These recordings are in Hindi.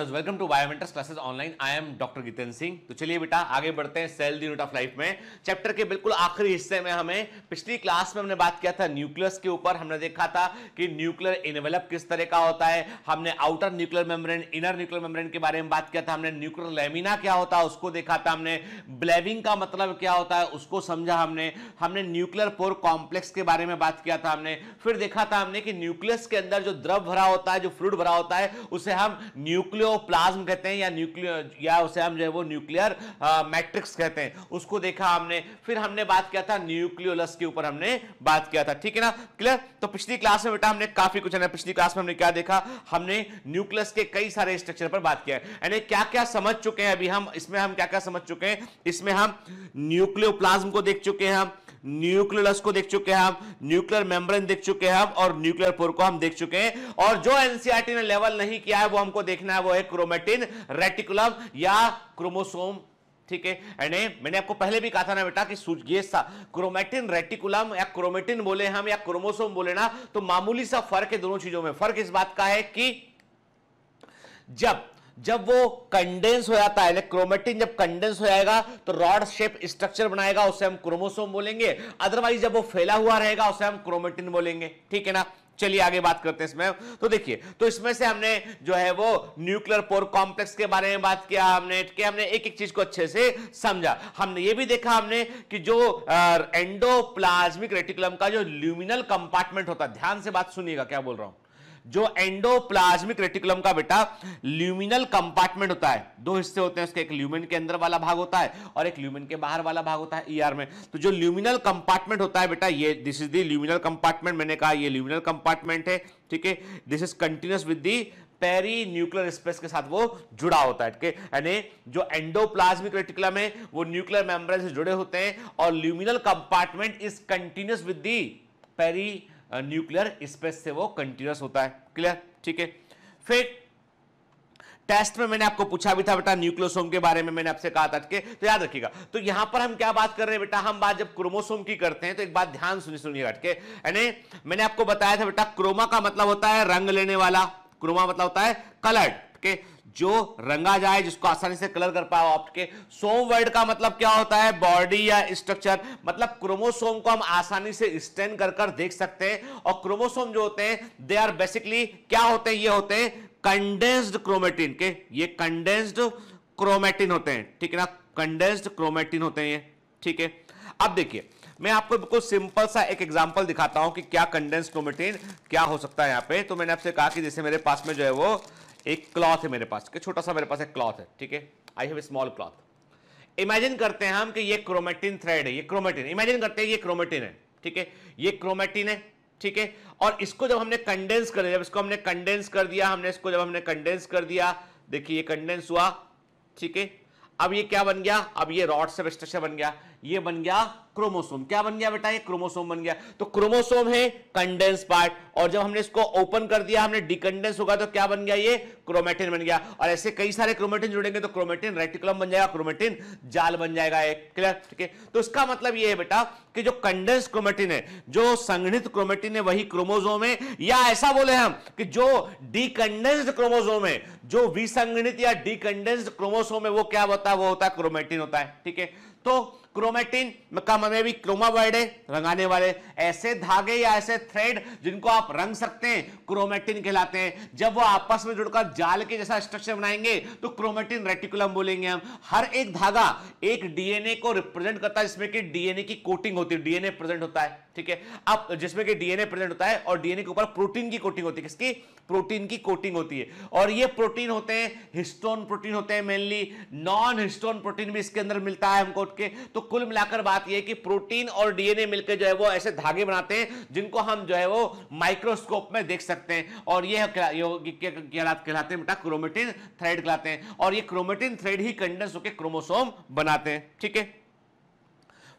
Learners welcome to biometrics classes online I am doctor Geetan Singh तो चलिए बेटा आगे बढ़ते हैं cell the unit of life में चैप्टर के बिल्कुल आखिरी हिस्से में हमें पिछली क्लास में हमने बात किया था न्यूक्लियस के ऊपर हमने देखा था कि न्यूक्लियर इनवेलप किस तरह का होता है हमने outer nuclear membrane inner nuclear membrane के बारे में बात किया था हमने न्यूक्लियर लेमिना क्या होता है उसको देखा था हमने ब्लेविंग का मतलब क्या होता है उसको समझा हमने हमने न्यूक्लियर पोर कॉम्प्लेक्स के बारे में बात किया था हमने फिर देखा था हमने कि न्यूक्लियस के अंदर जो द्रव भरा होता है जो फ्रूट भरा होता है उसे हम न्यूक्लियो प्लाज्म कहते हैं या न्यूक्लियर या उसे हम जो है वो न्यूक्लियर मैट्रिक्स कहते हैं उसको देखा हमने फिर हमने बात किया था न्यूक्लियोलस के ऊपर हमने बात किया था ठीक है ना क्लियर तो पिछली क्लास में बेटा हमने काफी कुछ है पिछली क्लास में हमने क्या देखा हमने न्यूक्लियस के कई सारे स्ट्रक्चर पर बात किया है यानी क्या क्या समझ चुके हैं अभी हम इसमें हम क्या क्या समझ चुके हैं इसमें हम न्यूक्लियो को देख चुके हैं हम न्यूक्लियस को देख चुके हैं हम न्यूक्लियर मेम्ब्रेन देख चुके हैं हम और न्यूक्लियर पोर को हम देख चुके हैं और जो एनसीआरटी e ने लेवल नहीं किया है वो हमको देखना है वो है क्रोमेटिन रेटिकुलम या क्रोमोसोम ठीक है एंड मैंने आपको पहले भी कहा था ना बेटा कि ये क्रोमेटिन रेटिकुलम या क्रोमेटिन बोले हम या क्रोमोसोम बोले ना तो मामूली सा फर्क है दोनों चीजों में फर्क इस बात का है कि जब जब वो कंडेंस हो जाता है क्रोमेटिन जब कंडेंस हो जाएगा तो रॉड शेप स्ट्रक्चर बनाएगा उसे हम क्रोमोसोम बोलेंगे अदरवाइज जब वो फैला हुआ रहेगा उसे हम क्रोमेटिन बोलेंगे ठीक है ना चलिए आगे बात करते हैं इसमें तो देखिए तो इसमें से हमने जो है वो न्यूक्लियर पोर कॉम्प्लेक्स के बारे में बात किया हमने कि हमने एक एक चीज को अच्छे से समझा हमने ये भी देखा हमने कि जो एंडोप्लाज्मिक रेटिकुलम का जो ल्यूमिनल कंपार्टमेंट होता है ध्यान से बात सुनिएगा क्या बोल रहा हूं जो एंडोप्लाज्मिक रेटिकुलम का बेटा ल्यूमिनल कंपार्टमेंट होता है दो हिस्से होते हैं उसके एक ल्यूमिन के अंदर वाला भाग होता है और एक ल्यूमिन के बाहर वाला भाग होता है ईआर e में तो जो ल्यूमिनल कंपार्टमेंट होता है बेटा ये this is the luminal compartment मैंने कहा यह ल्यूमिनल कंपार्टमेंट है ठीक है this is continuous with the perinuclear space के साथ वो जुड़ा होता है यानी जो एंडोप्लाज्मिक रेटिकुलम है वो न्यूक्लियर मेम्ब्रेन से जुड़े होते हैं और luminal compartment is continuous with the perinuclear space से वो कंटिन्यूस होता है क्लियर ठीक है फिर टेस्ट में मैंने आपको पूछा भी था बेटा न्यूक्लियोसोम के बारे में मैंने आपसे कहा था के तो याद रखिएगा तो यहां पर हम क्या बात कर रहे हैं बेटा हम बात जब क्रोमोसोम की करते हैं तो एक बात ध्यान सुनिए सुनिए हटके यानी मैंने आपको बताया था बेटा क्रोमा का मतलब होता है रंग लेने वाला क्रोमा मतलब होता है कलर्ड के जो रंगा जाए जिसको आसानी से कलर कर पाए आपके सोम वर्ड का मतलब क्या होता है बॉडी या स्ट्रक्चर मतलब क्रोमोसोम को हम आसानी से स्टेन कर कर देख सकते हैं और क्रोमोसोम जो होते हैं दे आर बेसिकली क्या होते हैं ये होते हैं कंडेंस्ड क्रोमेटिन के ये कंडेंस्ड क्रोमेटिन होते हैं ठीक है ना कंडेंस्ड क्रोमेटिन होते हैं ये ठीक है अब देखिए मैं आपको बिल्कुल सिंपल सा एक एग्जांपल दिखाता हूं कि क्या कंडेंस क्रोमेटिन क्या हो सकता है यहाँ पे तो मैंने आपसे कहा कि जैसे मेरे पास में जो है वो एक क्लॉथ है मेरे पास छोटा सा मेरे पास एक क्लॉथ है ठीक है I have a small cloth imagine करते हैं हम कि ये क्रोमेटिन थ्रेड है ये क्रोमेटिन इमेजिन करते हैं ये क्रोमेटिन है ठीक है ये क्रोमेटिन है ठीक है और इसको जब हमने कंडेंस कर दिया जब इसको हमने कंडेंस कर दिया हमने इसको जब हमने कंडेंस कर दिया देखिए ये कंडेंस हुआ ठीक है अब ये क्या बन गया अब ये रॉड सब स्ट्रक्चर बन गया ये बन गया क्रोमोसोम क्या बन गया बेटा ये क्रोमोसोम बन गया तो क्रोमोसोम है कंडेंस पार्ट और जब हमने इसको ओपन कर दिया हमने डिकंडेंस होगा तो क्या बन गया ये क्रोमेटिन बन गया और ऐसे कई सारे क्रोमेटिन जुड़ेंगे तो क्रोमेटिन रेटिकुलम बन जाएगा क्रोमेटिन जाल बन जाएगा एक क्लियर ठीक है तो इसका मतलब ये है बेटा कि जो कंडेंस क्रोमेटिन है जो संघनित क्रोमेटिन है वही क्रोमोजोम है या ऐसा बोले हम कि जो डिकंडेंस क्रोमोजोम है जो विसंगणित या डिकंडेंस क्रोमोसोम है वो क्या होता है वो होता है क्रोमेटिन होता है ठीक है तो क्रोमेटिन का में भी क्रोमा वर्ड है रंगाने वाले ऐसे धागे या ऐसे थ्रेड जिनको आप रंग सकते हैं क्रोमेटिन कहलाते हैं जब वो आपस में जुड़कर जाल के जैसा स्ट्रक्चर बनाएंगे तो क्रोमेटिन रेटिकुलम बोलेंगे हम हर एक धागा एक डीएनए को रिप्रेजेंट करता है जिसमें कि डीएनए की कोटिंग होती है डीएनए प्रेजेंट होता है ठीक है अब जिसमें कि डीएनए प्रेजेंट होता है और डीएनए के ऊपर प्रोटीन की कोटिंग होती है किसकी प्रोटीन की कोटिंग होती है और ये प्रोटीन होते हैं हिस्टोन प्रोटीन होते हैं मेनली नॉन हिस्टोन प्रोटीन भी इसके अंदर मिलता है हमको के तो तो कुल मिलाकर बात यह कि प्रोटीन और डीएनए मिलकर जो है वो ऐसे धागे बनाते हैं जिनको हम जो है वो माइक्रोस्कोप में देख सकते हैं और यह कहलाते हैं बेटा क्रोमेटिन थ्रेड कहलाते हैं और ये क्रोमेटिन थ्रेड ही कंडेंस होकर क्रोमोसोम बनाते हैं ठीक है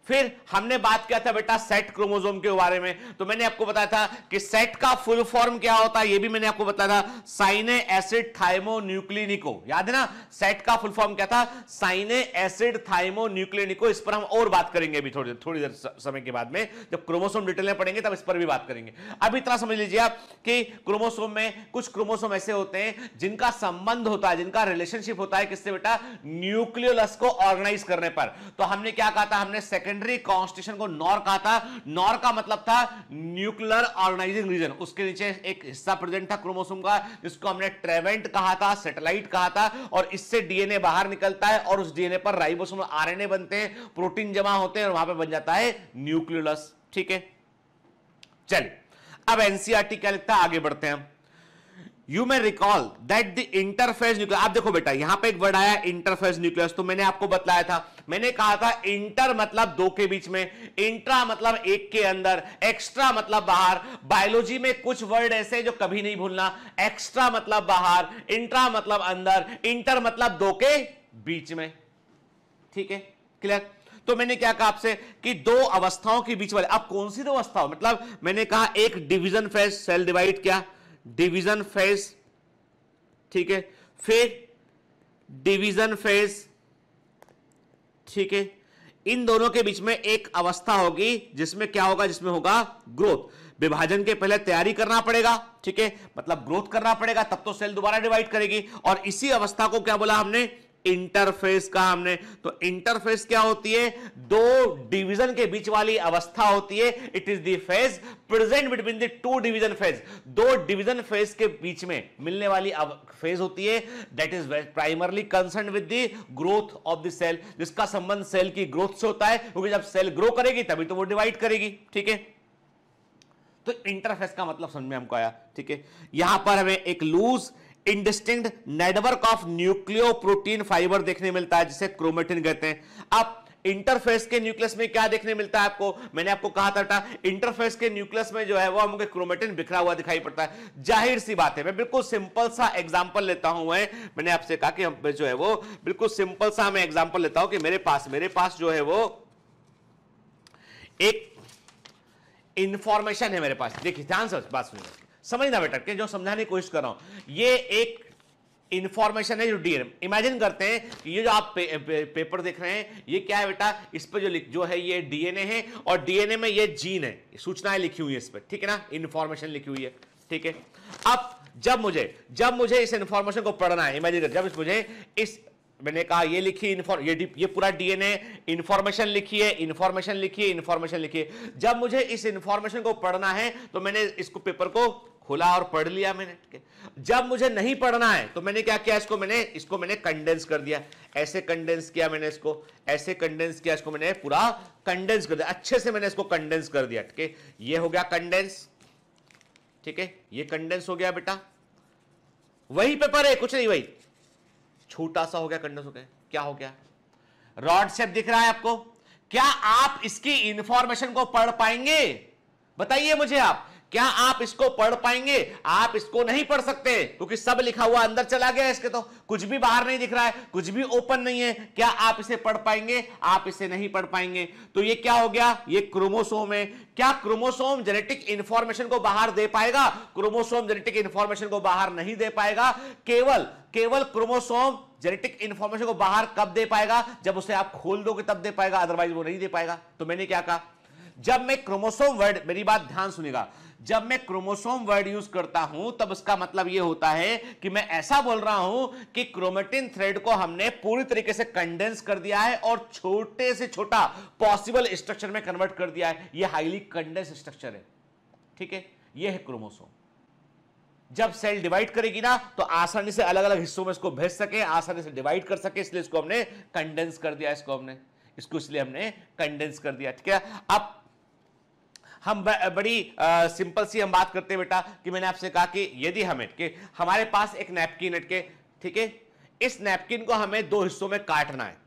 फिर हमने बात किया था बेटा सेट क्रोमोजोम के बारे में तो मैंने आपको बताया था कि सेट का फुल फॉर्म क्या होता है ये भी मैंने आपको बताया था साइने एसिड थाइमो न्यूक्लिनिको याद है ना सेट का फुल फॉर्म क्या था साइने एसिड थाइमो न्यूक्लिनिको इस पर हम और बात करेंगे अभी थोड़ी देर थोड़ी देर समय के बाद में जब क्रोमोसोम डिटेल में पढ़ेंगे तब इस पर भी बात करेंगे अब इतना समझ लीजिए आप कि क्रोमोसोम में कुछ क्रोमोसोम ऐसे होते हैं जिनका संबंध होता है जिनका रिलेशनशिप होता है किससे बेटा न्यूक्लियोलस को ऑर्गेनाइज करने पर तो हमने क्या कहा था हमने सेकेंड सेकेंडरी कॉन्स्टिट्यूशन को नॉर कहा था नॉर का मतलब था न्यूक्लियर ऑर्गेनाइजिंग रीजन उसके नीचे एक हिस्सा प्रेजेंट था क्रोमोसोम का जिसको हमने ट्रेवेंट कहा था सेटेलाइट कहा था और इससे डीएनए बाहर निकलता है और उस डीएनए पर राइबोसोम आरएनए बनते हैं प्रोटीन जमा होते हैं और वहां पर बन जाता है न्यूक्लियस ठीक है चलिए अब एनसीआरटी e क्या लिखता है आगे बढ़ते हैं you may recall that the interphase nucleus आप देखो बेटा यहां पे एक वर्ड आया इंटरफेज न्यूक्लियस तो मैंने आपको बताया था मैंने कहा था इंटर मतलब दो के बीच में इंट्रा मतलब एक के अंदर एक्स्ट्रा मतलब बाहर बायोलॉजी में कुछ वर्ड ऐसे जो कभी नहीं भूलना एक्स्ट्रा मतलब बाहर इंट्रा मतलब अंदर इंटर मतलब दो के बीच में ठीक है क्लियर तो मैंने क्या कहा आपसे कि दो अवस्थाओं के बीच वाले अब कौन सी दो अवस्थाओं मतलब मैंने कहा एक डिवीजन फेज सेल डिवाइड क्या डिवीजन फेज ठीक है फिर डिवीजन फेज ठीक है इन दोनों के बीच में एक अवस्था होगी जिसमें क्या होगा जिसमें होगा ग्रोथ विभाजन के पहले तैयारी करना पड़ेगा ठीक है मतलब ग्रोथ करना पड़ेगा तब तो सेल दोबारा डिवाइड करेगी और इसी अवस्था को क्या बोला हमने इंटरफेस का हमने तो इंटरफेस क्या होती है दो डिवीजन के बीच वाली अवस्था होती है it is phase present between the two division phase दो डिवीजन फेज के बीच में मिलने वाली फेज होती है that is primarily concern with the growth of the cell जिसका संबंध सेल की ग्रोथ से होता है क्योंकि जब सेल ग्रो करेगी तभी तो वो डिवाइड करेगी ठीक है तो इंटरफेस का मतलब समझ में हमको आया ठीक है यहां पर हमें एक loose indistinct network of nucleoprotein fibre देखने मिलता है जिसे क्रोमेटिन कहते हैं अब इंटरफेस के न्यूक्लियस में क्या देखने मिलता है आपको मैंने आपको कहा था था इंटरफेस के न्यूक्लियस में जो है वो हमको क्रोमेटिन बिखरा हुआ दिखाई पड़ता है जाहिर सी बात है मैं बिल्कुल सिंपल सा एग्जांपल लेता हूं मैं मैंने आपसे कहा कि हम जो है वो बिल्कुल सिंपल सा मैं एग्जाम्पल लेता हूं कि मेरे पास मेरे पास जो है वो एक इंफॉर्मेशन है मेरे पास देखिए ध्यान से बात सुनिए समझना बेटा कि जो समझाने की कोशिश कर रहा हूं ये एक इंफॉर्मेशन है जो डीएम इमेजिन करते हैं कि ये जो आप पे, पे, पेपर देख रहे हैं ये क्या है बेटा इस पर जो लिख जो है ये डीएनए है और डीएनए में ये जीन है सूचनाएं लिखी हुई है इस पर ठीक है ना इंफॉर्मेशन लिखी हुई है ठीक है अब जब मुझे जब मुझे इस इंफॉर्मेशन को पढ़ना है इमेजिन कर जब मुझे इस मैंने कहा ये लिखी ये ये पूरा डीएनए इंफॉर्मेशन लिखी है इंफॉर्मेशन लिखी है इंफॉर्मेशन लिखी है जब मुझे इस इंफॉर्मेशन को पढ़ना है तो मैंने इसको पेपर को खोला और पढ़ लिया मैंने ठीक है जब मुझे नहीं पढ़ना है तो मैंने क्या किया इसको मैंने इसको मैंने कंडेंस कर दिया ऐसे कंडेंस किया मैंने इसको ऐसे कंडेंस किया इसको मैंने पूरा कंडेंस कर दिया अच्छे से मैंने इसको कंडेंस कर दिया ठीक है ये हो गया कंडेंस ठीक है ये कंडेंस हो गया बेटा वही पेपर है कुछ नहीं वही छोटा सा हो गया कंडस हो गया क्या हो गया रॉड शेप दिख रहा है आपको क्या आप इसकी इंफॉर्मेशन को पढ़ पाएंगे बताइए मुझे आप क्या आप इसको पढ़ पाएंगे आप इसको नहीं पढ़ सकते क्योंकि सब लिखा हुआ अंदर चला गया इसके तो कुछ भी बाहर नहीं दिख रहा है कुछ भी ओपन नहीं है क्या आप इसे पढ़ पाएंगे आप इसे नहीं पढ़ पाएंगे तो ये क्या हो गया ये क्रोमोसोम है क्या क्रोमोसोम जेनेटिक इंफॉर्मेशन को बाहर दे पाएगा क्रोमोसोम जेनेटिक इंफॉर्मेशन को बाहर नहीं दे पाएगा केवल केवल क्रोमोसोम जेनेटिक इंफॉर्मेशन को बाहर कब दे पाएगा जब उसे आप खोल दोगे तब दे पाएगा अदरवाइज वो नहीं दे पाएगा तो मैंने क्या कहा जब मैं क्रोमोसोम वर्ड मेरी बात ध्यान सुनेगा जब मैं क्रोमोसोम वर्ड यूज करता हूं तब उसका मतलब यह होता है कि मैं ऐसा बोल रहा हूं कि क्रोमेटिन थ्रेड को हमने पूरी तरीके से कंडेंस कर दिया है और छोटे से छोटा पॉसिबल स्ट्रक्चर में कन्वर्ट कर दिया है यह हाईली कंडेंस स्ट्रक्चर है ठीक है यह है क्रोमोसोम जब सेल डिवाइड करेगी ना तो आसानी से अलग अलग हिस्सों में इसको भेज सके आसानी से डिवाइड कर सके इसलिए इसको हमने कंडेंस कर दिया इसको हमने इसको इसलिए हमने कंडेंस कर दिया ठीक है अब हम बड़ी आ, सिंपल सी हम बात करते हैं बेटा कि मैंने आपसे कहा कि यदि हम इटके हमारे पास एक नैपकिन अटके ठीक है इस नैपकिन को हमें दो हिस्सों में काटना है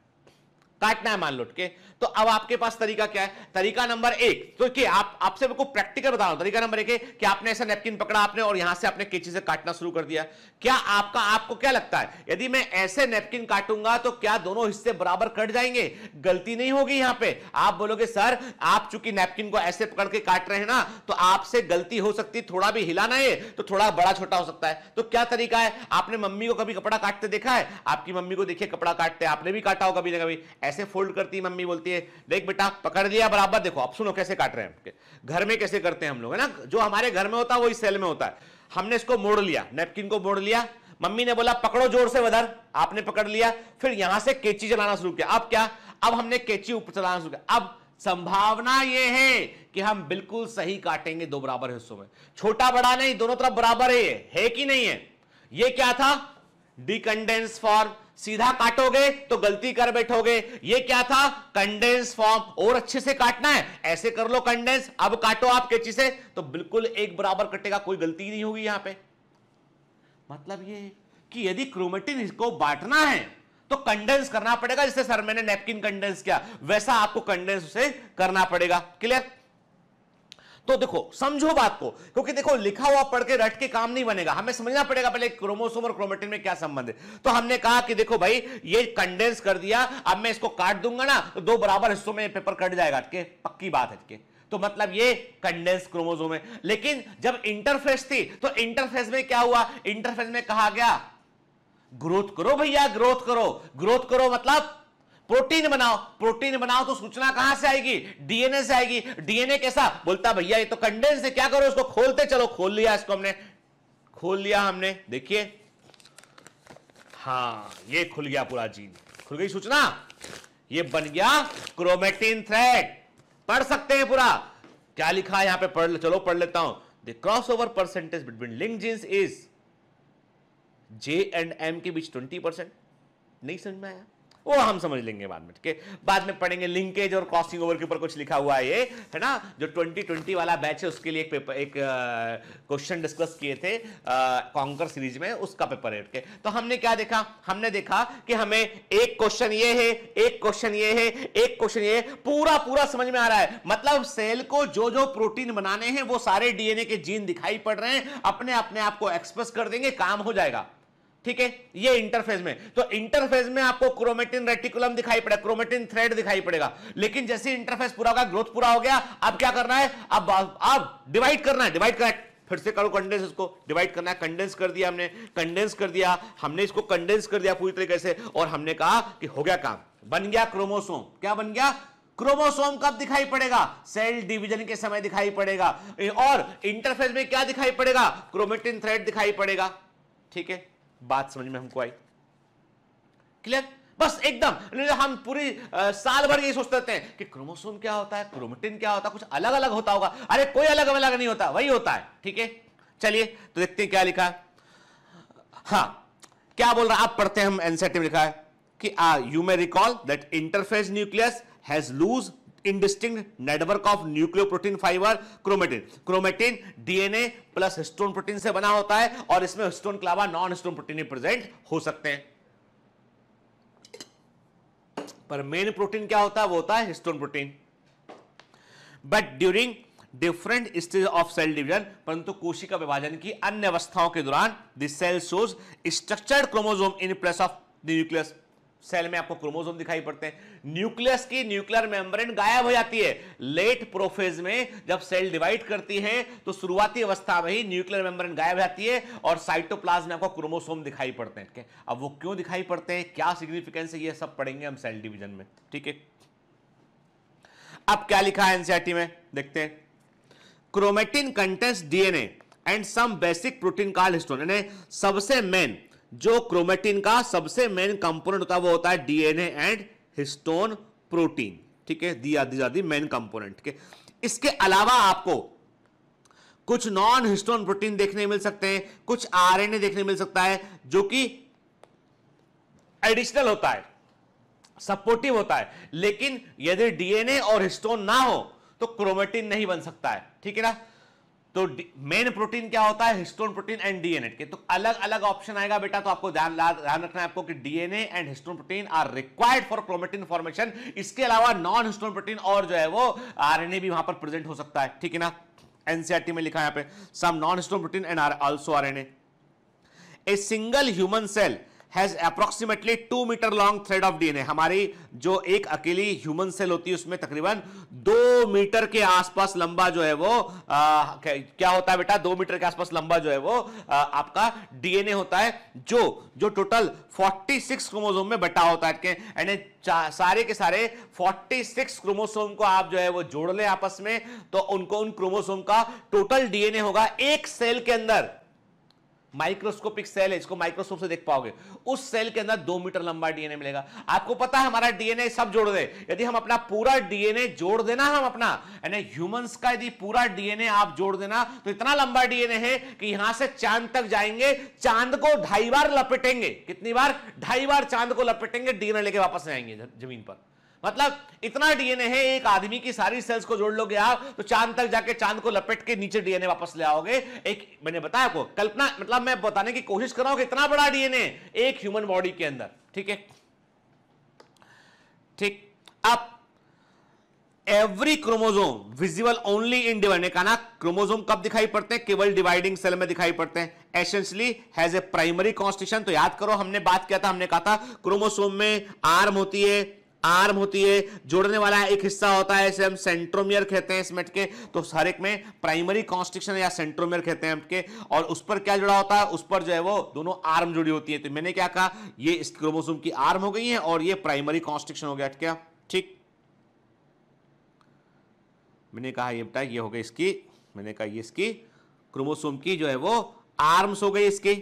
काटना है मान लो के तो अब आपके पास तरीका क्या है तरीका नंबर एक तो कि आप आपसे प्रैक्टिकल बता रहा हूं तरीका नंबर एक है कि आपने ऐसा नेपकिन पकड़ा आपने और यहां से आपने कैची से काटना शुरू कर दिया क्या आपका आपको क्या लगता है यदि मैं ऐसे नेपकिन काटूंगा तो क्या दोनों हिस्से बराबर कट जाएंगे गलती नहीं होगी यहां पर आप बोलोगे सर आप चूंकि नेपकिन को ऐसे पकड़ के काट रहे हैं ना तो आपसे गलती हो सकती थोड़ा भी हिलाना है तो थोड़ा बड़ा छोटा हो सकता है तो क्या तरीका है आपने मम्मी को कभी कपड़ा काटते देखा है आपकी मम्मी को देखिए कपड़ा काटते आपने भी काटा हो कभी ना कभी ऐसे फोल्ड करती मम्मी बोलती बोलती है देख बेटा पकड़ लिया बराबर देखो आप सुनो कैसे काट रहे हैं घर में कैसे करते हैं हम लोग है ना जो हमारे घर में होता है वही सेल में होता है हमने इसको मोड़ लिया नेपकिन को मोड़ लिया मम्मी ने बोला पकड़ो जोर से उधर आपने पकड़ लिया फिर यहां से केची चलाना शुरू किया अब क्या अब हमने केची ऊपर चलाना शुरू किया अब संभावना यह है कि हम बिल्कुल सही काटेंगे दो बराबर हिस्सों में छोटा बड़ा नहीं दोनों तरफ बराबर है है कि नहीं है यह क्या था डिकंडेंस फॉर्म सीधा काटोगे तो गलती कर बैठोगे ये क्या था कंडेंस फॉर्म और अच्छे से काटना है ऐसे कर लो कंडेंस अब काटो आप कैची से तो बिल्कुल एक बराबर कटेगा कोई गलती नहीं होगी यहां पे मतलब ये कि यदि क्रोमेटिन इसको बांटना है तो कंडेंस करना पड़ेगा जैसे सर मैंने नेपकिन कंडेंस किया वैसा आपको कंडेंस उसे करना पड़ेगा क्लियर तो देखो समझो बात को क्योंकि देखो लिखा हुआ पढ़ के रट के काम नहीं बनेगा हमें समझना पड़ेगा पहले क्रोमोसोम और क्रोमेटिन में क्या संबंध है तो हमने कहा कि देखो भाई ये कंडेंस कर दिया अब मैं इसको काट दूंगा ना तो दो बराबर हिस्सों में पेपर कट जाएगा अटके पक्की बात है अटके तो मतलब ये कंडेंस क्रोमोजोम है लेकिन जब इंटरफेस थी तो इंटरफेस में क्या हुआ इंटरफेस में कहा गया ग्रोथ करो भैया ग्रोथ करो ग्रोथ करो मतलब प्रोटीन बनाओ प्रोटीन बनाओ तो सूचना कहां से आएगी डीएनए से आएगी डीएनए कैसा बोलता भैया ये तो कंडेंस है क्या करो इसको खोलते चलो खोल लिया इसको हमने खोल लिया हमने देखिए हाँ ये खुल गया पूरा जीन खुल गई सूचना ये बन गया क्रोमेटिन थ्रेड पढ़ सकते हैं पूरा क्या लिखा है यहां पे पढ़ चलो पढ़ लेता हूं the crossover percentage between link genes is J and M के बीच ट्वेंटी परसेंट नहीं समझ में आया वो हम समझ लेंगे बाद में ठीक है बाद में पढ़ेंगे लिंकेज और क्रॉसिंग ओवर के ऊपर कुछ लिखा हुआ है ये है ना जो 2020 वाला बैच है उसके लिए एक पेपर एक क्वेश्चन डिस्कस किए थे कॉन्कर सीरीज में उसका पेपर है ठीक है तो हमने क्या देखा हमने देखा कि हमें एक क्वेश्चन ये है एक क्वेश्चन ये है एक क्वेश्चन ये पूरा पूरा समझ में आ रहा है मतलब सेल को जो जो प्रोटीन बनाने हैं वो सारे डीएनए के जीन दिखाई पड़ रहे हैं अपने अपने आप को एक्सप्रेस कर देंगे काम हो जाएगा ठीक है ये इंटरफेस में तो इंटरफेस में आपको क्रोमेटिन रेटिकुलम दिखाई पड़ेगा क्रोमेटिन थ्रेड दिखाई पड़ेगा लेकिन जैसे इंटरफेस पूरा होगा ग्रोथ पूरा हो गया अब क्या करना है अब अब डिवाइड करना है डिवाइड करना फिर से करो कंडेंस इसको डिवाइड करना है कंडेंस कर दिया हमने कंडेंस कर दिया हमने इसको कंडेंस कर दिया पूरी तरीके से और हमने कहा कि हो गया काम बन गया क्रोमोसोम क्या बन गया क्रोमोसोम कब दिखाई पड़ेगा सेल डिवीजन के समय दिखाई पड़ेगा और इंटरफेस में क्या दिखाई पड़ेगा क्रोमेटिन थ्रेड दिखाई पड़ेगा ठीक है बात समझ में हमको आई क्लियर बस एकदम हम पूरी साल भर यही सोचते हैं कि क्रोमोसोम क्या होता है क्रोमेटिन क्या होता है कुछ अलग अलग होता होगा अरे कोई अलग अलग नहीं होता वही होता है ठीक है चलिए तो देखते हैं क्या लिखा हाँ क्या बोल रहा है आप पढ़ते हैं हम एनसेट e में लिखा है कि you may recall that interphase nucleus has loose indistinct network of nucleoprotein fibre chromatin chromatin DNA plus histone protein से बना होता है और इसमें हिस्टोन के अलावा नॉन हिस्टोन प्रोटीन भी प्रेजेंट हो सकते हैं पर मेन प्रोटीन क्या होता है वो होता है histone protein but during different stage of cell division परंतु कोशिका विभाजन की अन्य अवस्थाओं के दौरान this cell shows structured chromosome in place of nucleus cell में आपको क्रोमोसोम दिखाई पड़ते हैं न्यूक्लियस की न्यूक्लियर मेम्ब्रेन गायब हो जाती है लेट प्रोफेज में जब सेल डिवाइड करती है तो शुरुआती अवस्था में ही न्यूक्लियर मेम्ब्रेन गायब हो जाती है और साइटोप्लाज्म में आपको क्रोमोसोम दिखाई पड़ते हैं ठीक अब वो क्यों दिखाई पड़ते हैं क्या सिग्निफिकेंस है ये सब पढ़ेंगे हम सेल डिविजन में ठीक है अब क्या लिखा है एनसीआरटी e में देखते हैं chromatin contents DNA and some basic protein called histone यानी सबसे मेन जो क्रोमेटिन का सबसे मेन कंपोनेंट है वो होता है डीएनए एंड हिस्टोन प्रोटीन ठीक है दी आदि आदि मेन कंपोनेंट के इसके अलावा आपको कुछ नॉन हिस्टोन प्रोटीन देखने मिल सकते हैं कुछ आरएनए देखने मिल सकता है जो कि एडिशनल होता है सपोर्टिव होता है लेकिन यदि डीएनए और हिस्टोन ना हो तो क्रोमेटिन नहीं बन सकता है ठीक है ना तो मेन प्रोटीन क्या होता है हिस्टोन प्रोटीन एंड डीएनए के तो अलग अलग ऑप्शन आएगा बेटा तो आपको ध्यान ध्यान रखना है आपको कि DNA and histone protein are required for chromatin formation इसके अलावा नॉन हिस्टोन प्रोटीन और जो है वो आरएनए भी वहां पर प्रेजेंट हो सकता है ठीक है ना एनसीआरटी e में लिखा है यहां पे some non histone protein and are also are a single human cell has approximately two metre long thread of DNA हमारी जो एक अकेली ह्यूमन सेल होती है उसमें तकरीबन दो मीटर के आसपास लंबा जो है वो आ, क्या होता है बेटा दो मीटर के आसपास लंबा जो है वो आ, आपका डीएनए होता है जो जो टोटल 46 क्रोमोजोम में बटा होता है यानी सारे के सारे 46 क्रोमोसोम को आप जो है वो जोड़ ले आपस में तो उनको उन क्रोमोसोम का टोटल डीएनए होगा एक सेल के अंदर माइक्रोस्कोपिक सेल है इसको माइक्रोस्कोप से देख पाओगे उस सेल के अंदर दो मीटर लंबा डीएनए मिलेगा आपको पता है हमारा डीएनए सब जोड़ दे यदि हम अपना पूरा डीएनए जोड़ देना हम अपना यानी ह्यूमंस का यदि पूरा डीएनए आप जोड़ देना तो इतना लंबा डीएनए है कि यहां से चांद तक जाएंगे चांद को ढाई बार लपेटेंगे कितनी बार ढाई बार चांद को लपेटेंगे डीएनए लेके वापस आएंगे जमीन पर मतलब इतना डीएनए है एक आदमी की सारी सेल्स को जोड़ लोगे आप तो चांद तक जाके चांद को लपेट के नीचे डीएनए वापस ले आओगे एक मैंने बताया आपको कल्पना मतलब मैं बताने की कोशिश कर रहा हूं कि इतना बड़ा डीएनए एक ह्यूमन बॉडी के अंदर ठीक है ठीक अब every chromosome visible only in divide ना क्रोमोजोम कब दिखाई पड़ते हैं केवल डिवाइडिंग सेल में दिखाई पड़ते हैं essentially has a primary constitution तो याद करो हमने बात किया था हमने कहा था क्रोमोसोम में आर्म होती है आर्म होती है जोड़ने वाला एक हिस्सा होता है इसे हम सेंट्रोमियर कहते हैं इस मेट के तो हर एक में प्राइमरी कॉन्स्ट्रिक्शन या सेंट्रोमियर कहते हैं के और उस पर क्या जुड़ा होता है उस पर जो है वो दोनों आर्म जुड़ी होती है तो मैंने क्या कहा ये क्रोमोसोम की आर्म हो गई है और ये प्राइमरी कॉन्स्ट्रिक्शन हो गया अटके ठीक मैंने कहा ये बेटा ये हो गई इसकी मैंने कहा ये इसकी क्रोमोसोम की जो है वो आर्म्स हो गई इसकी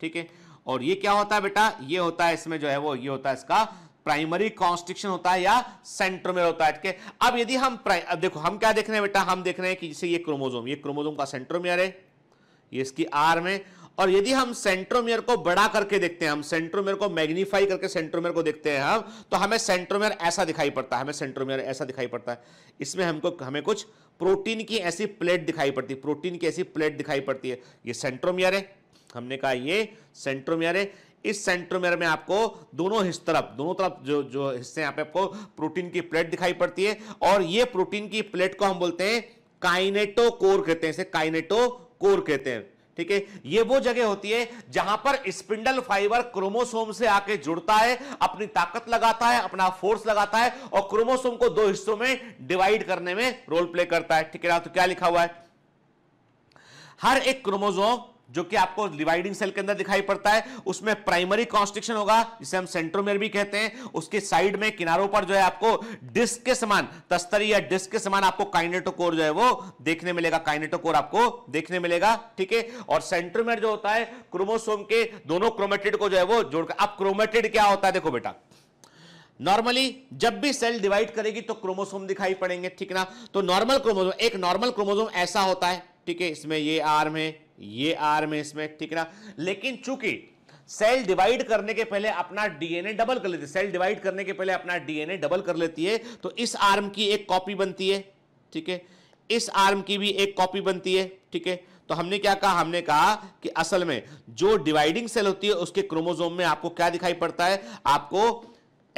ठीक है और ये क्या होता है बेटा ये होता है इसमें जो है वो ये होता है इसका प्राइमरी कॉन्स्ट्रिक्शन होता है या सेंट्रोमेर होता है ठीक है अब यदि हम अब देखो हम क्या देख रहे हैं बेटा हम देख रहे हैं कि जैसे ये क्रोमोजोम ये क्रोमोजोम का सेंट्रोमियर है ये इसकी आर में और यदि हम सेंट्रोमियर को बड़ा करके देखते हैं हम सेंट्रोमियर को मैग्नीफाई करके सेंट्रोमियर को देखते हैं हम तो हमें सेंट्रोमियर ऐसा दिखाई पड़ता है हमें सेंट्रोमियर ऐसा दिखाई पड़ता है इसमें हमको हमें कुछ प्रोटीन की ऐसी प्लेट दिखाई पड़ती है प्रोटीन की ऐसी प्लेट दिखाई पड़ती है ये सेंट्रोमियर है हमने कहा ये सेंट्रोमियर है इस सेंट्रोमेर में आपको दोनों हिस तरफ दोनों तरफ जो जो हिस्से यहां पे आपको प्रोटीन की प्लेट दिखाई पड़ती है और ये प्रोटीन की प्लेट को हम बोलते हैं काइनेटो कोर कहते हैं इसे काइनेटो कोर कहते हैं ठीक है ये वो जगह होती है जहां पर स्पिंडल फाइबर क्रोमोसोम से आके जुड़ता है अपनी ताकत लगाता है अपना फोर्स लगाता है और क्रोमोसोम को दो हिस्सों में डिवाइड करने में रोल प्ले करता है ठीक है तो क्या लिखा हुआ है हर एक क्रोमोसोम जो कि आपको डिवाइडिंग सेल के अंदर दिखाई पड़ता है उसमें प्राइमरी कॉन्स्ट्रिक्शन होगा जिसे हम सेंट्रोमेर भी कहते हैं उसके साइड में किनारों पर जो है आपको डिस्क के समान तस्तरी या डिस्क के समान आपको काइनेटोकोर जो है वो देखने मिलेगा काइनेटोकोर आपको देखने मिलेगा ठीक है और सेंट्रोमेर जो होता है क्रोमोसोम के दोनों क्रोमेटेड को जो है वो जोड़कर अब क्रोमेटेड क्या होता है देखो बेटा नॉर्मली जब भी सेल डिवाइड करेगी तो क्रोमोसोम दिखाई पड़ेंगे ठीक ना तो नॉर्मल क्रोमोसोम एक नॉर्मल क्रोमोसोम ऐसा होता है ठीक है इसमें ये आर्म है ये आर में इसमें ठीक है ना लेकिन चूंकि सेल डिवाइड करने के पहले अपना डीएनए डबल कर लेती है सेल डिवाइड करने के पहले अपना डीएनए डबल कर लेती है तो इस आर्म की एक कॉपी बनती है ठीक है इस आर्म की भी एक कॉपी बनती है ठीक है तो हमने क्या कहा हमने कहा कि असल में जो डिवाइडिंग सेल होती है उसके क्रोमोजोम में आपको क्या दिखाई पड़ता है आपको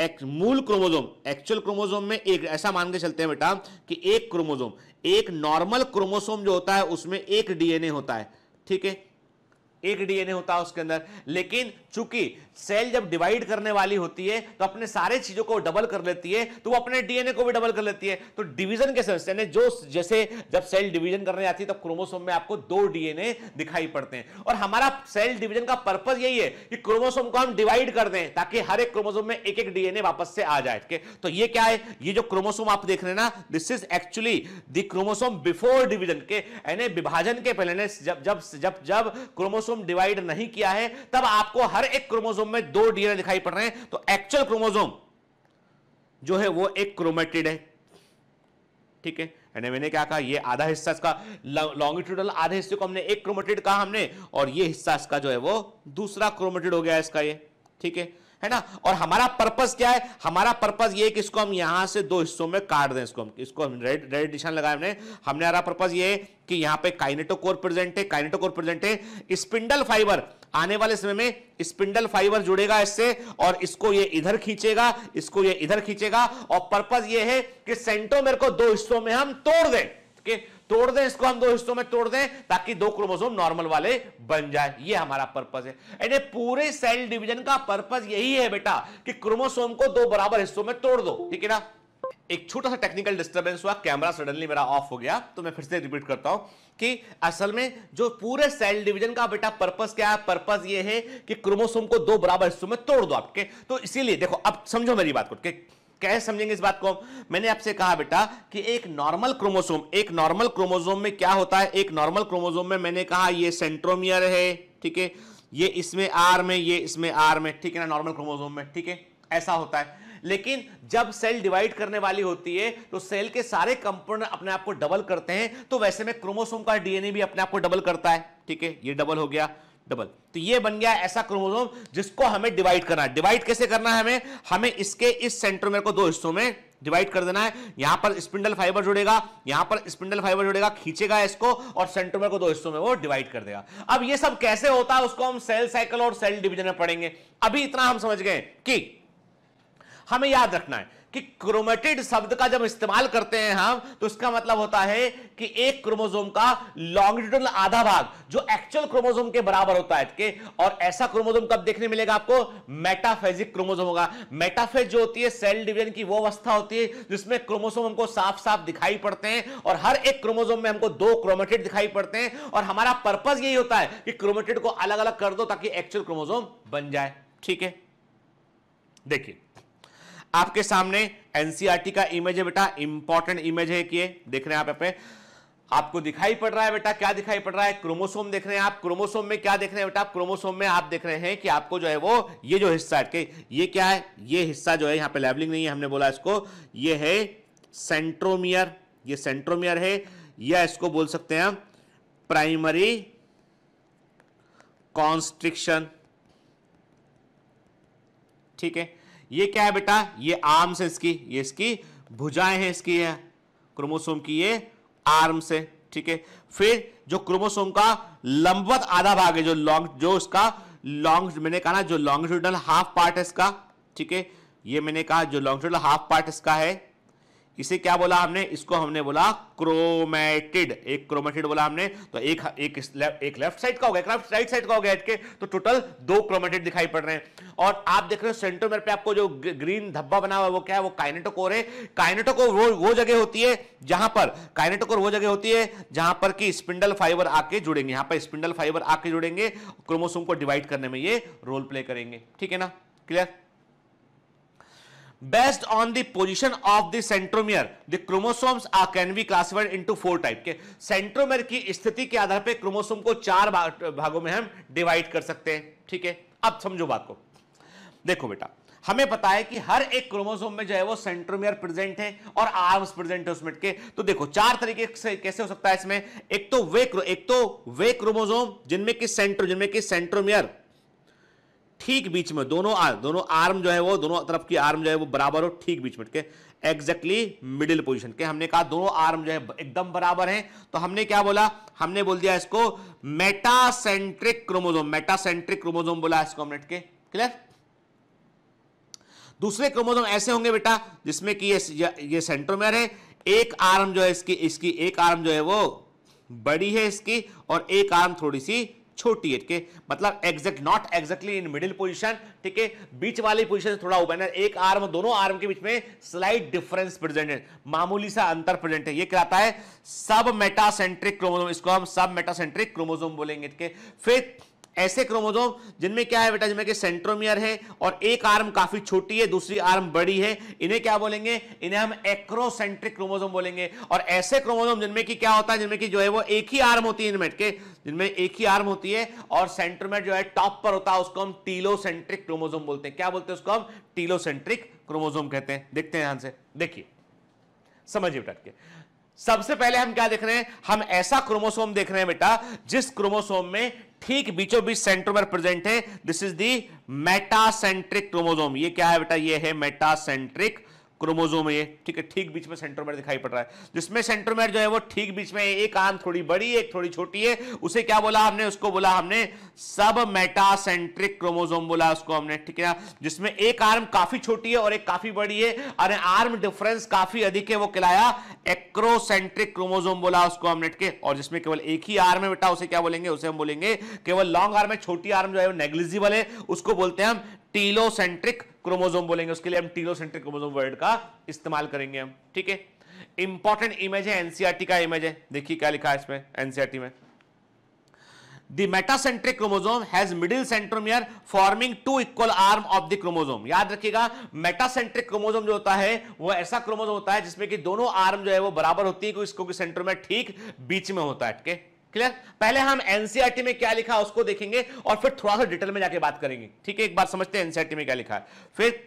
एक मूल क्रोमोजोम एक्चुअल क्रोमोजोम में एक ऐसा मान के चलते हैं बेटा कि एक क्रोमोजोम एक नॉर्मल क्रोमोसोम जो होता है उसमें एक डीएनए होता है ठीक है एक डीएनए होता है उसके अंदर लेकिन चूंकि सेल जब डिवाइड करने वाली होती है तो अपने सारे चीजों को डबल कर लेती है तो वो अपने डीएनए को भी डबल कर लेती है तो डिवीजन के सेल्स यानी जो जैसे जब सेल डिवीजन करने आती है तब तो क्रोमोसोम में आपको दो डीएनए दिखाई पड़ते हैं और हमारा सेल डिवीजन का पर्पज यही है कि क्रोमोसोम को हम डिवाइड कर दें ताकि हर एक क्रोमोसोम में एक एक डीएनए वापस से आ जाए के? तो ये क्या है ये जो क्रोमोसोम आप देख रहे हैं ना this is actually the chromosome before division के यानी विभाजन के पहले जब जब जब जब क्रोमोसोम डिवाइड नहीं किया है तब आपको हर एक क्रोमोसोम क्रोमोजोम में दो डीएनए दिखाई पड़ रहे हैं तो एक्चुअल क्रोमोजोम जो है वो एक क्रोमेटिड है ठीक है यानी मैंने क्या कहा ये आधा हिस्सा इसका लॉन्गिट्यूडल आधे हिस्से को हमने एक क्रोमेटिड कहा हमने और ये हिस्सा इसका जो है वो दूसरा क्रोमेटिड हो गया इसका ये ठीक है है ना और हमारा पर्पज क्या है हमारा पर्पज ये कि इसको हम यहां से दो हिस्सों में काट दें इसको हम इसको हम रेड रेड निशान लगाए हमने हमने हमारा पर्पज ये है कि यहां पे काइनेटोकोर प्रेजेंट है काइनेटोकोर प्रेजेंट है स्पिंडल फाइबर आने वाले समय में स्पिंडल फाइबर जुड़ेगा इससे और इसको ये इधर खींचेगा इसको ये इधर खींचेगा और पर्पज ये है कि सेंटोमेर को दो हिस्सों में हम तोड़ दें तोड़ दें इसको हम दो हिस्सों में तोड़ दें ताकि दो क्रोमोसोम नॉर्मल वाले बन जाए ये हमारा पर्पज है यानी पूरे सेल डिवीजन का पर्पज यही है बेटा कि क्रोमोसोम को दो बराबर हिस्सों में तोड़ दो ठीक है ना एक छोटा सा टेक्निकल डिस्टरबेंस हुआ कैमरा सडनली मेरा ऑफ हो गया तो मैं फिर से रिपीट करता हूं कि असल में जो पूरे सेल डिवीजन का बेटा पर्पस क्या है पर्पस ये है कि क्रोमोसोम को दो बराबर हिस्सों में तोड़ दो आपके तो इसीलिए देखो अब समझो मेरी बात को ठीक कैसे समझेंगे इस बात को मैंने आपसे कहा बेटा कि एक नॉर्मल क्रोमोसोम एक नॉर्मल क्रोमोसोम में क्या होता है एक नॉर्मल क्रोमोसोम में मैंने कहा ये सेंट्रोमियर है ठीक है ये इसमें आर में ये इसमें आर में ठीक है ना नॉर्मल क्रोमोसोम में ठीक है ऐसा होता है लेकिन जब सेल डिवाइड करने वाली होती है तो सेल के सारे कंपोनेंट अपने आप को डबल करते हैं तो वैसे में क्रोमोसोम का डीएनए भी अपने आप को डबल करता है ठीक है ये डबल हो गया डबल तो ये बन गया ऐसा क्रोमोसोम जिसको हमें डिवाइड करना है डिवाइड कैसे करना है हमें हमें इसके इस सेंट्रोमेर को दो हिस्सों में डिवाइड कर देना है यहां पर स्पिंडल फाइबर जुड़ेगा यहां पर स्पिंडल फाइबर जुड़ेगा खींचेगा इसको और सेंट्रोमेर को दो हिस्सों में वो डिवाइड कर देगा अब ये सब कैसे होता है उसको हम सेल साइकिल और सेल डिविजन में पढ़ेंगे अभी इतना हम समझ गए कि हमें याद रखना है कि क्रोमेटिड शब्द का जब इस्तेमाल करते हैं हम तो इसका मतलब होता है कि एक क्रोमोजोम का लॉन्गिट्यूडल आधा भाग जो एक्चुअल क्रोमोजोम के बराबर होता है के और ऐसा क्रोमोजोम कब देखने मिलेगा आपको मेटाफेजिक क्रोमोजोम होगा मेटाफेज जो होती है सेल डिवीजन की वो अवस्था होती है जिसमें क्रोमोसोम हमको साफ साफ दिखाई पड़ते हैं और हर एक क्रोमोजोम में हमको दो क्रोमेटेड दिखाई पड़ते हैं और हमारा पर्पज यही होता है कि क्रोमेटेड को अलग अलग कर दो ताकि एक्चुअल क्रोमोजोम बन जाए ठीक है देखिए आपके सामने एनसीआरटी e का इमेज है बेटा इंपॉर्टेंट इमेज है कि देख रहे हैं आप आपको दिखाई पड़ रहा है बेटा क्या दिखाई पड़ रहा है क्रोमोसोम देख रहे हैं आप क्रोमोसोम में क्या देख रहे हैं बेटा क्रोमोसोम में आप देख रहे हैं कि आपको जो है वो ये जो हिस्सा है ये क्या है ये हिस्सा जो है यहाँ पे लेवलिंग नहीं है हमने बोला इसको ये है सेंट्रोमियर ये सेंट्रोमियर है या इसको बोल सकते हैं प्राइमरी कॉन्स्ट्रिक्शन ठीक है ये क्या है बेटा ये आर्म्स है इसकी ये इसकी भुजाएं हैं इसकी है क्रोमोसोम की ये आर्म्स है ठीक है फिर जो क्रोमोसोम का लंबवत आधा भाग है जो लॉन्ग जो इसका लॉन्ग मैंने कहा ना जो लॉन्गिट्यूडनल हाफ पार्ट है इसका ठीक है ये मैंने कहा जो लॉन्गिट्यूडनल हाफ पार्ट इसका है इसे क्या बोला हमने इसको हमने बोला क्रोमेटिड एक क्रोमेटिड बोला हमने तो एक एक एक लेफ्ट साइड का हो गया राइट साइड का हो गया के तो टोटल दो क्रोमेटिड दिखाई पड़ रहे हैं और आप देख रहे हो सेंटर में पे आपको जो ग्रीन धब्बा बना हुआ है वो क्या है वो काइनेटोकोर है काइनेटोकोर वो वो जगह होती है जहां पर काइनेटोकोर वो जगह होती है जहां पर कि स्पिंडल फाइबर आके जुड़ेंगे यहां पर स्पिंडल फाइबर आके जुड़ेंगे क्रोमोसोम को डिवाइड करने में ये रोल प्ले करेंगे ठीक है ना clear based on the off of the centromere the chromosomes are can be classified into four type के सेंट्रोमियर की स्थिति के आधार पे क्रोमोसोम को चार भागों में हम डिवाइड कर सकते हैं ठीक है अब समझो बात को देखो बेटा हमें पता है कि हर एक क्रोमोसोम में जो है वो सेंट्रोमियर प्रेजेंट है और आर्म्स प्रेजेंट है उसमें के तो देखो चार तरीके से कैसे हो सकता है इसमें एक तो वे एक तो वे क्रोमोसोम जिनमें कि सेंट्रो जिनमें कि सेंट्रोमियर ठीक बीच में दोनों आर, दोनों आर्म जो है वो दोनों तरफ की आर्म जो है वो बराबर हो ठीक बीच में एग्जैक्टली मिडिल पोजिशन के हमने कहा दोनों आर्म जो है एकदम बराबर हैं तो हमने क्या बोला हमने बोल दिया इसको मेटासेंट्रिक क्रोमोजोम मेटासेंट्रिक क्रोमोजोम बोला इसको हमने के क्लियर दूसरे क्रोमोजोम ऐसे होंगे बेटा जिसमें कि ये ये सेंट्रोमेर है एक आर्म जो है इसकी इसकी एक आर्म जो है वो बड़ी है इसकी और एक आर्म थोड़ी सी छोटी है के मतलब exact not exactly in middle position ठीक है बीच वाली पोजिशन से थोड़ा ओपन है एक आर्म दोनों आर्म के बीच में स्लाइड डिफरेंस प्रेजेंट है मामूली सा अंतर प्रेजेंट है ये कहता है सब मेटासेंट्रिक क्रोमोजोम इसको हम सब मेटासेंट्रिक क्रोमोजोम बोलेंगे ठीक है फिर ऐसे क्रोमोजोम जिनमें क्या है बेटा जिनमें सेंट्रोमियर है और एक आर्म काफी छोटी है दूसरी आर्म बड़ी है इन्हें क्या बोलेंगे इन्हें हम एक्रोसेंट्रिक क्रोमोजोम बोलेंगे और ऐसे क्रोमोजोम जिनमें की क्या होता है जिनमें की जो है वो एक ही आर्म होती है इनमेट के जिनमें एक ही आर्म होती है और सेंट्रोमेट जो है टॉप पर होता है उसको हम टीलोसेंट्रिक क्रोमोजोम बोलते हैं क्या बोलते हैं उसको हम टीलोसेंट्रिक क्रोमोजोम कहते हैं देखते हैं यहां से देखिए समझिए बेटा सबसे पहले हम क्या देख रहे हैं हम ऐसा क्रोमोसोम देख रहे हैं बेटा जिस क्रोमोसोम में ठीक बीचों बीच सेंटर में प्रेजेंट है this is the metacentric chromosome ये क्या है बेटा ये है मेटासेंट्रिक क्रोमोजोम ये ठीक है ठीक बीच में सेंट्रोमेर दिखाई पड़ रहा है जिसमें सेंट्रोमेर जो है वो ठीक बीच में एक आंत थोड़ी बड़ी एक थोड़ी छोटी है उसे क्या बोला हमने उसको बोला हमने सब मेटासेंट्रिक क्रोमोजोम बोला उसको हमने ठीक है जिसमें एक आर्म काफी छोटी है और एक काफी बड़ी है और आर्म डिफरेंस काफी अधिक है वो कहलाया एक्रोसेंट्रिक क्रोमोजोम बोला उसको हमने ठीक है और जिसमें केवल एक ही आर्म है बेटा उसे क्या बोलेंगे उसे हम बोलेंगे केवल लॉन्ग आर्म है छोटी आर्म जो है वो नेग्लिजिबल है उसको बोलते हैं हम टीलोसेंट्रिक क्रोमोजोम बोलेंगे उसके लिए हम टीलोसेंट्रिक क्रोमोजोम वर्ड का इस्तेमाल करेंगे हम ठीक है इंपॉर्टेंट इमेज है एनसीआरटी e का इमेज है देखिए क्या लिखा है इसमें एनसीआरटी e में the metacentric chromosome has middle centromere forming two equal arm of the chromosome याद रखिएगा metacentric chromosome जो होता है वो ऐसा क्रोमोजोम होता है जिसमें कि दोनों आर्म जो है वो बराबर होती है क्योंकि इसको कि सेंट्रोमेयर ठीक बीच में होता है ठीक है क्लियर पहले हम एनसीआरटी e में क्या लिखा उसको देखेंगे और फिर थोड़ा सा डिटेल में जाके बात करेंगे ठीक है एक बार समझते हैं एनसीआरटी e में क्या लिखा है फिर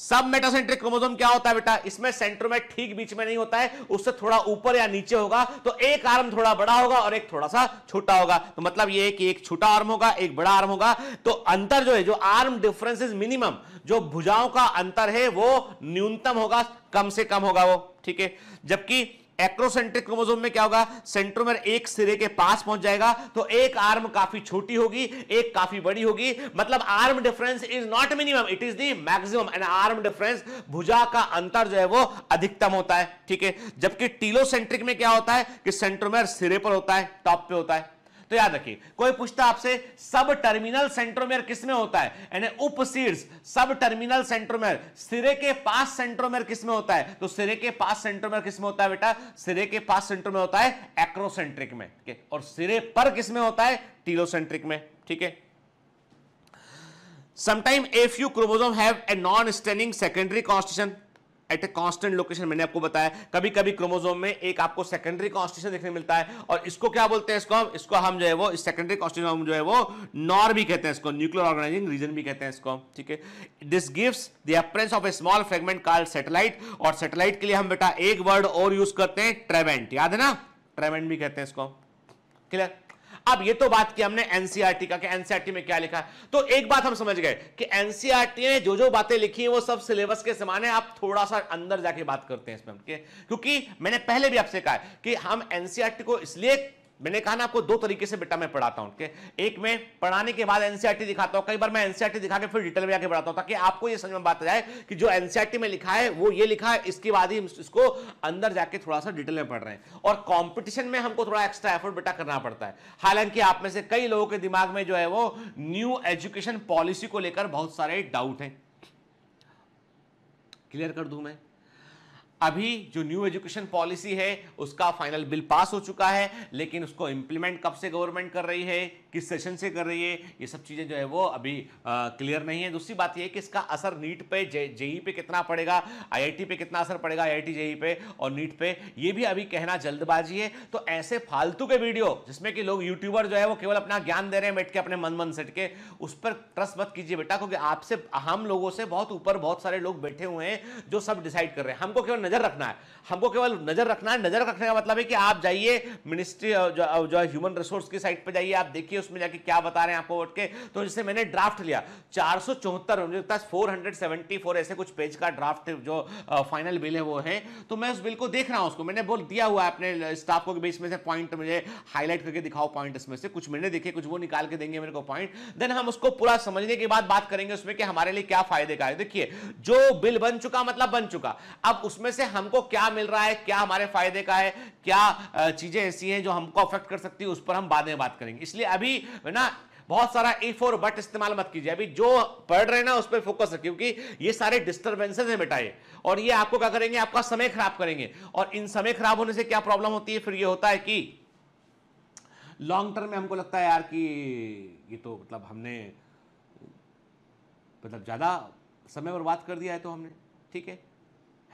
सब मेटासेंट्रिक क्रोमोसोम क्या होता है बेटा इसमें सेंटर में ठीक बीच में नहीं होता है उससे थोड़ा ऊपर या नीचे होगा तो एक आर्म थोड़ा बड़ा होगा और एक थोड़ा सा छोटा होगा तो मतलब ये है कि एक छोटा आर्म होगा एक बड़ा आर्म होगा तो अंतर जो है जो आर्म डिफरेंस इज मिनिमम जो भुजाओं का अंतर है वो न्यूनतम होगा कम से कम होगा वो ठीक है जबकि एक्रोसेंट्रिक क्रोमोजोम में क्या होगा सेंट्रोमेर एक सिरे के पास पहुंच जाएगा तो एक आर्म काफी छोटी होगी एक काफी बड़ी होगी मतलब arm difference is not minimum it is the maximum and arm difference भुजा का अंतर जो है वो अधिकतम होता है ठीक है जबकि टीलोसेंट्रिक में क्या होता है कि सेंट्रोमेर सिरे पर होता है टॉप पे होता है तो याद रखिए कोई पूछता आपसे सब टर्मिनल सेंट्रोमेयर किसमें होता है यानी सीर्स सब टर्मिनल सेंट्रोमेयर सिरे के पास सेंट्रोमेयर किसमें होता है तो सिरे के पास सेंट्रोमेयर किसमें होता है बेटा सिरे के पास में होता है एक्रोसेंट्रिक में और सिरे पर किसमें होता है टीलोसेंट्रिक में ठीक है sometime a few chromosomes have a non standing secondary constitution at a constant location मैंने आपको बताया कभी कभी क्रोमोजोम में एक आपको सेकेंडरी कॉन्स्टिट्यूशन देखने मिलता है और इसको क्या बोलते हैं इसको हम इसको हम जो है वो इस सेकेंडरी कॉन्स्टिट्यूशन जो है वो नॉर भी कहते हैं इसको न्यूक्लियर ऑर्गेनाइजिंग रीजन भी कहते हैं इसको ठीक है this gives the appearance of a small fragment called satellite और सेटेलाइट के लिए हम बेटा एक वर्ड और यूज करते हैं ट्रेवेंट याद है ना ट्रेवेंट भी कहते हैं इसको क्लियर अब ये तो बात की हमने एनसीआरटी e का कि एनसीआरटी e में क्या लिखा है तो एक बात हम समझ गए कि एनसीआरटी e ने जो जो बातें लिखी है वो सब सिलेबस के समान है आप थोड़ा सा अंदर जाके बात करते हैं इसमें क्योंकि मैंने पहले भी आपसे कहा कि हम एनसीआरटी को इसलिए मैंने कहा ना आपको दो तरीके से बेटा मैं पढ़ाता हूँ एक में पढ़ाने के बाद एनसीआरटी e दिखाता हूँ कई बार मैं एनसीआरटी e दिखा के फिर डिटेल में आके पढ़ाता हूँ ताकि आपको ये समझ में बात आ जाए कि जो एनसीआरटी e में लिखा है वो ये लिखा है इसके बाद ही इसको अंदर जाके थोड़ा सा डिटेल में पढ़ रहे हैं और कॉम्पिटिशन में हमको थोड़ा एक्स्ट्रा एफर्ट बेटा करना पड़ता है हालांकि आप में से कई लोगों के दिमाग में जो है वो न्यू एजुकेशन पॉलिसी को लेकर बहुत सारे डाउट हैं क्लियर कर दू मैं अभी जो न्यू एजुकेशन पॉलिसी है उसका फाइनल बिल पास हो चुका है लेकिन उसको इम्प्लीमेंट कब से गवर्नमेंट कर रही है किस सेशन से कर रही है ये सब चीज़ें जो है वो अभी क्लियर नहीं है दूसरी बात यह है कि इसका असर नीट पे जेई पे कितना पड़ेगा आईआईटी पे कितना असर पड़ेगा आईआईटी जेई पे और नीट पे ये भी अभी कहना जल्दबाजी है तो ऐसे फालतू के वीडियो जिसमें कि लोग यूट्यूबर जो है वो केवल अपना ज्ञान दे रहे हैं बैठ के अपने मन मन सेट के उस पर ट्रस्ट मत कीजिए बेटा क्योंकि आपसे हम लोगों से बहुत ऊपर बहुत सारे लोग बैठे हुए हैं जो सब डिसाइड कर रहे हैं हमको केवल नज़र रखना है हमको केवल नज़र रखना है नज़र रखने का मतलब है कि आप जाइए मिनिस्ट्री जो, जो है ह्यूमन रिसोर्स की साइट पर जाइए आप देखिए उसमें जाके क्या बता रहे हैं आपको वोट के तो जैसे मैंने ड्राफ्ट लिया चार सौ चौहत्तर मुझे लगता है फोर ऐसे कुछ पेज का ड्राफ्ट जो फाइनल बिल है वो है तो मैं उस बिल को देख रहा हूँ उसको मैंने बोल दिया हुआ अपने स्टाफ को बीच में से पॉइंट मुझे हाईलाइट करके दिखाओ पॉइंट इसमें से कुछ मैंने देखे कुछ वो निकाल के देंगे मेरे को पॉइंट देन हम उसको पूरा समझने के बाद बात करेंगे उसमें कि हमारे लिए क्या फायदे का है देखिए जो बिल बन चुका मतलब बन चुका अब उसमें से इससे हमको क्या मिल रहा है क्या हमारे फायदे का है क्या चीज़ें ऐसी हैं जो हमको अफेक्ट कर सकती है उस पर हम बाद में बात करेंगे इसलिए अभी ना बहुत सारा ए फोर बट इस्तेमाल मत कीजिए अभी जो पढ़ रहे ना उस पर फोकस रखिए क्योंकि ये सारे डिस्टर्बेंसेज हैं बेटा ये और ये आपको क्या करेंगे आपका समय खराब करेंगे और इन समय खराब होने से क्या प्रॉब्लम होती है फिर ये होता है कि लॉन्ग टर्म में हमको लगता है यार कि ये तो मतलब हमने मतलब ज़्यादा समय बर्बाद कर दिया है तो हमने ठीक है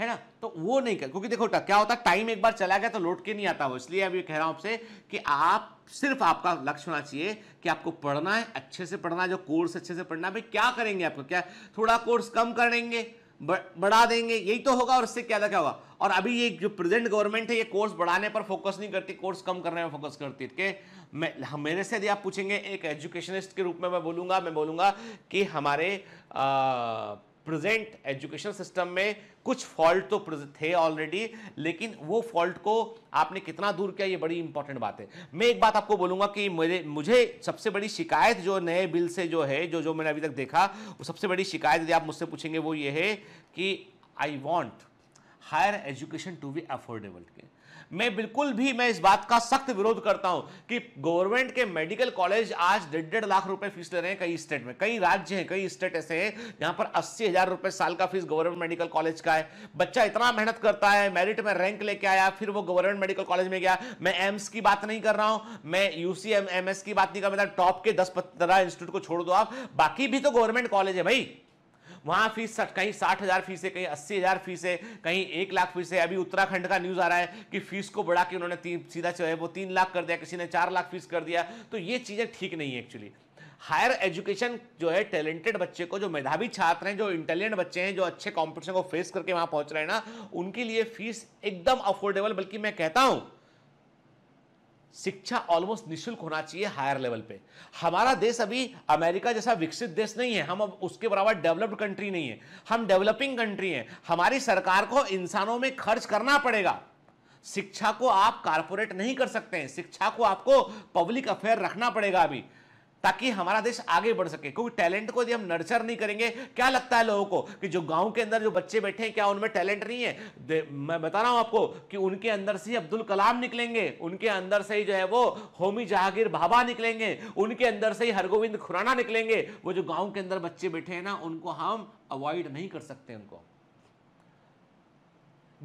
है ना तो वो नहीं कर क्योंकि देखो क्या होता टाइम एक बार चला गया तो लौट के नहीं आता वो इसलिए अभी कह रहा हूँ आपसे कि आप सिर्फ आपका लक्ष्य होना चाहिए कि आपको पढ़ना है अच्छे से पढ़ना है जो कोर्स अच्छे से पढ़ना है भाई क्या करेंगे आपको क्या थोड़ा कोर्स कम करेंगे बढ़ा देंगे यही तो होगा और इससे क्या था क्या होगा और अभी ये जो प्रेजेंट गवर्नमेंट है ये कोर्स बढ़ाने पर फोकस नहीं करती कोर्स कम करने पर फोकस करती है ठीक है मेरे से यदि आप पूछेंगे एक एजुकेशनिस्ट के रूप में मैं बोलूँगा मैं बोलूँगा कि हमारे आ, प्रेजेंट एजुकेशन सिस्टम में कुछ फॉल्ट तो थे ऑलरेडी लेकिन वो फॉल्ट को आपने कितना दूर किया ये बड़ी इंपॉर्टेंट बात है मैं एक बात आपको बोलूँगा कि मेरे मुझे सबसे बड़ी शिकायत जो नए बिल से जो है जो जो मैंने अभी तक देखा वो सबसे बड़ी शिकायत यदि आप मुझसे पूछेंगे वो ये है कि I want higher education to be affordable मैं बिल्कुल भी मैं इस बात का सख्त विरोध करता हूं कि गवर्नमेंट के मेडिकल कॉलेज आज डेढ़ डेढ़ लाख रुपए फीस ले रहे हैं कई स्टेट में कई राज्य हैं कई स्टेट ऐसे हैं जहां पर अस्सी हजार रुपए साल का फीस गवर्नमेंट मेडिकल कॉलेज का है बच्चा इतना मेहनत करता है मेरिट में रैंक लेके आया फिर वो गवर्नमेंट मेडिकल कॉलेज में गया मैं एम्स की बात नहीं कर रहा हूं मैं यूसी एम, की बात नहीं कर रहा टॉप के दस पंद्रह इंस्टीट्यूट को छोड़ दो आप बाकी भी तो गवर्नमेंट कॉलेज है भाई वहाँ फीस कहीं साठ हज़ार फीस है कहीं अस्सी हज़ार फीस है कहीं एक लाख फीस है अभी उत्तराखंड का न्यूज़ आ रहा है कि फीस को बढ़ा के उन्होंने तीन सीधा जो है वो तीन लाख कर दिया किसी ने चार लाख फीस कर दिया तो ये चीज़ें ठीक नहीं है एक्चुअली हायर एजुकेशन जो है टैलेंटेड बच्चे को जो मेधावी छात्र हैं जो इंटेलिजेंट बच्चे हैं जो अच्छे कॉम्पिटिशन को फेस करके वहाँ पहुँच रहे हैं ना उनके लिए फीस एकदम अफोर्डेबल बल्कि मैं कहता हूँ शिक्षा ऑलमोस्ट निशुल्क होना चाहिए हायर लेवल पे हमारा देश अभी अमेरिका जैसा विकसित देश नहीं है हम अब उसके बराबर डेवलप्ड कंट्री नहीं है हम डेवलपिंग कंट्री हैं हमारी सरकार को इंसानों में खर्च करना पड़ेगा शिक्षा को आप कारपोरेट नहीं कर सकते हैं शिक्षा को आपको पब्लिक अफेयर रखना पड़ेगा अभी ताकि हमारा देश आगे बढ़ सके क्योंकि टैलेंट को यदि हम नर्चर नहीं करेंगे क्या लगता है लोगों को कि जो गांव के अंदर जो बच्चे बैठे हैं क्या उनमें टैलेंट नहीं है मैं बता रहा हूं आपको कि उनके अंदर से ही अब्दुल कलाम निकलेंगे उनके अंदर से ही जो है वो होमी जहांगीर भाभा निकलेंगे उनके अंदर से ही हरगोविंद खुराना निकलेंगे वो जो गाँव के अंदर बच्चे बैठे हैं ना उनको हम अवॉइड नहीं कर सकते उनको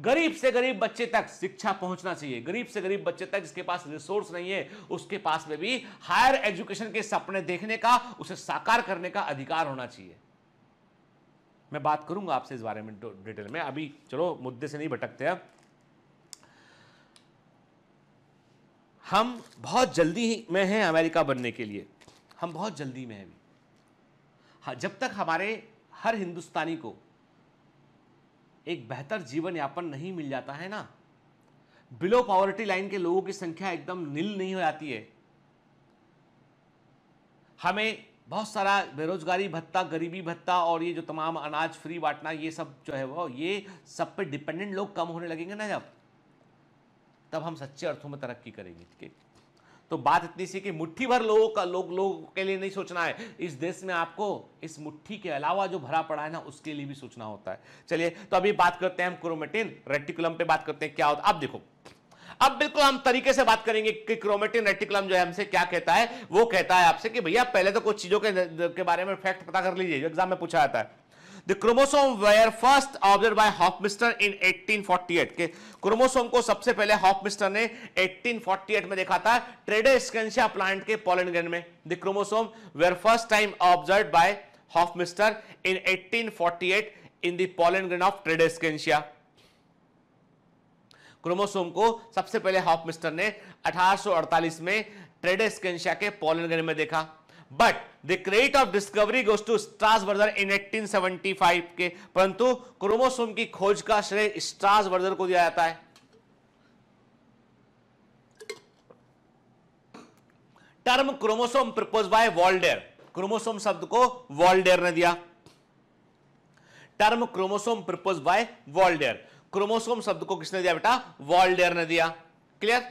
गरीब से गरीब बच्चे तक शिक्षा पहुंचना चाहिए गरीब से गरीब बच्चे तक जिसके पास रिसोर्स नहीं है उसके पास में भी हायर एजुकेशन के सपने देखने का उसे साकार करने का अधिकार होना चाहिए मैं बात करूंगा आपसे इस बारे में डिटेल में अभी चलो मुद्दे से नहीं भटकते हैं हम बहुत जल्दी में हैं अमेरिका बनने के लिए हम बहुत जल्दी में हैं अभी हाँ, जब तक हमारे हर हिंदुस्तानी को एक बेहतर जीवन यापन नहीं मिल जाता है ना बिलो पॉवर्टी लाइन के लोगों की संख्या एकदम नील नहीं हो जाती है हमें बहुत सारा बेरोजगारी भत्ता गरीबी भत्ता और ये जो तमाम अनाज फ्री बांटना ये सब जो है वो ये सब पे डिपेंडेंट लोग कम होने लगेंगे ना जब तब हम सच्चे अर्थों में तरक्की करेंगे ठीक है तो बात इतनी सी कि मुट्ठी भर लोगों का लोग लोगों के लिए नहीं सोचना है इस देश में आपको इस मुट्ठी के अलावा जो भरा पड़ा है ना उसके लिए भी सोचना होता है चलिए तो अभी बात करते हैं हम क्रोमेटिन रेटिकुलम पे बात करते हैं क्या होता है अब देखो अब बिल्कुल हम तरीके से बात करेंगे कि क्रोमेटिन रेटिकुलम जो है हमसे क्या कहता है वो कहता है आपसे कि भैया पहले तो कुछ चीजों के, के बारे में फैक्ट पता कर लीजिए एग्जाम में पूछा जाता है the chromosome were first observed by hofmeister in 1848 के क्रोमोसोम को सबसे पहले हॉपमिस्टर ने 1848 में देखा था ट्रेडेस्केंशिया प्लांट के पोलनगन में the chromosome were first time observed by hofmeister in 1848 in the pollen grain of Tradescantia chromosome को सबसे पहले हॉफमिस्टर ने 1848 में ट्रेडेस्केंशिया के पोलनगन में देखा but the credit of discovery goes to Strasburger in 1875 के परंतु क्रोमोसोम की खोज का श्रेय स्ट्रास बर्दर को दिया जाता है term chromosome propose by Waldeyer chromosome शब्द को वॉल्डेर ने दिया term chromosome propose by Waldeyer chromosome शब्द को किसने दिया बेटा वॉल्डेर ने दिया clear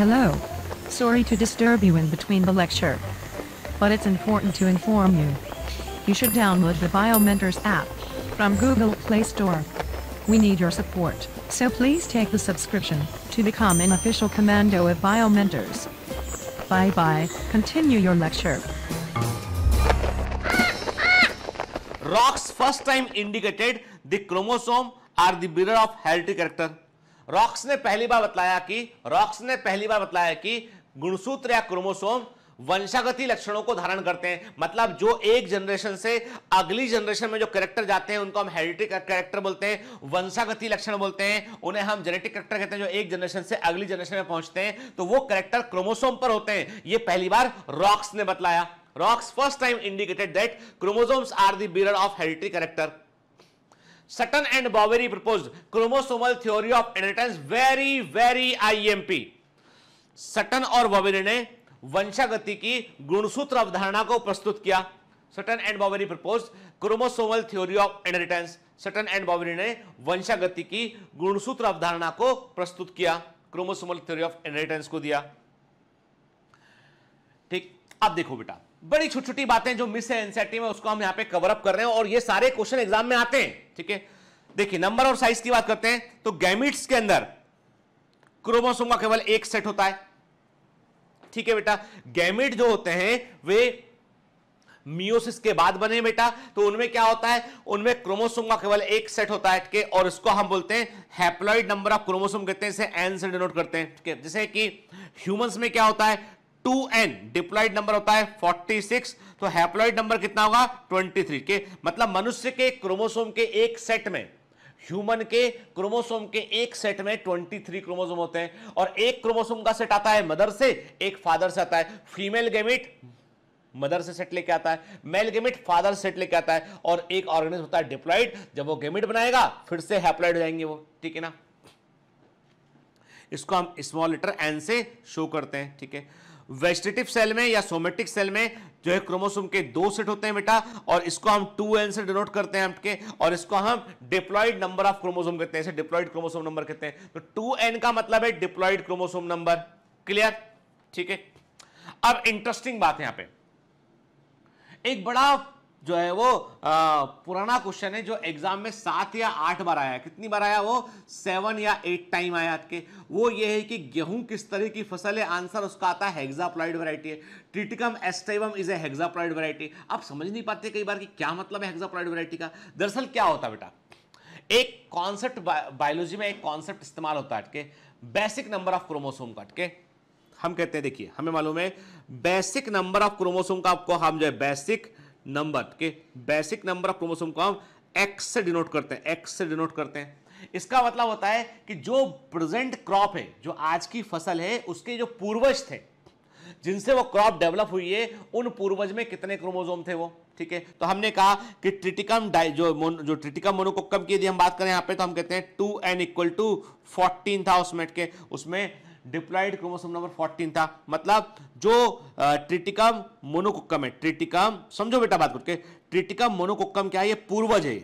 Hello. Sorry to disturb you in between the lecture. But it's important to inform you. You should download the BioMentors app from Google Play Store. We need your support, so please take the subscription to become an official commando of BioMentors. Bye-bye, continue your lecture. Rocks first time indicated the chromosome are the mirror of hereditary character. Roux ने पहली बार बताया कि रॉक्स ने पहली बार बताया कि गुणसूत्र या क्रोमोसोम वंशागति लक्षणों को धारण करते हैं मतलब जो एक जनरेशन से अगली जनरेशन में जो करेक्टर जाते हैं उनको हम हेरिटिक करेक्टर बोलते हैं वंशागति लक्षण बोलते हैं उन्हें हम जेनेटिक करेक्टर कहते हैं जो एक जनरेशन से अगली जनरेशन में पहुंचते हैं तो वो करेक्टर क्रोमोसोम पर होते हैं ये पहली बार रॉक्स ने बतलाया Roux first time indicated that chromosomes are the of hereditary character Sutton propose chromosomal theory of theory very very I M P Sutton और बॉवेरी ने वंशागति की गुणसूत्र अवधारणा को प्रस्तुत किया Sutton and Boveri propose chromosomal theory of inheritance Sutton and Boveri ने वंशागति की गुणसूत्र अवधारणा को प्रस्तुत किया क्रोमोसोमल थ्योरी ऑफ इनहेरिटेंस को दिया ठीक अब देखो बेटा बड़ी छोटी छोटी बातें जो मिस है एनसीआरटी e में उसको हम यहां पे कवर अप कर रहे हैं और ये सारे क्वेश्चन एग्जाम में आते हैं ठीक है देखिए नंबर और साइज की बात करते हैं तो गैमिट्स के अंदर क्रोमोसोम का केवल एक सेट होता है ठीक है बेटा गैमिट जो होते हैं वे मियोसिस के बाद बने बेटा तो उनमें क्या होता है उनमें क्रोमोसोम का केवल एक सेट होता है के और इसको हम बोलते हैं हैप्लॉइड नंबर ऑफ क्रोमोसोम कहते हैं इसे एन से डिनोट करते हैं ठीक है जैसे कि ह्यूमंस में क्या होता है टू एन डिप्लॉइड नंबर होता है फोर्टी सिक्स तो हैप्लॉइड नंबर कितना होगा ट्वेंटी थ्री के मतलब मनुष्य के क्रोमोसोम के एक सेट में ह्यूमन के क्रोमोसोम के एक सेट में ट्वेंटी थ्री क्रोमोसोम होते हैं और एक क्रोमोसोम का सेट आता है मदर से एक फादर से आता है फीमेल गेमिट मदर से सेट लेके आता है मेल गेमिट फादर सेट लेके आता है और एक ऑर्गेनिज्म होता है डिप्लॉइड जब वो गेमिट बनाएगा फिर से हैप्लॉइड हो जाएंगे वो ठीक है ना इसको हम स्मॉल लेटर एन से शो करते हैं ठीक है वेजिटेटिव सेल में या सोमेटिक सेल में जो है क्रोमोसोम के दो सेट होते हैं बेटा और इसको हम टू एन से डिनोट करते हैं आपके और इसको हम डिप्लॉइड नंबर ऑफ क्रोमोसोम कहते हैं डिप्लॉइड क्रोमोसोम नंबर कहते हैं तो टू एन का मतलब है डिप्लॉइड क्रोमोसोम नंबर क्लियर ठीक है अब इंटरेस्टिंग बात है यहां पे एक बड़ा जो है वो आ, पुराना क्वेश्चन है जो एग्जाम में सात या आठ बार आया कितनी बार आया वो सेवन या एट टाइम आया आपके वो ये है कि गेहूं किस तरह की फसल है आंसर उसका आता है हेग्जाप्लाइड वैरायटी है Triticum aestivum is a hexaploid variety आप समझ नहीं पाते कई बार कि क्या मतलब है हेग्जाप्लाइड वैरायटी का दरअसल क्या होता है बेटा एक कॉन्सेप्ट बायोलॉजी में एक कॉन्सेप्ट इस्तेमाल होता है अटके बेसिक नंबर ऑफ क्रोमोसोम का अटके हम कहते हैं देखिए हमें मालूम है बेसिक नंबर ऑफ क्रोमोसोम का आपको हम जो है बेसिक नंबर के बेसिक नंबर ऑफ क्रोमोसोम को हम एक्स से डिनोट करते हैं एक्स से डिनोट करते हैं इसका मतलब होता है कि जो प्रेजेंट क्रॉप है जो आज की फसल है उसके जो पूर्वज थे जिनसे वो क्रॉप डेवलप हुई है उन पूर्वज में कितने क्रोमोजोम थे वो ठीक है तो हमने कहा कि ट्रिटिकम जो मोन, जो ट्रिटिकम मोनोकोकम की यदि हम बात करें यहां पे तो हम कहते हैं two n equal to fourteen था उसमें के उसमें डिप्लाइड क्रोमोसोम नंबर 14 था मतलब जो ट्रिटिकम मोनोकोक्कम है ट्रिटिकम समझो बेटा बात करके ट्रिटिकम मोनोकोक्कम क्या है ये पूर्वज है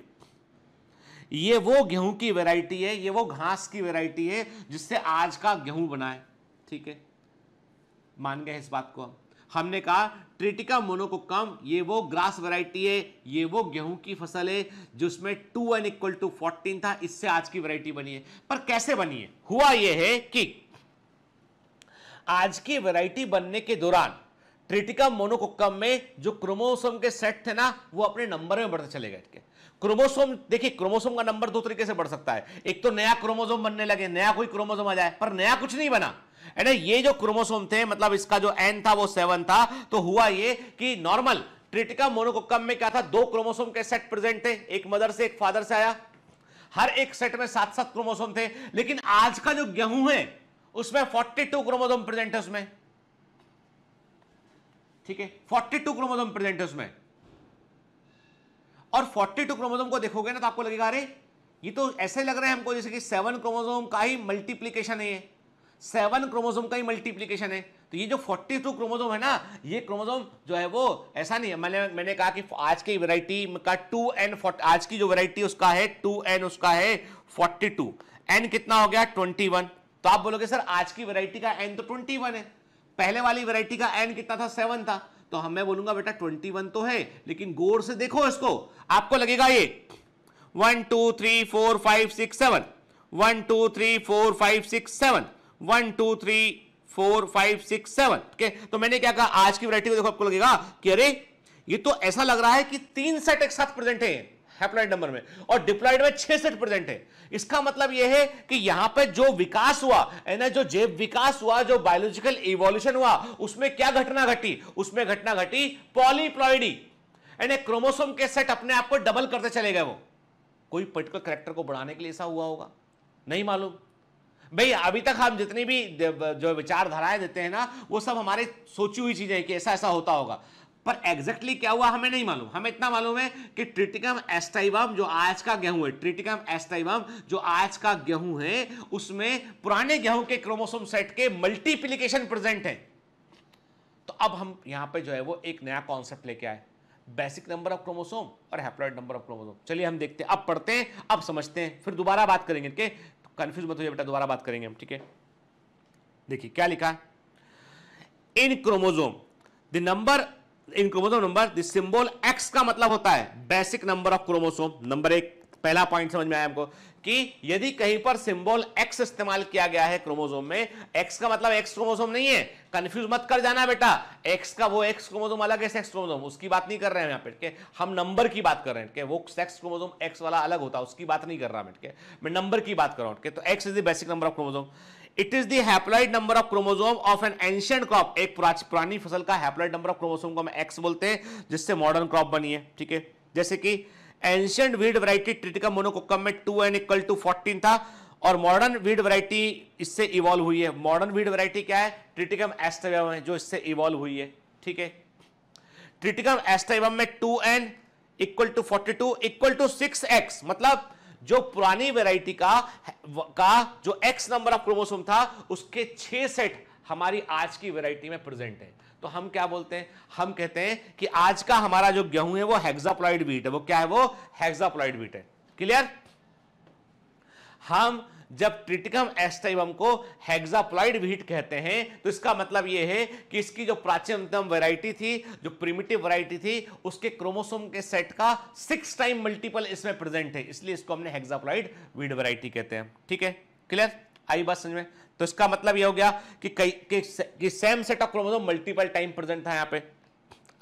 ये वो गेहूं की वैरायटी है ये वो घास की वैरायटी है जिससे आज का गेहूं बना है ठीक है मान गए इस बात को हम हमने कहा ट्रिटिका मोनोकोकम ये वो ग्रास वैरायटी है ये वो गेहूं की फसल है जिसमें two n equal to fourteen था इससे आज की वैरायटी बनी है पर कैसे बनी है हुआ ये है कि आज की वैरायटी बनने के दौरान ट्रिटिका मोनोकोक्कम में जो क्रोमोसोम के सेट थे ना वो अपने नंबर में बढ़ते चले गए के क्रोमोसोम देखिए क्रोमोसोम का नंबर दो तरीके से बढ़ सकता है एक तो नया क्रोमोसोम बनने लगे नया कोई क्रोमोसोम आ जाए पर नया कुछ नहीं बना है ना ये जो क्रोमोसोम थे मतलब इसका जो एन था वो सेवन था तो हुआ ये कि नॉर्मल ट्रिटिका मोनोकोक्कम में क्या था दो क्रोमोसोम के सेट प्रेजेंट थे एक मदर से एक फादर से आया हर एक सेट में सात सात क्रोमोसोम थे लेकिन आज का जो गेहूं है उसमें 42 क्रोमोजोम प्रेजेंट है उसमें ठीक है 42 क्रोमोजोम प्रेजेंट है उसमें और 42 क्रोमोजोम को देखोगे ना तो आपको लगेगा अरे ये तो ऐसे लग रहा है हमको जैसे कि सेवन क्रोमोजोम का ही मल्टीप्लीकेशन है सेवन क्रोमोजोम का ही मल्टीप्लीकेशन है तो ये जो 42 क्रोमोजोम है ना ये क्रोमोजोम जो है वो ऐसा नहीं है मैंने मैंने कहा कि आज की वैरायटी का 2n आज की जो वैरायटी उसका है 2n उसका है 42 n कितना हो गया 21 तो आप बोलोगे सर आज की वैरायटी का एन तो ट्वेंटी वन है पहले वाली वैरायटी का एन कितना था सेवन था तो हम मैं बोलूंगा बेटा ट्वेंटी वन तो है लेकिन गौर से देखो इसको आपको लगेगा ये one two three four five six seven one two three four five six seven one two three four five six seven okay तो मैंने क्या कहा आज की वरायटी को देखो आपको लगेगा कि अरे ये तो ऐसा लग रहा है कि तीन सेट एक साथ प्रेजेंट है हैप्लॉइड नंबर में और डिप्लॉइड में छेसठ परसेंट है इसका मतलब यह है कि यहां पर जो विकास हुआ ना जो जैव विकास हुआ जो बायोलॉजिकल इवोल्यूशन हुआ उसमें क्या घटना घटी उसमें घटना घटी पॉलीप्लॉइडी यानी क्रोमोसोम के सेट अपने आप को डबल करते चले गए वो कोई पर्टिकुलर करेक्टर को बढ़ाने के लिए ऐसा हुआ होगा नहीं मालूम भाई अभी तक हम जितनी भी जो विचारधाराएं देते हैं ना वो सब हमारे सोची हुई चीजें कि ऐसा ऐसा होता होगा पर एग्जैक्टली क्या हुआ हमें नहीं मालूम हमें इतना मालूम है कि ट्रिटिकम एस्टाइबम जो आज का गेहूं है ट्रिटिकम एस्टाइबम जो आज का गेहूं है उसमें पुराने गेहूं के क्रोमोसोम सेट के मल्टीप्लीकेशन प्रेजेंट है तो अब हम यहां पे जो है वो एक नया कॉन्सेप्ट लेके आए बेसिक नंबर ऑफ क्रोमोसोम और हैप्लॉइड नंबर ऑफ क्रोमोसोम चलिए हम देखते हैं अब पढ़ते हैं अब समझते हैं फिर दोबारा बात करेंगे इनके कंफ्यूज तो मत होइए बेटा दोबारा बात करेंगे हम ठीक है देखिए क्या लिखा है in chromosome the number in chromosome number this symbol x का मतलब होता है basic number of chromosome number एक पहला पॉइंट समझ में आया हमको कि यदि कहीं पर सिंबल एक्स इस्तेमाल किया गया है क्रोमोसोम में एक्स का मतलब एक्स क्रोमोसोम नहीं है कंफ्यूज मत कर जाना बेटा एक्स का वो एक्स क्रोमोसोम अलग है सेक्स क्रोमोसोम उसकी बात नहीं कर रहे हैं यहां पर हम नंबर की बात कर रहे हैं के वो सेक्स क्रोमोसोम एक्स वाला अलग होता है उसकी बात नहीं कर रहा मैं नंबर की बात कर रहा हूं तो x is the basic number of chromosome it is the haploid number of chromosome of an ancient crop एक पुरानी फसल का हैप्लाइड नंबर ऑफ क्रोमोसोम को हम एक्स बोलते हैं जिससे मॉडर्न क्रॉप बनी है ठीक है जैसे कि ancient wheat variety Triticum monococcum में two n equal to fourteen था और मॉडर्न वीड वराइटी इससे इवॉल्व हुई है मॉडर्न वीड वराइटी क्या है ट्रिटिकम एस्टेवम है जो इससे इवॉल्व हुई है ठीक है ट्रिटिकम एस्टेवम में two n equal to forty two equal to six x मतलब जो पुरानी वेराइटी का का जो एक्स नंबर ऑफ क्रोमोसोम था उसके छह सेट हमारी आज की वेराइटी में प्रेजेंट है तो हम क्या बोलते हैं हम कहते हैं कि आज का हमारा जो गेहूं है वो हेक्साप्लाइड बीट है वो क्या है वो हेक्साप्लाइड बीट है क्लियर हम जब ट्रिटिकम एस्टाइवम को हेग्जाप्लाइड व्हीट कहते हैं तो इसका मतलब यह है कि इसकी जो प्राचीनतम वैरायटी थी जो प्रिमिटिव वैरायटी थी उसके क्रोमोसोम के सेट का सिक्स टाइम मल्टीपल इसमें प्रेजेंट है इसलिए इसको हमने हेग्जाप्लाइड वीट वैरायटी कहते हैं ठीक है क्लियर आई बात समझ में तो इसका मतलब यह हो गया कि, कई same set of chromosome multiple time present था यहां पर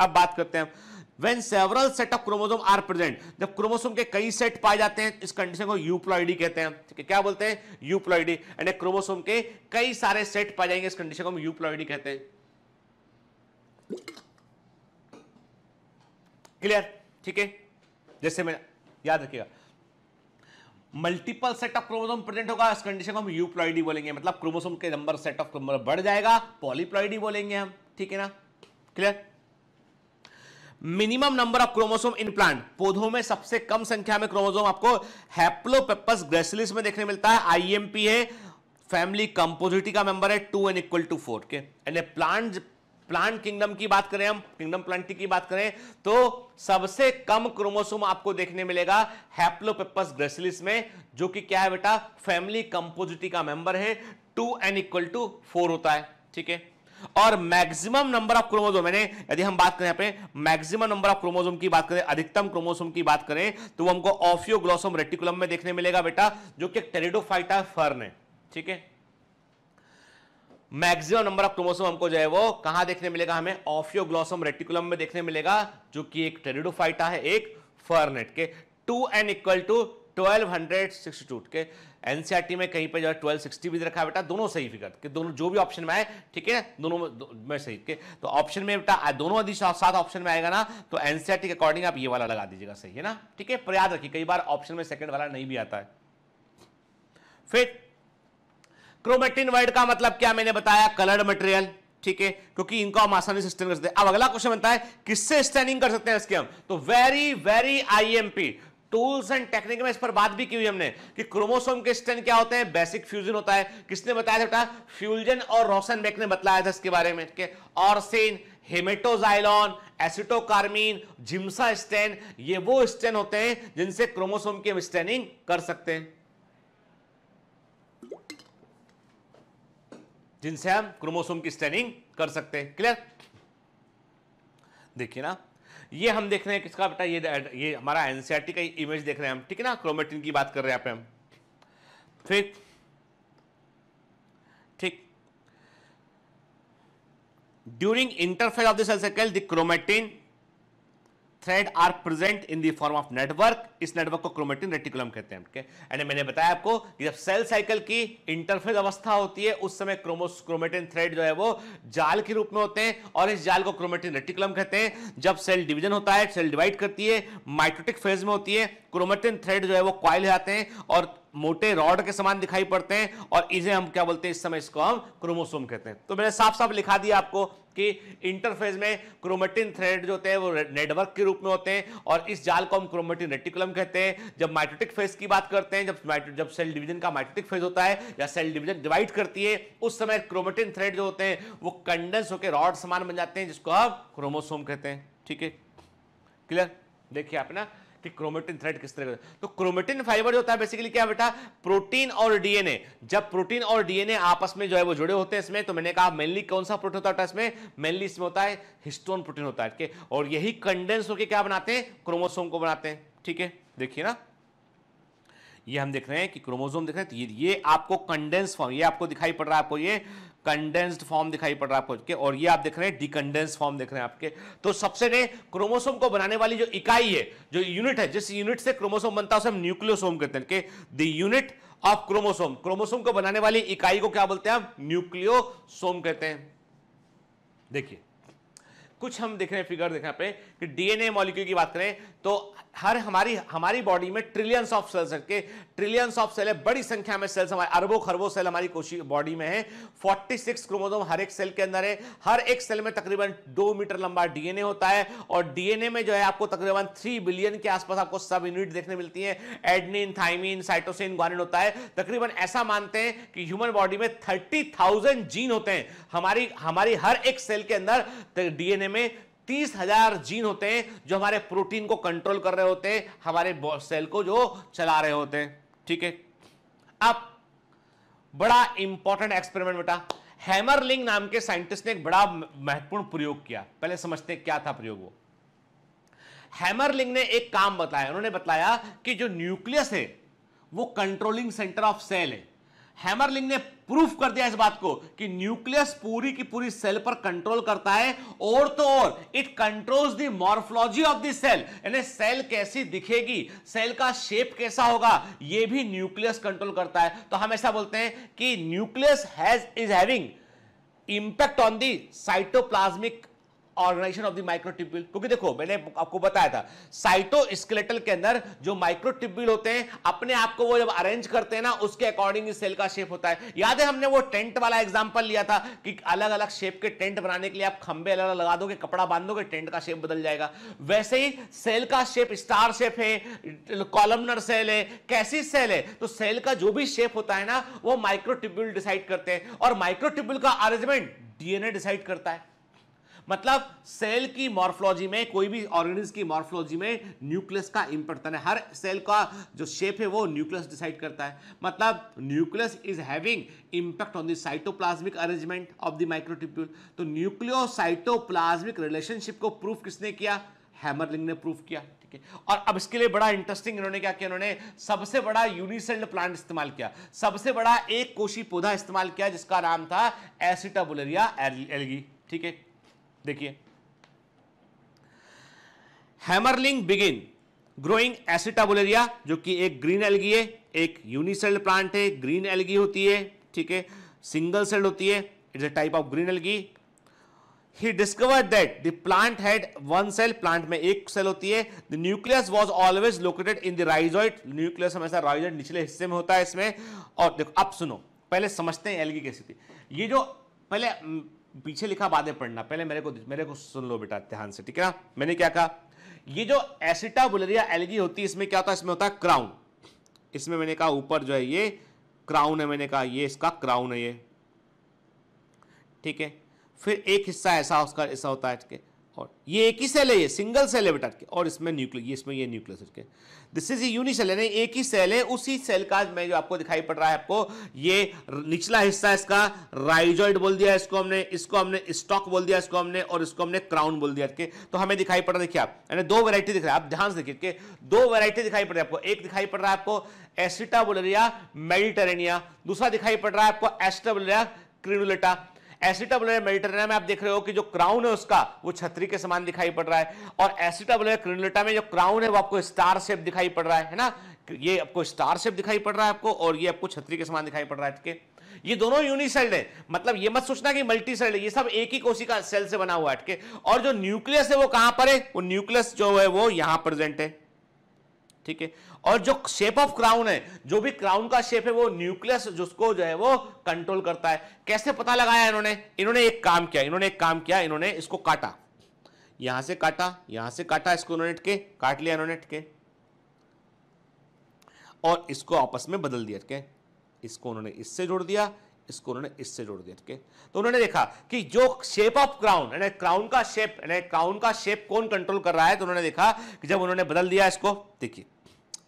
अब बात करते हैं when several set of chromosome are present जब क्रोमोसोम के कई सेट पाए जाते हैं इस कंडीशन को यूप्लॉइडी कहते हैं ठीक है क्या बोलते हैं यूप्लॉइडी एंड क्रोमोसोम के कई सारे सेट पाए जाएंगे इस कंडीशन को हम यूप्लॉइडी कहते हैं क्लियर ठीक है जैसे मैं याद रखिएगा multiple set of chromosome present होगा इस कंडीशन को हम यूप्लॉइडी बोलेंगे मतलब क्रोमोसोम के नंबर सेट ऑफ नंबर बढ़ जाएगा पॉलीप्लॉइडी बोलेंगे हम ठीक है ना clear minimum number of chromosome in plant पौधों में सबसे कम संख्या में क्रोमोसोम आपको हैप्लोपेपस ग्रेसिलिस में देखने मिलता है आईएमपी है फैमिली कंपोजिटी का मेंबर है two n equal to four के यानी प्लांट प्लांट किंगडम की बात करें हम किंगडम प्लांटी की बात करें तो सबसे कम क्रोमोसोम आपको देखने मिलेगा हैप्लोपेपस ग्रेसिलिस में जो कि क्या है बेटा फैमिली कंपोजिटी का मेंबर है two n equal to four होता है ठीक है और मैक्सिमम नंबर ऑफ क्रोमोजोम यानी यदि हम बात करें यहाँ पे मैक्सिमम नंबर ऑफ क्रोमोजोम की बात करें अधिकतम क्रोमोसोम की बात करें तो वो हमको ऑफियोग्लोसोम रेटिकुलम में देखने मिलेगा बेटा जो कि टेरिडोफाइटा फर्न है ठीक है मैक्सिमम नंबर ऑफ क्रोमोसोम हमको जो है वो कहां देखने मिलेगा हमें ऑफियोग्लोसोम रेटिकुलम में देखने मिलेगा जो कि एक टेरिडोफाइटा है एक फर्नेट के two n equal to twelve hundred sixty two के एनसीआरटी में कहीं पे जो है ट्वेल्व सिक्सटी भी रखा है बेटा दोनों सही फिगर कि दोनों जो भी ऑप्शन में आए ठीक है दोनों में, दो, में सही के तो ऑप्शन में बेटा दोनों यदि सात ऑप्शन में आएगा ना तो एनसीआरटी के अकॉर्डिंग आप ये वाला लगा दीजिएगा सही है ना ठीक है पर रखिए कई बार ऑप्शन में सेकेंड वाला नहीं भी आता है फिर क्रोमेटिन वर्ड का मतलब क्या मैंने बताया कलर्ड मटेरियल ठीक है क्योंकि इनको हम आसानी से स्टैंड कर सकते हैं अब अगला क्वेश्चन बनता है किससे स्टैंडिंग कर सकते हैं इसके हम तो very very IMP tools and technique में इस पर बात भी की हुई हमने कि क्रोमोसोम के स्टैंड क्या होते हैं बेसिक फ्यूजन होता है किसने बताया था बेटा फ्यूजन और रोशन बेक ने बताया था इसके बारे में के और सेन हेमेटोजाइलॉन एसिटोकार्मीन जिम्सा स्टैंड ये वो स्टैंड होते हैं जिनसे क्रोमोसोम की हम स्टैंडिंग कर सकते हैं जिनसे हम क्रोमोसोम की स्टैंडिंग कर सकते हैं क्लियर देखिए ना ये हम देख रहे हैं किसका बेटा ये ये हमारा एनसीआरटी e का इमेज देख रहे हैं हम ठीक है ना क्रोमेटिन की बात कर रहे हैं हम फिर ठीक during interphase of the cell cycle the chromatin thread are present in the form of network इस नेटवर्क को क्रोमेटिन रेटिकुलम कहते हैं एंड मैंने बताया आपको कि जब सेल साइकिल की इंटरफेज अवस्था होती है उस समय क्रोमोस क्रोमेटिन थ्रेड जो है वो जाल के रूप में होते हैं और इस जाल को क्रोमेटिन रेटिकुलम कहते हैं जब सेल डिवीजन होता है सेल डिवाइड करती है माइक्रोटिक फेज में होती है क्रोमेटिन थ्रेड जो है वो क्वाइल जाते हैं और मोटे रॉड के समान दिखाई पड़ते हैं और इसे हम क्या बोलते हैं इस समय इसको हम क्रोमोसोम कहते हैं तो मैंने साफ साफ लिखा दिया आपको कि इंटरफेज में क्रोमेटिन थ्रेड जो होते हैं वो नेटवर्क के रूप में होते हैं और इस जाल को हम क्रोमेटिन रेटिकुलम कहते हैं जब माइटोटिक फेज की बात करते हैं जब जब सेल डिवीजन का माइटोटिक फेज होता है या सेल डिवीजन डिवाइड करती है उस समय क्रोमेटिन थ्रेड जो होते हैं वो कंडेंस होकर रॉड समान बन जाते हैं जिसको आप क्रोमोसोम कहते हैं ठीक है क्लियर देखिए आप ना कि क्रोमेटिन थ्रेड किस तरह तो क्रोमेटिन फाइबर जो होता है बेसिकली क्या बेटा प्रोटीन और डीएनए जब प्रोटीन और डीएनए आपस में जो है वो जुड़े होते हैं इसमें तो मैंने कहा मेनली कौन सा प्रोटीन होता है इसमें मेनली इसमें होता है हिस्टोन प्रोटीन होता है और यही कंडेंस होकर क्या बनाते हैं क्रोमोसोम को बनाते हैं ठीक है देखिए ना ये हम देख रहे हैं कि क्रोमोसोम देख रहे हैं तो ये, ये आपको कंडेंस फॉर्म ये आपको दिखाई पड़ रहा है आपको ये कंडेंस्ड फॉर्म दिखाई पड़ रहा है आपको और ये आप देख रहे हैं डिकंडेंस फॉर्म देख रहे हैं आपके तो सबसे पहले क्रोमोसोम को बनाने वाली जो इकाई है जो यूनिट है जिस यूनिट से क्रोमोसोम बनता है उसे हम न्यूक्लियोसोम कहते हैं the unit of chromosome chromosome को बनाने वाली इकाई को क्या बोलते हैं हम न्यूक्लियोसोम कहते हैं देखिए कुछ हम देख रहे हैं फिगर देख रहे हैं पे कि डीएनए मॉलिक्यूल की बात करें तो हर हमारी हमारी बॉडी में ट्रिलियंस ऑफ सेल्स के ट्रिलियंस ऑफ सेल है बड़ी संख्या में सेल्स हमारे अरबों खरबों सेल हमारी कोशी बॉडी में है 46 क्रोमोजोम हर एक सेल के अंदर है हर एक सेल में तकरीबन दो मीटर लंबा डीएनए होता है और डीएनए में जो है आपको तकरीबन थ्री बिलियन के आसपास आपको सब यूनिट देखने मिलती है एडनिन थाइमिन साइटोसिन ग्वानिन होता है तकरीबन ऐसा मानते हैं कि ह्यूमन बॉडी में थर्टी जीन होते हैं हमारी हमारी हर एक सेल के अंदर डीएनए में तीस हजार जीन होते हैं जो हमारे प्रोटीन को कंट्रोल कर रहे होते हैं हमारे सेल को जो चला रहे होते हैं ठीक है अब बड़ा इंपॉर्टेंट एक्सपेरिमेंट बेटा हैमरलिंग नाम के साइंटिस्ट ने एक बड़ा महत्वपूर्ण प्रयोग किया पहले समझते क्या था प्रयोग वो हैमरलिंग ने एक काम बताया उन्होंने बताया कि जो न्यूक्लियस है वो कंट्रोलिंग सेंटर ऑफ सेल है हैमरलिंग ने प्रूफ कर दिया इस बात को कि न्यूक्लियस पूरी की पूरी सेल पर कंट्रोल करता है और तो और it controls the morphology of the cell यानी सेल कैसी दिखेगी सेल का शेप कैसा होगा ये भी न्यूक्लियस कंट्रोल करता है तो हम ऐसा बोलते हैं कि nucleus has is having impact on the cytoplasmic organisation of the microtubule क्योंकि देखो मैंने आपको बताया था स्केलेटल के अंदर जो माइक्रोटिब्यूल होते हैं अपने आप को वो जब अरेंज करते हैं ना उसके अकॉर्डिंग सेल का शेप होता है याद है हमने वो टेंट वाला एग्जाम्पल लिया था कि अलग अलग शेप के टेंट बनाने के लिए आप खंबे अलग अलग लगा दोगे कपड़ा बांध दोगे टेंट का शेप बदल जाएगा वैसे ही सेल का शेप स्टार शेप है कॉलमनर सेल है कैसी सेल है तो सेल का जो भी शेप होता है ना वो माइक्रोटिब्यूल डिसाइड करते हैं और माइक्रोटिब्यूल का अरेंजमेंट डीएनए डिसाइड करता है मतलब सेल की मॉर्फोलॉजी में कोई भी ऑर्गेनिज की मॉर्फोलॉजी में न्यूक्लियस का इंपॉर्टेंट है हर सेल का जो शेप है वो न्यूक्लियस डिसाइड करता है मतलब nucleus is having impact on the cytoplasmic arrangement of the microtubule तो न्यूक्लियोसाइटोप्लाज्मिक रिलेशनशिप को प्रूफ किसने किया हैमरलिंग ने प्रूफ किया ठीक है और अब इसके लिए बड़ा इंटरेस्टिंग इन्होंने क्या किया इन्होंने सबसे बड़ा यूनिसेल्ड प्लांट इस्तेमाल किया सबसे बड़ा एक कोशी पौधा इस्तेमाल किया जिसका नाम था एसिटाबुलरिया एलगी ठीक है देखिए हैमरलिंग बिगिन ग्रोइंग एसिटाबोलेरिया जो कि एक ग्रीन एलगी है एक यूनिसेल्ड प्लांट है ग्रीन एलगी होती है ठीक है सिंगल सेल्ड होती है it's a type of green algae he discover that the plant had one cell plant में एक सेल होती है the nucleus was always located in the rhizoid nucleus हमेशा राइजॉइड निचले हिस्से में होता है इसमें और देखो अब सुनो पहले समझते हैं एलगी कैसी थी ये जो पहले पीछे लिखा बाद में पढ़ना पहले मेरे को मेरे को सुन लो बेटा ध्यान से ठीक है ना मैंने क्या कहा ये जो एसिटा बुलरिया एलगी होती है इसमें क्या होता है इसमें होता है क्राउन इसमें मैंने कहा ऊपर जो है ये क्राउन है मैंने कहा ये इसका क्राउन है ये ठीक है फिर एक हिस्सा ऐसा उसका ऐसा होता है ठीक है और ये एक ही सेल है ये सिंगल सेल है बेटा और इसमें न्यूक्लियस इसमें ये न्यूक्लियस के दिस इज यूनि सेल है एक ही सेल है उसी सेल का मैं जो आपको दिखाई पड़ रहा है आपको ये निचला हिस्सा इसका राइजॉइड बोल दिया इसको हमने इसको हमने स्टॉक बोल दिया इसको हमने और इसको हमने क्राउन बोल दिया के तो हमें दिखाई पड़ रहा देखिए आप यानी दो वेरायटी दिख रहा है आप ध्यान से देखिए दो वेरायटी दिखाई पड़ रही है आपको एक दिखाई पड़ रहा है आपको एसिटा बोलेरिया मेडिटेरेनिया दूसरा दिखाई पड़ रहा है आपको एस्टा बोलेरिया क्रिनुलेटा एसिटाबुलर मेडिटेरिया e में आप देख रहे हो कि जो क्राउन है उसका वो छतरी के समान दिखाई पड़ रहा है और एसिटाबुलर क्रिनोलेटा e में जो क्राउन है वो आपको स्टार शेप दिखाई पड़ रहा है है ना ये आपको स्टार शेप दिखाई पड़ रहा है आपको और ये आपको छतरी के समान दिखाई पड़ रहा है ठीक है ये दोनों यूनिसेल्ड है मतलब ये मत सोचना कि मल्टी सेल्ड है ये सब एक ही कोशिका सेल से बना हुआ है ठीक है और जो न्यूक्लियस है वो कहां पर है वो न्यूक्लियस जो है वो यहां प्रेजेंट है ठीक है और जो शेप ऑफ क्राउन है जो भी क्राउन का शेप है वो न्यूक्लियस जिसको जो है वो कंट्रोल करता है कैसे पता लगाया इन्होंने इन्होंने एक काम किया इन्होंने एक काम किया इन्होंने इसको काटा यहां से काटा यहां से काटा इसको इन्होंने के काट लिया इन्होंने के और इसको आपस में बदल दिया के इसको उन्होंने इससे जोड़ दिया इसको उन्होंने इससे जोड़ दिया के तो उन्होंने देखा कि जो शेप ऑफ क्राउन यानी क्राउन का शेप यानी क्राउन का शेप कौन कंट्रोल कर रहा है तो उन्होंने देखा कि जब उन्होंने बदल दिया इसको देखिए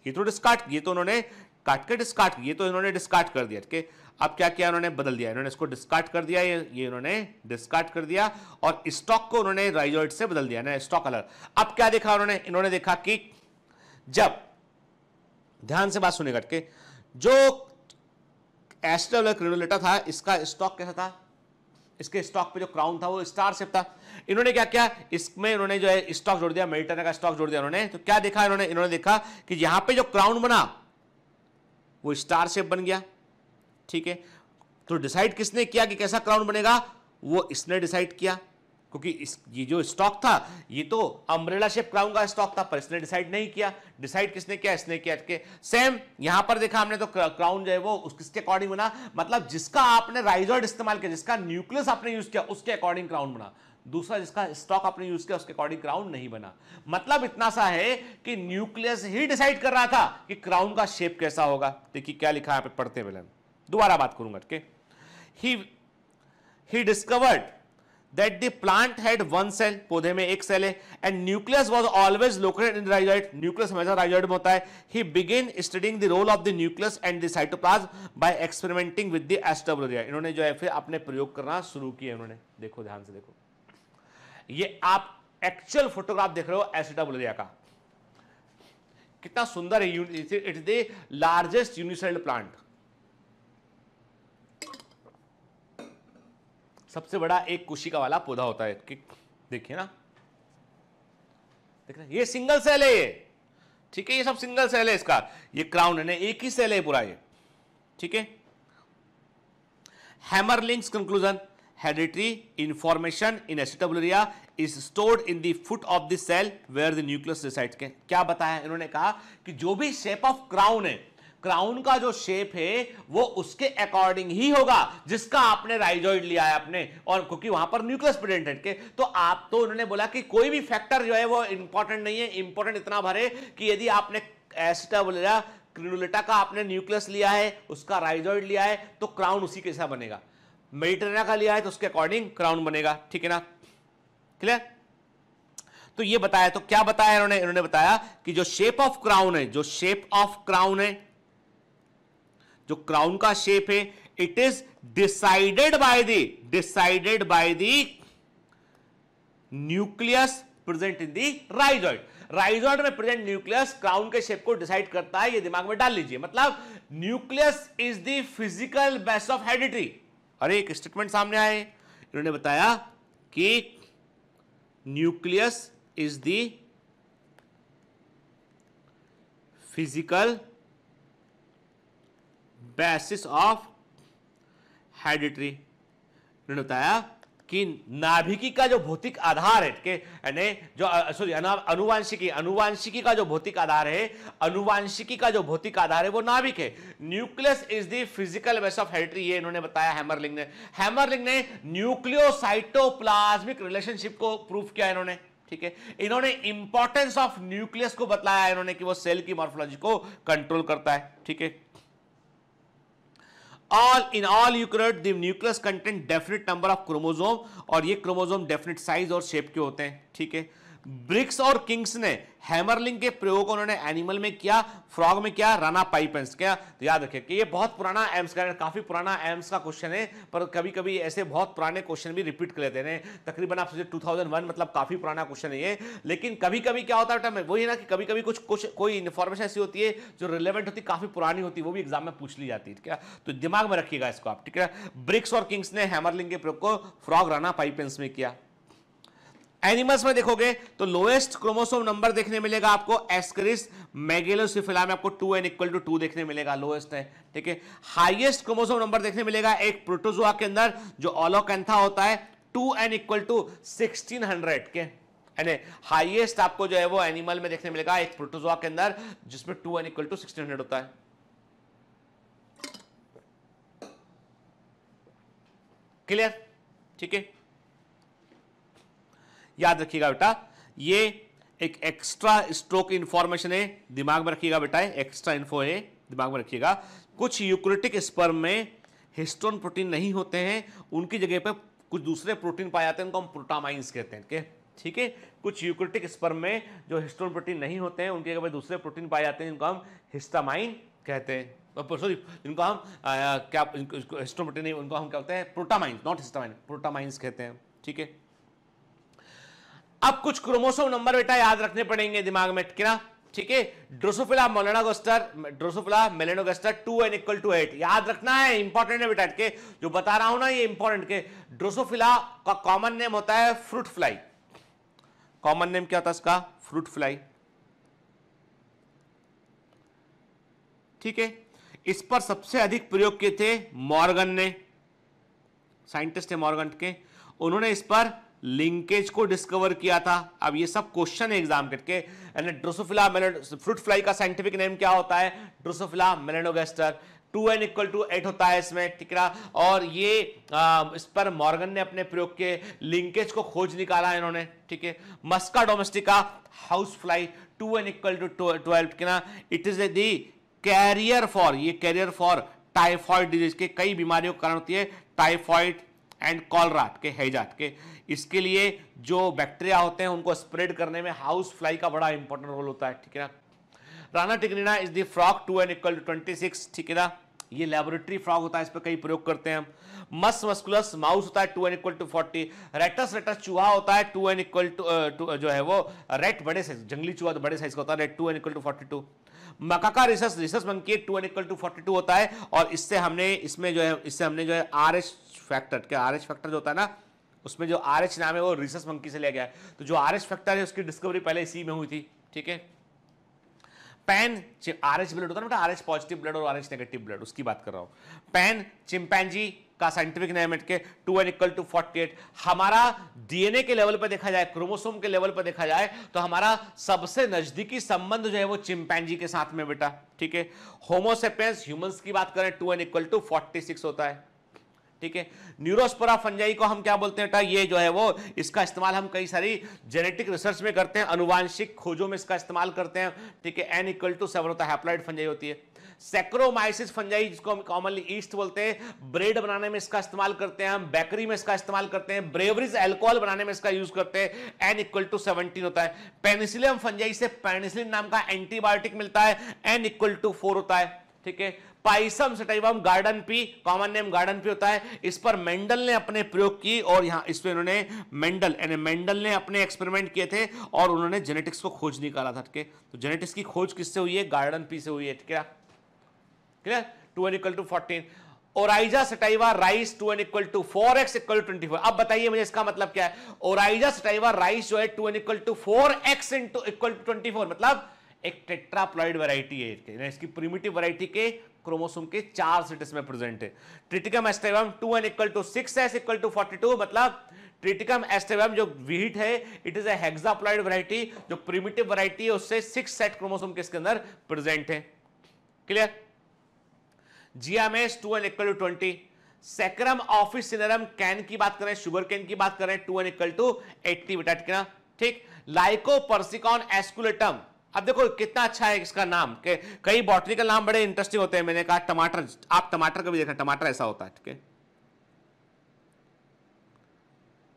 ये तो डिस्कार्ट ये तो उन्होंने काट के डिस्कार्ट ये तो इन्होंने डिस्कार्ट कर दिया ठीक है अब क्या किया उन्होंने बदल दिया इन्होंने इसको डिस्कार्ट कर दिया ये ये इन्होंने डिस्कार्ट कर दिया और स्टॉक को उन्होंने राइजोइड से बदल दिया ना स्टॉक अलग अब क्या देखा उन्होंने इन्होंने देखा कि जब ध्यान से बात सुने करके जो एस्ट्रल क्रिनोलेटा था इसका स्टॉक कैसा था इसके स्टॉक पे जो क्राउन था वो स्टार शिप था इन्होंने क्या किया इसमें इन्होंने जो है स्टॉक जोड़ दिया मेरिटाना का स्टॉक जोड़ दिया उन्होंने तो क्या देखा इन्होंने इन्होंने देखा कि यहां पे जो क्राउन बना वो स्टार शिप बन गया ठीक है तो डिसाइड किसने किया कि कैसा क्राउन बनेगा वो इसने डिसाइड किया क्योंकि इस ये जो स्टॉक था ये तो अम्ब्रेला शेप क्राउन का स्टॉक था पर इसने डिसाइड नहीं किया डिसाइड किसने किया इसने किया के सेम यहां पर देखा हमने तो क्राउन जो है वो उसके अकॉर्डिंग बना मतलब जिसका आपने राइजर्ड इस्तेमाल किया जिसका न्यूक्लियस आपने यूज किया उसके अकॉर्डिंग क्राउन बना दूसरा जिसका स्टॉक आपने यूज किया उसके अकॉर्डिंग क्राउन नहीं बना मतलब इतना सा है कि न्यूक्लियस ही डिसाइड कर रहा था कि क्राउन का शेप कैसा होगा देखिए क्या लिखा है पढ़ते बेलन दोबारा बात करूंगा ठीक he discovered that the plant had one cell पौधे में एक सेल है and nucleus was always located in rhizoid nucleus हमेशा राइजॉइड में होता है he began studying the role of the nucleus and the cytoplasm by experimenting with the Acetabularia इन्होंने जो है फिर अपने प्रयोग करना शुरू किया उन्होंने देखो ध्यान से देखो ये आप एक्चुअल फोटोग्राफ देख रहे हो एस्टोब्रोजिया का कितना सुंदर है it is the largest unicelled plant सबसे बड़ा एक का वाला पौधा होता है देखिए ना देख रहे ये सिंगल सेल है ये ठीक है ये सब सिंगल सेल है इसका ये क्राउन है एक ही सेल है पूरा ये ठीक है Hammerling's conclusion conclusion information in in is stored in in foot of the cell where the nucleus nucleus के क्या बताया इन्होंने कहा कि जो भी शेप ऑफ क्राउन है क्राउन का जो शेप है वो उसके अकॉर्डिंग ही होगा जिसका आपने राइजोइड लिया है आपने और क्योंकि वहां पर न्यूक्लियस प्रेजेंट है के तो आप तो उन्होंने बोला कि कोई भी फैक्टर जो है वो इंपॉर्टेंट नहीं है इंपॉर्टेंट इतना भरे कि यदि आपने एसिटा बोला क्रिनुलेटा का आपने न्यूक्लियस लिया है उसका राइजोइड लिया है तो क्राउन उसी के साथ बनेगा मेडिटेरिया का लिया है तो उसके अकॉर्डिंग क्राउन बनेगा ठीक है ना क्लियर तो ये बताया तो क्या बताया इन्होंने इन्होंने बताया कि जो शेप ऑफ क्राउन है जो शेप ऑफ क्राउन है जो क्राउन का शेप है it is decided by the decided by the nucleus present in the rhizoid rhizoid में प्रेजेंट न्यूक्लियस क्राउन के शेप को डिसाइड करता है ये दिमाग में डाल लीजिए मतलब nucleus is the physical base of हेडिट्री अरे एक स्टेटमेंट सामने आए इन्होंने बताया कि nucleus is the physical basis of hereditary उन्होंने बताया कि नाभिकी का जो भौतिक आधार है के जो सॉरी अनुवांशिकी अनुवांशिकी का जो भौतिक आधार है अनुवांशिकी का जो भौतिक आधार है वो नाभिक है nucleus is the physical base of heredity ये इन्होंने बताया हैमरलिंग ने हैमरलिंग ने न्यूक्लियोसाइटोप्लाज्मिक रिलेशनशिप को प्रूव किया इन्होंने ठीक है इन्होंने इंपॉर्टेंस ऑफ न्यूक्लियस को बताया इन्होंने कि वो सेल की मॉर्फोलॉजी को कंट्रोल करता है ठीक है all in all eukaryote the nucleus content definite number of chromosome और ये क्रोमोजोम डेफिनेट साइज और शेप के होते हैं ठीक है ब्रिक्स और किंग्स ने हैमरलिंग के प्रयोग उन्होंने एनिमल में किया फ्रॉग में किया राना पाइपेंस क्या तो याद रखिए कि ये बहुत पुराना एम्स का काफ़ी पुराना एम्स का क्वेश्चन है पर कभी कभी ऐसे बहुत पुराने क्वेश्चन भी रिपीट कर लेते हैं तकरीबन आप सोचिए 2001 मतलब काफ़ी पुराना क्वेश्चन है ये लेकिन कभी कभी क्या होता है वही ना कि कभी कभी कुछ कुछ कोई इन्फॉर्मेशन ऐसी होती है जो रिलेवेंट होती है काफ़ी पुरानी होती है वो भी एग्जाम में पूछ ली जाती है क्या तो दिमाग में रखिएगा इसको आप ठीक है ब्रिक्स और किंग्स ने हैमरलिंग के प्रयोग को फ्रॉग राना पाइपेंस में किया एनिमल्स में देखोगे तो लोएस्ट क्रोमोसोम नंबर देखने मिलेगा आपको एस्करिस मेगेलोसिफिला में आपको two n equal to two देखने मिलेगा लोएस्ट है ठीक है हाईएस्ट क्रोमोसोम नंबर देखने मिलेगा एक प्रोटोजोआ के अंदर जो ऑलोकैंथा होता है two n equal to sixteen hundred के हाइएस्ट आपको जो है वो एनिमल में देखने मिलेगा एक प्रोटोजोआ के अंदर जिसमें two n equal to sixteen hundred होता है क्लियर ठीक है याद रखिएगा बेटा ये एक एक्स्ट्रा स्ट्रोक इंफॉर्मेशन है दिमाग में रखिएगा बेटा एक्स्ट्रा इन्फो है दिमाग में रखिएगा कुछ यूक्रेटिक स्पर्म में हिस्टोन प्रोटीन नहीं होते हैं उनकी जगह पर कुछ दूसरे प्रोटीन पाए जाते हैं उनको हम प्रोटामाइंस कहते हैं के? ठीक है कुछ यूक्रेटिक स्पर्म में जो हिस्टोन प्रोटीन नहीं होते हैं उनकी जगह पर दूसरे प्रोटीन पाए जाते हैं जिनको हम हिस्टामाइन कहते हैं सॉरी जिनको हम आ, क्या हिस्टोन प्रोटीन नहीं उनको हम क्या कहते हैं प्रोटामाइंस नॉट हिस्टामाइन प्रोटामाइंस कहते हैं ठीक है अब कुछ क्रोमोसोम नंबर बेटा याद रखने पड़ेंगे दिमाग में किना ठीक है Drosophila melanogaster Drosophila melanogaster two n equal to eight याद रखना है इंपॉर्टेंट है बेटा के जो बता रहा हूं ना ये इंपॉर्टेंट के ड्रोसोफिला का कॉमन नेम होता है फ्रूट फ्लाई कॉमन नेम क्या होता है इसका फ्रूट फ्लाई ठीक है इस पर सबसे अधिक प्रयोग किए थे मॉर्गन ने साइंटिस्ट है मॉर्गन के उन्होंने इस पर लिंकेज को डिस्कवर किया था अब ये सब क्वेश्चन है एग्जाम करके ड्रोसोफिला फ्रूट फ्लाई का साइंटिफिक नेम क्या होता है Drosophila melanogaster 2n equal to eight होता है इसमें ठीक है और ये आ, इस पर मॉर्गन ने अपने प्रयोग के लिंकेज को खोज निकाला इन्होंने ठीक है Musca domestica house fly two n equal to twelve ना it is a the carrier for ये कैरियर फॉर टाइफॉइड डिजीज के कई बीमारियों का कारण होती है टाइफॉइड एंड कॉलराट के हैजाट के इसके लिए जो बैक्टीरिया होते हैं उनको स्प्रेड करने में हाउस फ्लाई का बड़ा इंपॉर्टेंट रोल होता है ठीक है ना Rana tigrina is the frog two n equal to twenty six ठीक है ना ये लेबोरेटरी फ्रॉग होता है इस पर कई प्रयोग करते हैं हम मस मस्कुलस माउस होता है two n equal to forty Rattus rattus चूहा होता है टू एन इक्वल टू जो है वो रेट बड़े साइज जंगली चूहा तो बड़े साइज का होता है rat two n equal to forty two Macaca rhesus rhesus monkey two n equal to forty two होता है और इससे हमने इसमें जो है इससे हमने जो है R H factor R H factor जो होता है ना उसमें जो आर एच नाम है वो रिसर्स मंकी से लिया गया तो जो आर एच फैक्टर है उसकी डिस्कवरी पहले इसी में हुई थी ठीक है पैन आर एच ब्लड होता है ना आर एच पॉजिटिव ब्लड और आर एच नेगेटिव ब्लड उसकी बात कर रहा हूं पैन चिंपैनजी का साइंटिफिक नेम के two n equal to forty eight हमारा डीएनए के लेवल पर देखा जाए क्रोमोसोम के लेवल पर देखा जाए तो हमारा सबसे नजदीकी संबंध जो है वो चिंपैनजी के साथ में बेटा ठीक है होमोसेपियंस ह्यूमंस की बात करें two n equal to forty six होता है ठीक है न्यूरोस्पोरा फंजाई को हम क्या बोलते हैं ये जो है वो इसका इस्तेमाल हम कई सारी जेनेटिक रिसर्च में करते हैं अनुवांशिक खोजों में इसका इस्तेमाल करते हैं ठीक है एन इक्वल टू सेवन होता है हैप्लाइड फंजाई होती है सेक्रोमाइसिस फंजाई जिसको हम कॉमनली ईस्ट बोलते हैं ब्रेड बनाने में इसका इस्तेमाल करते हैं हम बेकरी में इसका इस्तेमाल करते हैं ब्रेवरीज एल्कोहल बनाने में इसका यूज करते हैं एन इक्वल टू सेवनटीन होता है पेनिसिलियम फंजाई से पेनिसिलिन नाम का एंटीबायोटिक मिलता है एन इक्वल टू फोर होता है ठीक है Pisum sativum garden pea common name garden pea होता है इस पर मेंडल ने अपने प्रयोग की और यहाँ इस पर उन्होंने मेंडल यानी मेंडल ने अपने एक्सपेरिमेंट किए थे और उन्होंने जेनेटिक्स को खोज निकाला था ठीक है तो जेनेटिक्स की खोज किससे हुई है गार्डन पी से हुई है ठीक है clear two n equal to fourteen Oryza sativa rice two n equal to four x equal twenty four अब बताइए मुझे इसका मतलब क्या है ओराइजा सटाइवा राइस जो है two n equal to four x into equal to twenty four मतलब एक टेट्राप्लॉइड वैरायटी है इसकी प्रिमिटिव वैरायटी के क्रोमोसोम के चार सेट इसमें प्रेजेंट है Triticum aestivum two n equal to six x equal to forty two मतलब ट्रिटिकम एस्टेवम जो वीट है इट इज ए वराइटी जो प्रिमिटिव वराइटी है उससे सिक्स सेट क्रोमोसोम के इसके अंदर प्रेजेंट है क्लियर जीएमएस two n equal to twenty saccharum officinarum cane की बात करें शुगर कैन की बात करें two n equal to eighty बेटा ठीक लाइको परसिकॉन एस्कुलेटम अब देखो कितना अच्छा है इसका नाम कई बॉटनी का नाम बड़े इंटरेस्टिंग होते हैं मैंने कहा टमाटर आप टमाटर का भी देखा टमाटर ऐसा होता है ठीक है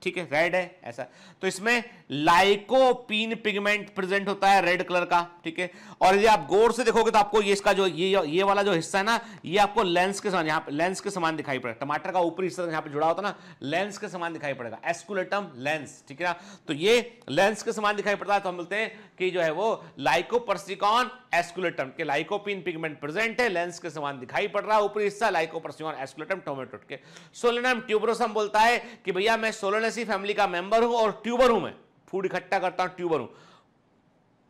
ठीक है रेड है ऐसा तो इसमें लाइकोपीन पिगमेंट प्रेजेंट होता है रेड कलर का ठीक है और यदि आप गौर से देखोगे तो आपको ये इसका जो ये ये वाला जो हिस्सा है ना ये आपको लेंस के समान यहाँ लेंस के समान दिखाई पड़ेगा टमाटर का ऊपरी हिस्सा यहाँ पे जुड़ा होता है ना लेंस के समान दिखाई पड़ेगा एस्कुलेटम लेंस ठीक है ना तो ये लेंस के समान दिखाई पड़ता है तो हम बोलते हैं कि जो है वो लाइकोपर्सिकॉन एस्कुलेटम के लाइकोपिन पिगमेंट प्रेजेंट है लेंस के समान दिखाई पड़ रहा है ऊपरी हिस्सा लाइकोपर्सिकॉन एस्कुलेटम टोमेटो के सोलेनम ट्यूबरोसम बोलता है कि भैया मैं सोलोन करेंसी फैमिली का मेंबर हूं और ट्यूबर हूं मैं फूड इकट्ठा करता हूं ट्यूबर हूं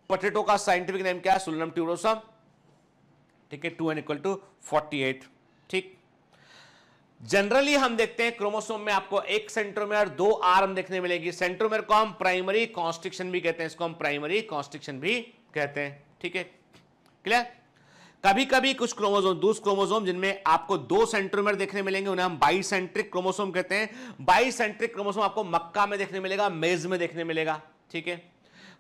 पटेटो का साइंटिफिक नेम क्या है सुलनम ट्यूरोसा ठीक है two n equal to forty eight ठीक जनरली हम देखते हैं क्रोमोसोम में आपको एक सेंट्रोमेयर दो आर्म देखने मिलेगी सेंट्रोमेयर को हम प्राइमरी कॉन्स्ट्रिक्शन भी कहते हैं इसको हम प्राइमरी कॉन्स्ट्रिक्शन भी कहते हैं ठीक है क्लियर कभी कभी कुछ क्रोमोसोम दूसरे क्रोमोसोम जिनमें आपको दो सेंट्रोमर देखने मिलेंगे उन्हें हम बाइसेंट्रिक क्रोमोसोम कहते हैं बाइसेंट्रिक क्रोमोसोम आपको मक्का में देखने मिलेगा मेज में देखने मिलेगा ठीक है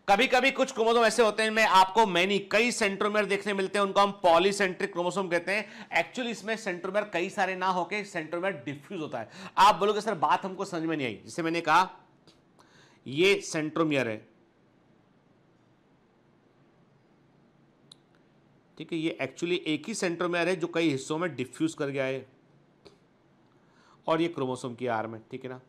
कभी कभी कुछ क्रोमोसोम ऐसे होते हैं में आपको मैनी कई सेंट्रोमेर देखने मिलते हैं उनको हम पॉलीसेंट्रिक क्रोमोसोम कहते हैं एक्चुअली इसमें सेंट्रोमेर कई सारे ना होके सेंट्रोमेर डिफ्यूज होता है आप बोलोगे सर बात हमको समझ में नहीं आई जिसे मैंने कहा ये सेंट्रोमियर है ठीक है ये एक्चुअली एक ही सेंट्रोमेयर है जो कई हिस्सों में डिफ्यूज़ कर गया है और ये क्रोमोसोम की आर में ठीक है ना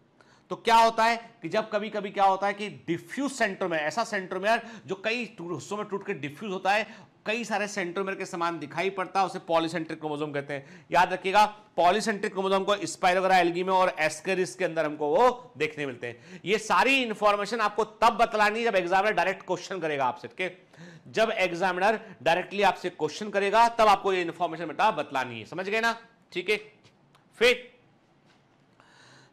तो क्या होता है कि जब कभी कभी क्या होता है कि डिफ्यूज में ऐसा में जो कई हिस्सों में टूट के डिफ्यूज होता है कई सारे सेंट्रोमेर के समान दिखाई पड़ता है उसे पॉलीसेंट्रिक क्रोमोसोम कहते हैं याद रखिएगा पॉलीसेंट्रिक क्रोमोसोम को स्पायरोग्रा एलगी में और एस्केरिस के अंदर हमको वो देखने मिलते हैं ये सारी इंफॉर्मेशन आपको तब बतलानी जब एग्जाम डायरेक्ट क्वेश्चन करेगा आपसे ठीक है जब एग्जामिनर डायरेक्टली आपसे क्वेश्चन करेगा तब आपको ये इन्फॉर्मेशन बेटा बतलानी है समझ गए ना ठीक है फिर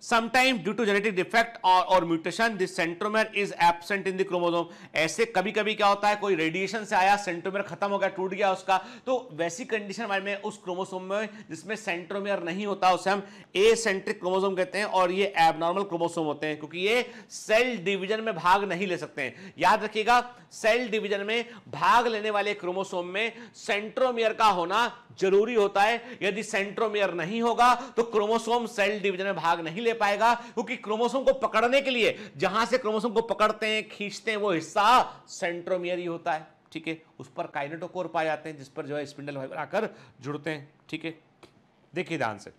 sometime due to genetic defect और mutation this centromere is absent in the chromosome ऐसे कभी कभी क्या होता है कोई रेडिएशन से आया सेंट्रोमेर खत्म हो गया टूट गया उसका तो वैसी कंडीशन में उस क्रोमोसोम में जिसमें सेंट्रोमेयर नहीं होता उसे हम ए सेंट्रिक क्रोमोसोम कहते हैं और ये एबनॉर्मल क्रोमोसोम होते हैं क्योंकि ये सेल डिविजन में भाग नहीं ले सकते हैं याद रखिएगा सेल डिविजन में भाग लेने वाले क्रोमोसोम में सेंट्रोमियर का होना जरूरी होता है यदि सेंट्रोमियर नहीं होगा तो क्रोमोसोम सेल डिविजन में भाग नहीं ले ले पाएगा क्योंकि क्रोमोसोम को पकड़ने के लिए जहां से क्रोमोसोम को पकड़ते हैं खींचते हैं वो हिस्सा सेंट्रोमियर ही होता है ठीक है उस पर काइनेटोकोर पाए जाते हैं जिस पर जो है स्पिंडल फाइबर आकर जुड़ते हैं ठीक है देखिए ध्यान से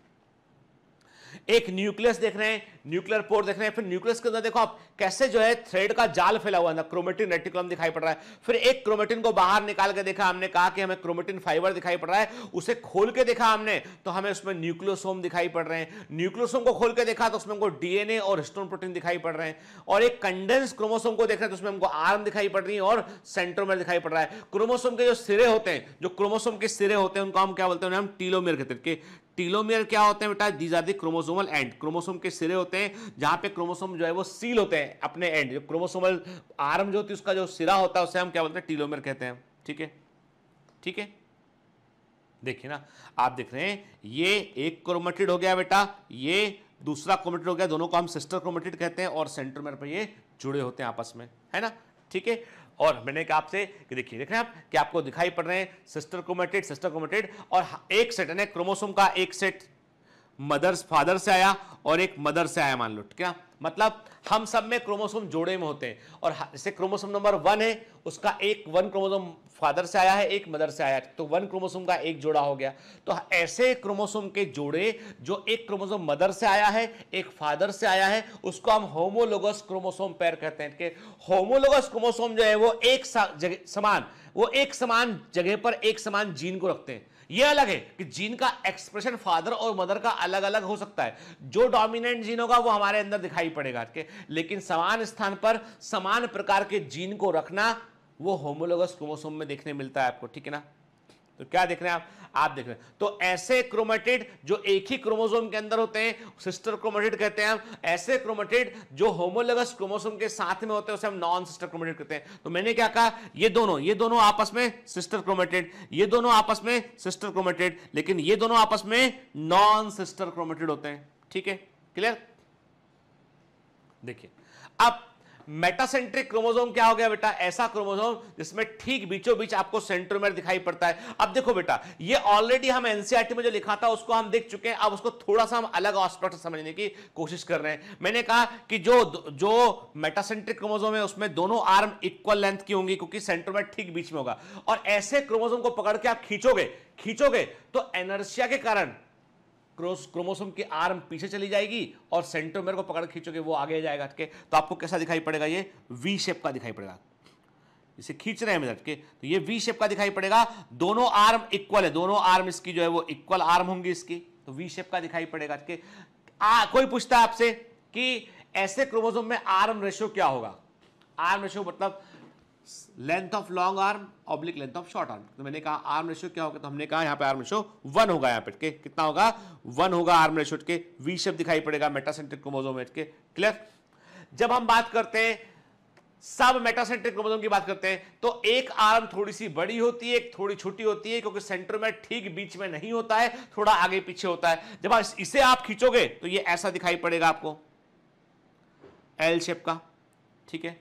एक न्यूक्लियस देख रहे हैं न्यूक्लियर पोर देख रहे हैं फिर न्यूक्लियस के अंदर देखो आप कैसे जो है थ्रेड का जाल फैला हुआ ना क्रोमेटिन रेटिकुलम दिखाई पड़ रहा है फिर एक क्रोमेटिन को बाहर निकाल के देखा हमने कहा कि हमें क्रोमेटिन फाइबर दिखाई पड़ रहा है उसे खोल के देखा हमने तो हमें उसमें न्यूक्लियोसोम दिखाई पड़ रहे हैं न्यूक्लियोसोम को खोल के देखा तो उसमें हमको डीएनए और हिस्टोन प्रोटीन दिखाई पड़ रहे हैं और एक कंडेंस क्रोमोसोम को देख रहे हैं तो उसमें हमको आर्म दिखाई पड़ रही है और सेंट्रोमेर दिखाई पड़ रहा है क्रोमोसोम के जो सिरे होते हैं जो क्रोमोसोम के सिरे होते हैं उनको हम क्या बोलते हैं हम टीलोमेर कहते हैं टीलोमियर क्या होते हैं बेटा these are the chromosomal end chromosome के सिरे होते हैं जहां पे क्रोमोसोम जो है वो सील होते हैं अपने एंड जो क्रोमोसोमल आर्म जो होती है उसका जो सिरा होता है उसे हम क्या बोलते हैं टीलोमियर कहते हैं ठीक है ठीक है देखिए ना आप देख रहे हैं ये एक क्रोमेटिड हो गया बेटा ये दूसरा क्रोमेटिड हो गया दोनों को हम सिस्टर क्रोमेटिड कहते हैं और सेंट्रोमेर पर ये जुड़े होते हैं आपस में है ना ठीक है और मैंने कहा आपसे कि देखिए देख रहे हैं आप कि आपको दिखाई पड़ रहे हैं सिस्टर क्रोमेटेड सिस्टर क्रोमेटेड और एक सेट यानी क्रोमोसोम का एक सेट मदर्स फादर से आया और एक मदर से आया मान लो क्या मतलब हम सब में क्रोमोसोम जोड़े में होते हैं और जैसे क्रोमोसोम नंबर वन है उसका एक वन क्रोमोसोम फादर से आया है एक मदर से आया है तो वन क्रोमोसोम का एक जोड़ा हो गया तो ऐसे क्रोमोसोम के जोड़े जो एक क्रोमोसोम मदर से आया है एक फादर से आया है उसको हम होमोलोगस क्रोमोसोम पैर कहते हैं कि होमोलोगस क्रोमोसोम जो है वो एक जगह समान वो एक समान जगह पर एक समान जीन को रखते हैं ये अलग है कि जीन का एक्सप्रेशन फादर और मदर का अलग अलग हो सकता है जो डोमिनेंट जीन होगा वो हमारे अंदर दिखाई पड़ेगा के लेकिन समान स्थान पर समान प्रकार के जीन को रखना वो होमोलोगस क्रोमोसोम में देखने मिलता है आपको ठीक है ना तो क्या देख रहे हैं आप आप देख रहे हैं तो ऐसे क्रोमेटेड जो एक ही क्रोमोसोम के अंदर होते हैं सिस्टर क्रोमेटेड कहते हैं हम ऐसे क्रोमेटेड जो होमोलगस क्रोमोसोम के साथ में होते हैं उसे हम नॉन सिस्टर क्रोमेटेड कहते हैं तो मैंने क्या कहा ये दोनों ये दोनों आपस में सिस्टर क्रोमेटेड ये दोनों आपस में सिस्टर क्रोमेटेड लेकिन ये दोनों आपस में नॉन सिस्टर क्रोमेटेड होते हैं ठीक है क्लियर देखिए अब मेटासेंट्रिक क्रोमोजोम क्या हो गया बेटा ऐसा क्रोमोजोम जिसमें ठीक बीचों बीच आपको सेंट्रोमेर दिखाई पड़ता है अब देखो बेटा ये ऑलरेडी हम एनसीआरटी e में जो लिखा था उसको हम देख चुके हैं अब उसको थोड़ा सा हम अलग ऑस्पेक्ट समझने की कोशिश कर रहे हैं मैंने कहा कि जो जो मेटासेंट्रिक क्रोमोजोम है उसमें दोनों आर्म इक्वल लेंथ की होंगी क्योंकि सेंट्रोमेर ठीक बीच में होगा और ऐसे क्रोमोजोम को पकड़ के आप खींचोगे खींचोगे तो एनर्शिया के कारण क्रोस क्रोमोसोम की आर्म पीछे चली जाएगी और सेंट्रोमेर को पकड़ खींचोगे वो आगे जाएगा ठीक है तो आपको कैसा दिखाई पड़ेगा ये वी शेप का दिखाई पड़ेगा इसे खींच रहे हैं के तो ये वी शेप का दिखाई पड़ेगा दोनों आर्म इक्वल है दोनों आर्म इसकी जो है वो इक्वल आर्म होंगी इसकी तो वी शेप का दिखाई पड़ेगा ठीक है कोई पूछता है आपसे कि ऐसे क्रोमोजोम में आर्म रेशो क्या होगा आर्म रेशो मतलब length of long arm oblique length of short arm तो मैंने कहा आर्म रेशियो क्या होगा तो हमने कहा यहाँ पे आर्म रेशियो वन होगा यहाँ पे कितना होगा वन होगा आर्म रेशियो के वी शेप दिखाई पड़ेगा मेटासेंट्रिक क्रोमोजोमेट के क्लियर जब हम बात करते हैं सब मेटासेंट्रिक क्रोमोजोम की बात करते हैं तो एक आर्म थोड़ी सी बड़ी होती है एक थोड़ी छोटी होती है क्योंकि सेंटर में ठीक बीच में नहीं होता है थोड़ा आगे पीछे होता है जब आप इसे आप खींचोगे तो ये ऐसा दिखाई पड़ेगा आपको एल शेप का ठीक है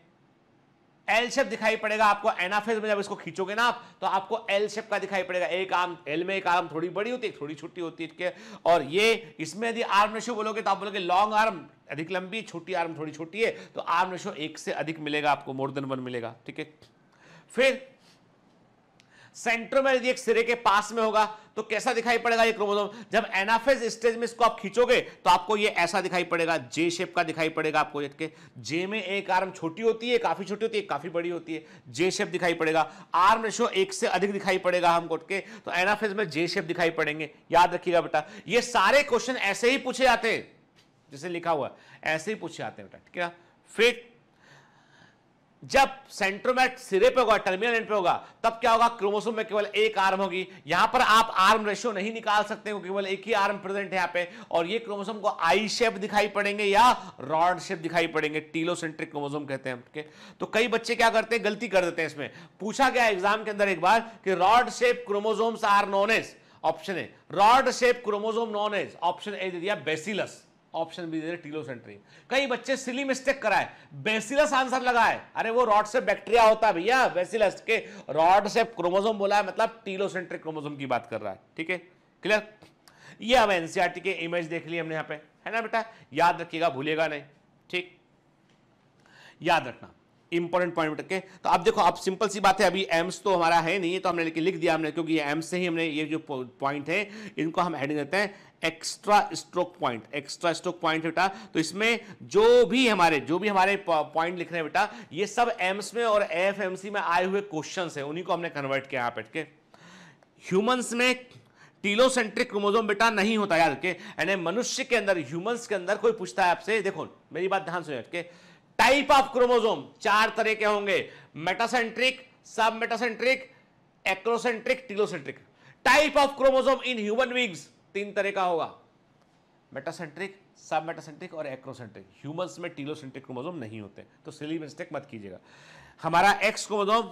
एल शेप दिखाई पड़ेगा आपको एनाफेज में जब इसको खींचोगे ना आप तो आपको एल शेप का दिखाई पड़ेगा एक आर्म एल में एक आर्म थोड़ी बड़ी होती है थोड़ी छोटी होती है और ये इसमें यदि आर्म रेशो बोलोगे तो आप बोलोगे लॉन्ग आर्म अधिक लंबी छोटी आर्म थोड़ी छोटी है तो आर्म रेशो एक से अधिक मिलेगा आपको मोर देन वन मिलेगा ठीक है फिर सेंटर में यदि एक सिरे के पास में होगा तो कैसा दिखाई पड़ेगा ये क्रोमोसोम जब एनाफेज स्टेज में इसको आप खींचोगे तो आपको ये ऐसा दिखाई पड़ेगा जे शेप का दिखाई पड़ेगा आपको के जे में एक आर्म छोटी होती है काफी छोटी होती है काफी बड़ी होती है जे शेप दिखाई पड़ेगा आर्म रेशो एक से अधिक दिखाई पड़ेगा हमको तो एनाफेज में जे शेप दिखाई पड़ेंगे याद रखिएगा बेटा ये सारे क्वेश्चन ऐसे ही पूछे जाते हैं जैसे लिखा हुआ ऐसे ही पूछे जाते हैं बेटा ठीक है फिट जब सेंट्रोमेट सिरे पे होगा टर्मिनल एंड पे होगा तब क्या होगा क्रोमोसोम में केवल एक आर्म होगी यहां पर आप आर्म रेशियो नहीं निकाल सकते हो केवल एक ही आर्म प्रेजेंट है यहां पे और ये क्रोमोसोम को आई शेप दिखाई पड़ेंगे या रॉड शेप दिखाई पड़ेंगे टीलोसेंट्रिक क्रोमोसोम कहते हैं okay? तो कई बच्चे क्या करते हैं गलती कर देते हैं इसमें पूछा गया एग्जाम के अंदर एक बार कि rod shape chromosomes are known as option A rod shape chromosome known as option A दे दिया बेसिलस ऑप्शन भी दे रहे टीलोसेंट्री कई बच्चे सिली मिस्टेक कराए बेसिलस आंसर लगाए अरे वो रॉड से बैक्टीरिया होता है भैया बेसिलस के रॉड से क्रोमोजोम बोला है मतलब टीलोसेंट्रिक क्रोमोजोम की बात कर रहा है ठीक है क्लियर ये हम एनसीआरटी e के इमेज देख लिए हमने यहां पे है ना बेटा याद रखिएगा भूलिएगा नहीं ठीक याद रखना इंपॉर्टेंट पॉइंट के तो आप देखो आप सिंपल सी बात है अभी एम्स तो हमारा है नहीं है तो हमने लेकिन लिख दिया हमने क्योंकि ये एम्स से ही हमने ये जो पॉइंट है इनको हम हेडिंग देते हैं extra stroke point extra stroke point बेटा तो इसमें जो भी हमारे जो भी हमारे पॉइंट लिख रहे हैं बेटा ये सब एम्स में और एफ में आए हुए क्वेश्चन है उन्हीं को हमने कन्वर्ट किया यहाँ बैठ के ह्यूमन्स में टीलोसेंट्रिक क्रोमोजोम बेटा नहीं होता यार के यानी मनुष्य के अंदर ह्यूमन्स के अंदर कोई पूछता है आपसे देखो मेरी बात ध्यान सुनिए के टाइप ऑफ क्रोमोजोम चार तरह के होंगे metacentric sub metacentric acrocentric telocentric type of chromosome in human beings तीन तरह का होगा मेटासेंट्रिक सब मेटासेंट्रिक और एक्रोसेंट्रिक ह्यूमंस में टीलोसेंट्रिक क्रोमोजोम नहीं होते तो सिली मिस्टेक मत कीजिएगा हमारा एक्स क्रोमोजोम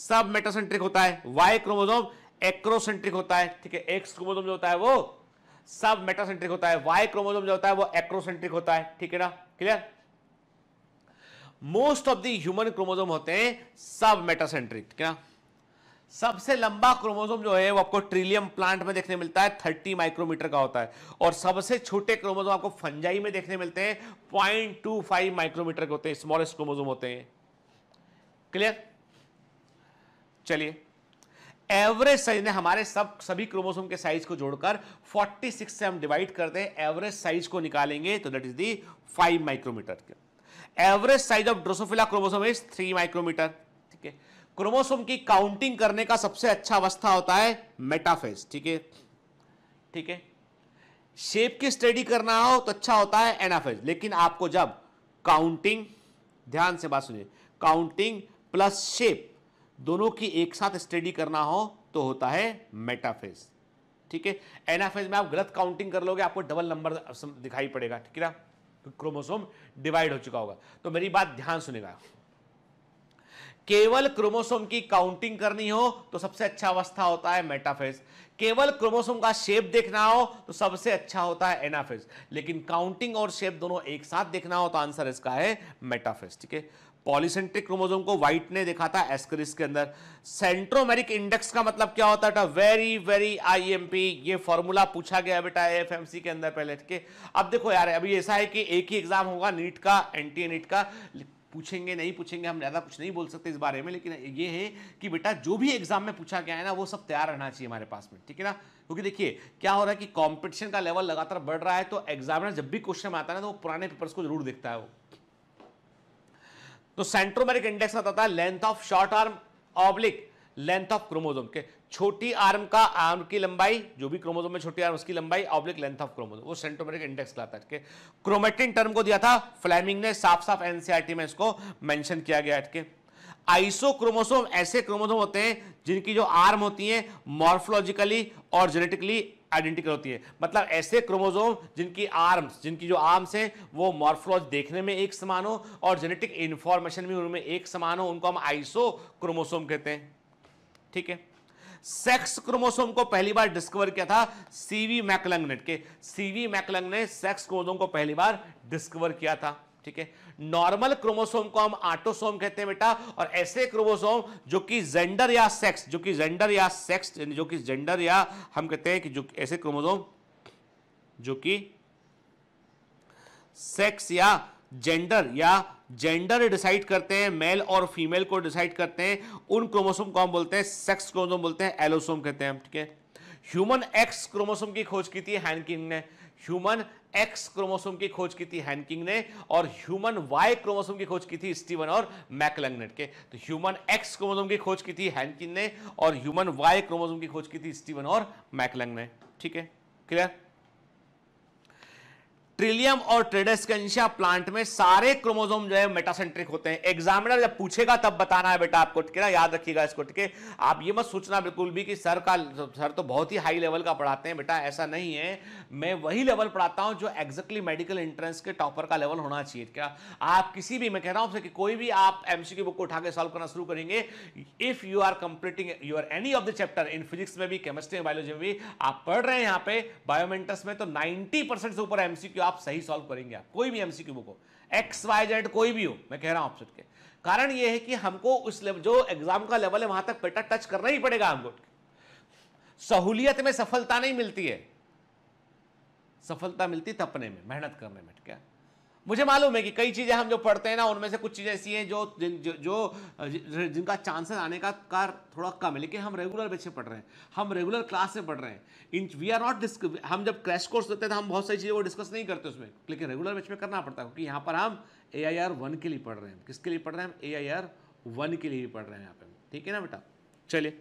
सब मेटासेंट्रिक होता है वाई क्रोमोजोम एक्रोसेंट्रिक होता है ठीक है एक्स क्रोमोजोम जो होता है वो सब मेटासेंट्रिक होता है वाई क्रोमोजोम जो होता है वो एक्रोसेंट्रिक होता है ठीक है ना clear most of the human chromosome होते हैं सब मेटासेंट्रिक क्या सबसे लंबा क्रोमोजोम जो है वो आपको ट्रिलियम प्लांट में देखने मिलता है थर्टी माइक्रोमीटर का होता है और सबसे छोटे क्रोमोजोम आपको फंजाई में देखने मिलते हैं फाइव माइक्रोमीटर के होते हैं स्मॉलेस्ट क्रोमोजोम होते हैं क्लियर चलिए एवरेज साइज ने हमारे सब सभी क्रोमोसोम के साइज को जोड़कर 46 से हम डिवाइड करते हैं एवरेज साइज को निकालेंगे तो दैट इज दी 5 माइक्रोमीटर के average size of drosophila chromosome is three micrometre ठीक है क्रोमोसोम की काउंटिंग करने का सबसे अच्छा अवस्था होता है मेटाफेज ठीक है ठीक है शेप की स्टडी करना हो तो अच्छा होता है एनाफेज लेकिन आपको जब काउंटिंग ध्यान से बात सुनिए काउंटिंग प्लस शेप दोनों की एक साथ स्टडी करना हो तो होता है मेटाफेज ठीक है एनाफेज में आप गलत काउंटिंग कर लोगे आपको डबल नंबर दिखाई पड़ेगा ठीक है ना क्रोमोसोम डिवाइड हो चुका होगा तो मेरी बात ध्यान सुनेगा केवल क्रोमोसोम की काउंटिंग करनी हो तो सबसे अच्छा अवस्था होता है मेटाफेज केवल क्रोमोसोम का शेप देखना हो तो सबसे अच्छा होता है एनाफेज लेकिन काउंटिंग और शेप दोनों एक साथ देखना हो तो आंसर इसका है मेटाफेज ठीक है पॉलिसेंट्रिक क्रोमोजोम को व्हाइट ने देखा था एस्क्रिस के अंदर सेंट्रोमेरिक इंडेक्स का मतलब क्या होता था वेरी वेरी आईएमपी ये फॉर्मूला पूछा गया बेटा एफएमसी के अंदर पहले के अब देखो यार अभी ऐसा है कि एक ही एग्जाम होगा नीट का एनटी नीट का पूछेंगे नहीं पूछेंगे हम ज़्यादा कुछ नहीं बोल सकते इस बारे में लेकिन ये है कि बेटा जो भी एग्जाम में पूछा गया है ना वो सब तैयार रहना चाहिए हमारे पास में ठीक है ना क्योंकि देखिए क्या हो रहा है कि कंपटीशन का लेवल लगातार बढ़ रहा है तो एग्जामिनर जब भी क्वेश्चन आता है ना तो वो पुराने पेपर्स को जरूर देखता है वो तो सेंट्रोमेरिक इंडेक्स बताता है length of short arm oblique length of chromosome के छोटी आर्म का आर्म की लंबाई जो भी क्रोमोजोम में छोटी आर्म उसकी लंबाई ऑब्लिक लेंथ ऑफ क्रोमोजोम वो सेंट्रोमेरिक इंडेक्स लाता है क्रोमेटिन टर्म को दिया था फ्लेमिंग ने साफ साफ एनसीआरटी में इसको मेंशन किया गया अटके आइसो क्रोमोसोम ऐसे क्रोमोसोम होते हैं जिनकी जो आर्म होती है मॉर्फोलॉजिकली और जेनेटिकली आइडेंटिकल होती है मतलब ऐसे क्रोमोजोम जिनकी आर्म्स जिनकी जो आर्म्स हैं वो मॉर्फोलॉज देखने में एक समान हो और जेनेटिक इन्फॉर्मेशन भी उनमें एक समान हो उनको हम आइसो क्रोमोसोम कहते हैं ठीक है सेक्स क्रोमोसोम को पहली बार डिस्कवर किया था सीवी मैकलंग ने के सीवी मैकलंग ने सेक्स क्रोमोसोम को पहली बार डिस्कवर किया था ठीक है नॉर्मल क्रोमोसोम को हम आटोसोम कहते हैं बेटा और ऐसे क्रोमोसोम जो कि जेंडर या सेक्स जो कि जेंडर या सेक्स जो कि जेंडर या हम कहते हैं कि जो ऐसे क्रोमोसोम जो कि सेक्स या जेंडर या जेंडर डिसाइड करते हैं मेल और फीमेल को डिसाइड करते हैं उन क्रोमोसोम को हम बोलते हैं सेक्स क्रोमोसोम बोलते हैं एलोसोम कहते हैं हम ठीक है ह्यूमन एक्स क्रोमोसोम की खोज की थी हैंकिंग ने ह्यूमन एक्स क्रोमोसोम की खोज की थी हैंकिंग ने और ह्यूमन वाई क्रोमोसोम की खोज की थी स्टीवन और मैकलंगनेट के तो ह्यूमन एक्स क्रोमोसोम की खोज की थी हैंकिंग ने और ह्यूमन वाई क्रोमोसोम की खोज की थी स्टीवन और मैकलंग ने ठीक है क्लियर ट्रिलियम और ट्रेडेस्कशिया प्लांट में सारे क्रोमोजोम जो है मेटासेंट्रिक होते हैं एग्जामिनर जब पूछेगा तब बताना है बेटा आपको ठीक है याद रखिएगा इसको ठीक है आप ये मत सोचना बिल्कुल भी कि सर का सर तो बहुत ही हाई लेवल का पढ़ाते हैं बेटा ऐसा नहीं है मैं वही लेवल पढ़ाता हूँ जो एग्जैक्टली मेडिकल एंट्रेंस के टॉपर का लेवल होना चाहिए क्या आप किसी भी मैं कह रहा हूँ कि कोई भी आप एम की बुक को उठा के सॉल्व करना शुरू करेंगे if you are completing your any of the chapter in physics में भी केमिस्ट्री में बायोलॉजी में भी आप पढ़ रहे हैं यहाँ पे बायोमेंटस में तो नाइन्टी से ऊपर एमसीक्यू आप सही सॉल्व करेंगे आप कोई भी एमसीक्यू बुक हो एक्स वाई जेड कोई भी हो मैं कह रहा हूं ऑप्शन के कारण ये है कि हमको उस लेवल जो एग्जाम का लेवल है वहां तक पेटा टच करना ही पड़ेगा हमको सहूलियत में सफलता नहीं मिलती है सफलता मिलती तपने में मेहनत करने में ठीक है मुझे मालूम है कि कई चीज़ें हम जो पढ़ते हैं ना उनमें से कुछ चीज़ें ऐसी हैं जो जिन जो, जो जिनका चांसेस आने का कार थोड़ा कम है लेकिन हम रेगुलर बच्चे पढ़ रहे हैं हम रेगुलर क्लास में पढ़ रहे हैं in we are not disc हम जब क्रैश कोर्स देते हैं तो हम बहुत सारी चीज़ें वो डिस्कस नहीं करते उसमें लेकिन रेगुलर बेच में करना पड़ता है क्योंकि यहाँ पर हम ए आई आर वन के लिए पढ़ रहे हैं किसके लिए पढ़ रहे हैं हम ए आई आर वन के लिए पढ़ रहे हैं यहाँ पर ठीक है ना बेटा चलिए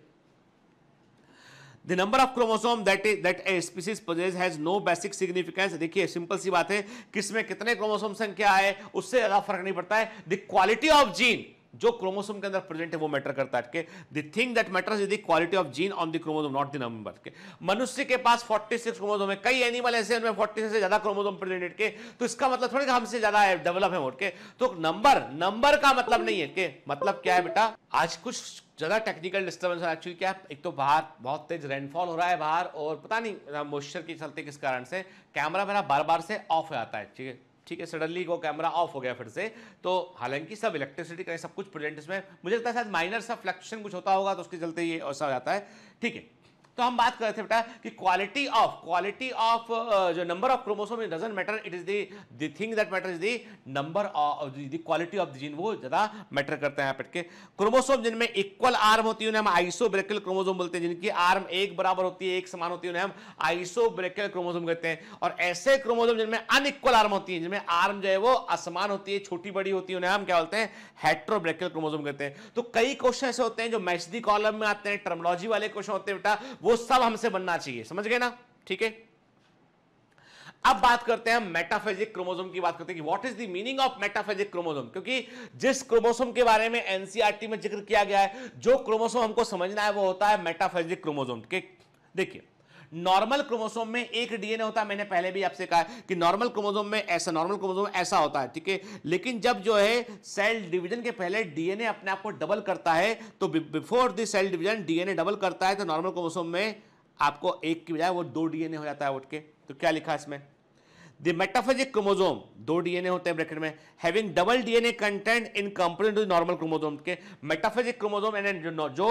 the number of chromosome that is that a species possesses has no basic significance देखिए सिंपल सी बात है किसमें कितने क्रोमोसोम संख्या है उससे ज़्यादा फर्क नहीं पड़ता है द क्वालिटी ऑफ जीन जो क्रोमोसोम के अंदर प्रेजेंट है वो मैटर करता है the thing that matters is the quality of gene on the chromosome not the number के मनुष्य के पास 46 सिक्स क्रोमोसोम है कई एनिमल ऐसे उनमें 46 से ज्यादा क्रोमोसोम प्रेजेंट के तो इसका मतलब थोड़ी थोड़ा हमसे ज्यादा डेवलप है के तो नंबर नंबर का मतलब नहीं है के मतलब क्या है बेटा आज कुछ ज़्यादा टेक्निकल डिस्टर्बेंस है एक्चुअली क्या एक तो बाहर बहुत तेज रेनफॉल हो रहा है बाहर और पता नहीं मॉइस्चर के चलते किस कारण से कैमरा मेरा बार बार से ऑफ हो जाता है ठीक है ठीक है सडनली वो कैमरा ऑफ हो गया फिर से तो हालांकि सब इलेक्ट्रिसिटी का सब कुछ प्रेजेंट इसमें मुझे लगता है शायद माइनर सा फ्लक्शन कुछ होता होगा तो उसके चलते ये ऐसा हो जाता है ठीक है तो हम बात कर रहे थे बेटा कि क्वालिटी ऑफ क्वालिटी ऑफ जो number of chromosome it doesn't matter it is the thing that matter is the number of the quality of the gene वो ज़्यादा मैटर करता है यहाँ पे क्रोमोसोम जिनमें इक्वल आर्म होती है उन्हें हम आइसोब्रेकल क्रोमोसोम बोलते हैं जिनकी आर्म एक बराबर होती है एक समान होती है उन्हें हम आइसोब्रेकल क्रोमोसोम कहते हैं और ऐसे क्रोमोसोम जिनमें अनइक्वल आर्म होती है जिनमें आर्म जो है वो असमान होती है छोटी बड़ी होती है उन्हें हम क्या बोलते हैं हेट्रोब्रेकल क्रोमोसोम कहते हैं तो कई क्वेश्चन ऐसे होते हैं जो मैच कॉलम में आते हैं टर्मोलॉजी वाले क्वेश्चन होते हैं बेटा वो सब हमसे बनना चाहिए समझ गए ना ठीक है अब बात करते हैं मेटाफेजिक क्रोमोसोम की बात करते हैं कि what is the meaning of metaphasic chromosome क्योंकि जिस क्रोमोसोम के बारे में एनसीईआरटी e में जिक्र किया गया है जो क्रोमोसोम हमको समझना है वो होता है मेटाफेजिक क्रोमोसोम देखिए नॉर्मल क्रोमोसोम में एक डीएनए होता है मैंने पहले भी आपसे कहा कि नॉर्मल क्रोमोसोम में ऐसा नॉर्मल क्रोमोसोम ऐसा होता है ठीक है लेकिन जब जो है सेल डिवीजन के पहले डीएनए अपने आप को डबल करता है तो before the cell division DNA double करता है तो नॉर्मल क्रोमोसोम में आपको एक की बजाय वो दो डीएनए हो जाता है उठ के तो क्या लिखा इसमें मेटाफेजिक क्रोमोजोम दो डीएनए होते हैं ब्रैकेट में having double DNA content in compare to normal chromosome के मेटाफेजिक क्रोमोजोम जो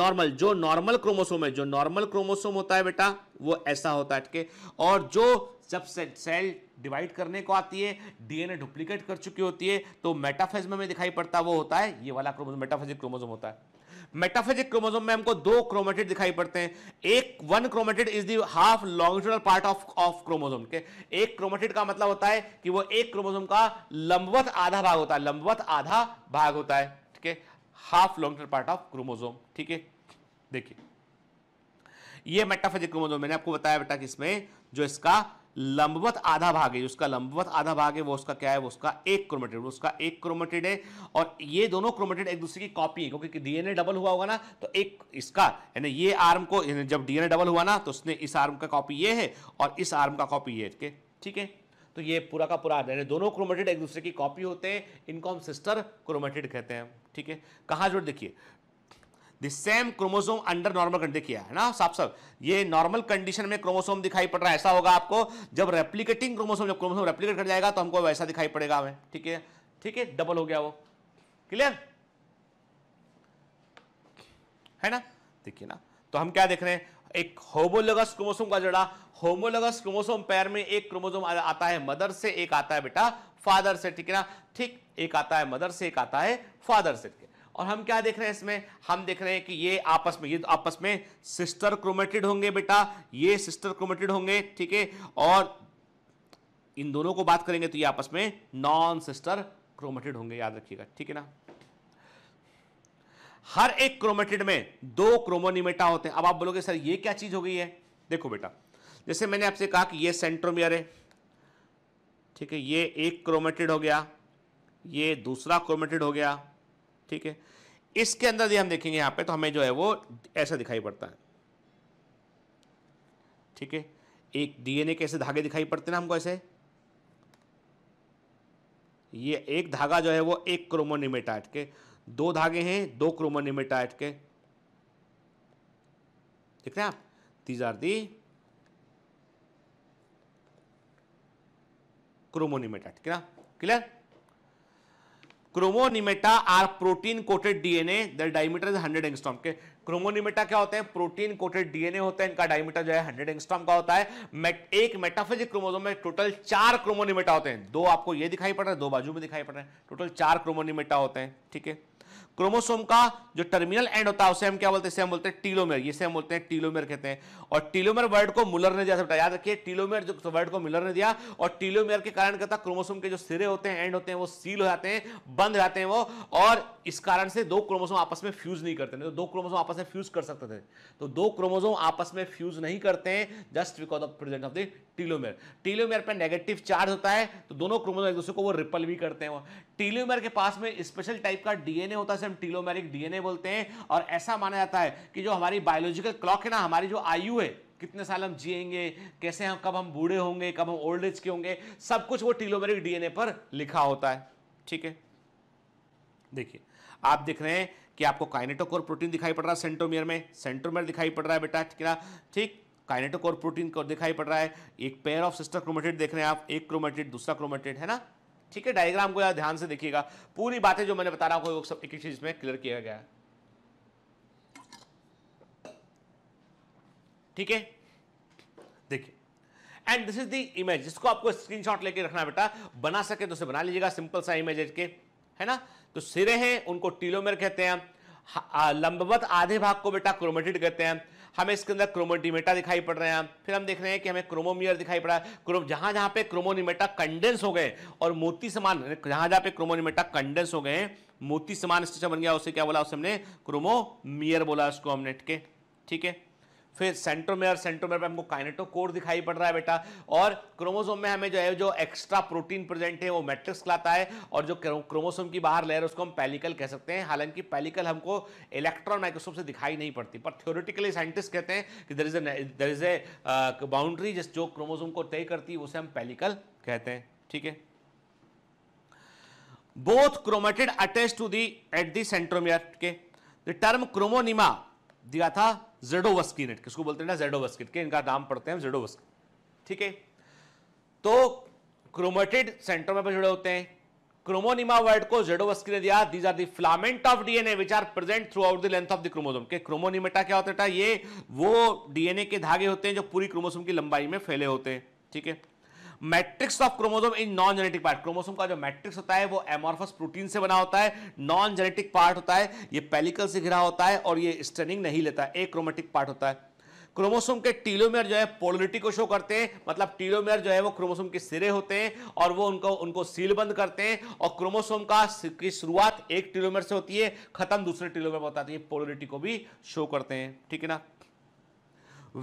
नॉर्मल जो नॉर्मल क्रोमोसोम है जो नॉर्मल क्रोमोसोम होता है बेटा वो ऐसा होता है के और जो जब सेल डिवाइड करने को आती है डीएनए डुप्लीकेट कर चुकी होती है तो मेटाफेज में, दिखाई पड़ता वो होता है ये वाला क्रोमोजोम मेटाफेजिक क्रोमोजोम होता है मेटाफेजिक क्रोमोजोम में हमको दो क्रोमेटेड दिखाई पड़ते हैं एक one chromatid is the half longitudinal part of of chromosome के एक क्रोमेटेड का मतलब होता है कि वो एक क्रोमोजोम का लंबवत आधा भाग होता है लंबवत आधा भाग होता है ठीक है half longitudinal part of chromosome ठीक है देखिए ये मेटाफेजिक क्रोमोजोम मैंने आपको बताया बेटा कि इसमें जो इसका लंबवत आधा भाग है उसका लंबवत आधा भाग है वो उसका क्या है वो उसका एक क्रोमेटेड उसका एक क्रोमेटेड है और ये दोनों क्रोमेटेड एक दूसरे की कॉपी है क्योंकि डीएनए डबल हुआ होगा ना तो एक इसका यानी ये आर्म को जब डीएनए डबल हुआ ना तो उसने इस आर्म का कॉपी ये है और इस आर्म का कॉपी ये है ठीक है तो ये पूरा का पूरा यानी दोनों क्रोमेटेड एक दूसरे की कॉपी होते हैं इनको हम सिस्टर क्रोमेटेड कहते हैं ठीक है कहाँ जोड़ देखिए same chromosome under normal condition देखिए है ना साफ साफ ये नॉर्मल कंडीशन में क्रोमोसोम दिखाई पड़ रहा है ऐसा होगा आपको जब रेप्लीकेटिंग क्रोमोसोम जब क्रोमोसोम रेप्लीकेट कर जाएगा तो हमको वैसा दिखाई पड़ेगा हमें ठीक है ठीक है डबल हो गया वो क्लियर है ना देखिए ना तो हम क्या देख रहे हैं एक होमोलोगस क्रोमोसोम का जोड़ा होमोलोगस क्रोमोसोम पैर में एक क्रोमोसोम आता है मदर से एक आता है बेटा फादर से ठीक है ना ठीक एक आता है मदर से एक आता है फादर से ठीक और हम क्या देख रहे हैं इसमें हम देख रहे हैं कि ये आपस में ये तो आपस में सिस्टर क्रोमेटेड होंगे बेटा ये सिस्टर क्रोमेटेड होंगे ठीक है और इन दोनों को बात करेंगे तो ये आपस में नॉन सिस्टर क्रोमेटेड होंगे याद रखिएगा ठीक है ना हर एक क्रोमेटेड में दो क्रोमोनिमेटा होते हैं अब आप बोलोगे सर ये क्या चीज हो गई है देखो बेटा जैसे मैंने आपसे कहा कि ये सेंट्रोमियर है ठीक है ये एक क्रोमेटेड हो गया ये दूसरा क्रोमेटेड हो गया ठीक है इसके अंदर यदि हम देखेंगे यहां पे तो हमें जो है वो ऐसा दिखाई पड़ता है ठीक है एक डीएनए के ऐसे धागे दिखाई पड़ते ना हमको ऐसे ये एक धागा जो है वो एक क्रोमोनिमेटाइट के दो धागे हैं दो क्रोमोनिमेटाइट के ठीक है आप दीज आर दी क्रोमोनिमेटाइट क्या clear chromonemata are protein coated DNA their diameter is hundred angstrom के क्रोमोनिमेटा क्या होते हैं प्रोटीन कोटेड डीएनए होते हैं इनका डायमीटर जो है हंड्रेड एंगस्ट्रॉम का होता है मेट, एक मेटाफिजिक क्रोमोजोम में टोटल चार क्रोमोनिमेटा होते हैं दो आपको ये दिखाई पड़ रहा है दो बाजू में दिखाई पड़ रहे हैं टोटल चार क्रोमोनिमेटा होते हैं ठीक है क्रोमोसोम का जो टर्मिनल एंड होता है उसे हम क्या बोलते हैं बोलते हैं टीलोमेर ये हम बोलते हैं टीलोमेर कहते हैं और टीलोमेर वर्ड को मुलर ने जैसे बताया याद रखिए टीलोमेर जो वर्ड को मिलर ने दिया और टीलोमेर के कारण कहता क्रोमोसोम के जो सिरे होते हैं एंड होते हैं वो सील हो जाते हैं बंद हो जाते हैं वो और इस कारण से दो क्रोमोसोम आपस में फ्यूज नहीं करते तो दो क्रोमोसोम आपस में फ्यूज कर सकते थे तो दो क्रोमोसोम आपस में फ्यूज नहीं करते हैं just because of present of the telomere telomere पर नेगेटिव चार्ज होता है तो दोनों क्रोमोसोम एक दूसरे को वो रिपल भी करते हैं वो टीलोमेर के पास में स्पेशल टाइप का डीएनए होता है हम टीलोमेरिक डीएनए बोलते हैं और ऐसा माना जाता है कि जो हमारी बायोलॉजिकल क्लॉक है ना हमारी जो आयु है कितने साल हम जिएंगे कैसे हम कब हम बूढ़े होंगे कब हम ओल्ड एज के होंगे सब कुछ वो टीलोमेरिक डीएनए पर लिखा होता है ठीक है देखिए आप देख रहे हैं कि आपको काइनेटोकोर प्रोटीन दिखाई पड़ रहा है सेंटोमियर में सेंटोमियर दिखाई पड़ रहा है बेटा ठीक है ठीक काइनेटोकोर प्रोटीन को दिखाई पड़ रहा है एक पेयर ऑफ सिस्टर क्रोमेटेड देख रहे हैं आप एक क्रोमेटेड दूसरा क्रोमेटेड है ना ठीक है डायग्राम को ध्यान से देखिएगा पूरी बातें जो मैंने बता रहा हूं सब एक ही चीज़ में क्लियर किया गया ठीक है देखिए and this is the image जिसको आपको स्क्रीनशॉट लेके रखना बेटा बना सके तो उसे बना लीजिएगा सिंपल सा इमेज के है ना तो सिरे हैं उनको टीलोमेर कहते हैं लंबवत आधे भाग को बेटा क्रोमेटिड कहते हैं हमें इसके अंदर क्रोमोडिमेटा दिखाई पड़ रहे हैं फिर हम देख रहे हैं कि हमें क्रोमोमियर दिखाई पड़ा है जहां जहां पे क्रोमोनिमेटा कंडेंस हो गए और मोती समान जहां जहां पे क्रोमोनिमेटा कंडेंस हो गए मोती समान स्ट्रक्चर बन गया उसे क्या बोला उसे हमने क्रोमोमियर बोला उसको हमने ठीक है फिर सेंट्रोमेयर सेंट्रोमेयर पर हमको कोर दिखाई पड़ रहा है बेटा और क्रोमोसोम में हमें जो है जो एक्स्ट्रा प्रोटीन प्रेजेंट है वो मैट्रिक्स लाता है और जो क्रोमोसोम की बाहर लेयर उसको हम पैलिकल कह सकते हैं हालांकि पैलिकल हमको इलेक्ट्रॉन माइक्रोस्कोप से दिखाई नहीं पड़ती पर थ्योरेटिकली साइंटिस्ट कहते हैं कि there is a there is a boundary जिस जो क्रोमोसोम को तय करती है उसे हम पैलिकल कहते हैं ठीक है both chromatid attach to the at the centromere के the क्रोमोनिमा दिया था जेडोवस्किनेट किसको बोलते हैं ना जेडोवस्किट के इनका नाम पढ़ते हैं जेडोवस्किट ठीक है तो क्रोमेटेड सेंटर में जुड़े होते हैं क्रोमोनिमा वर्ड को जेडोवस्की ने दिया these are the filament of DNA which are present throughout the length of the chromosome के क्रोमोनिमेटा क्या होता है ये वो डीएनए के धागे होते हैं जो पूरी क्रोमोसोम की लंबाई में फैले होते हैं ठीक है matrix of chromosome in non genetic part chromosome का जो मैट्रिक्स होता है वो एमॉर्फस प्रोटीन से बना होता है नॉन जेनेटिक पार्ट होता है ये पेलिकल से घिरा होता है और ये स्टेनिंग नहीं लेता है क्रोमेटिक पार्ट होता है क्रोमोसोम के टीलोमेयर जो है पोलिटी को शो करते हैं मतलब टीलोमेयर जो है वो क्रोमोसोम के सिरे होते हैं और वो उनको उनको सील बंद करते हैं और क्रोमोसोम का की शुरुआत एक टीलोमेयर से होती है खत्म दूसरे टीलोमेयर में होता है पोलिटी तो को भी शो करते हैं ठीक है ना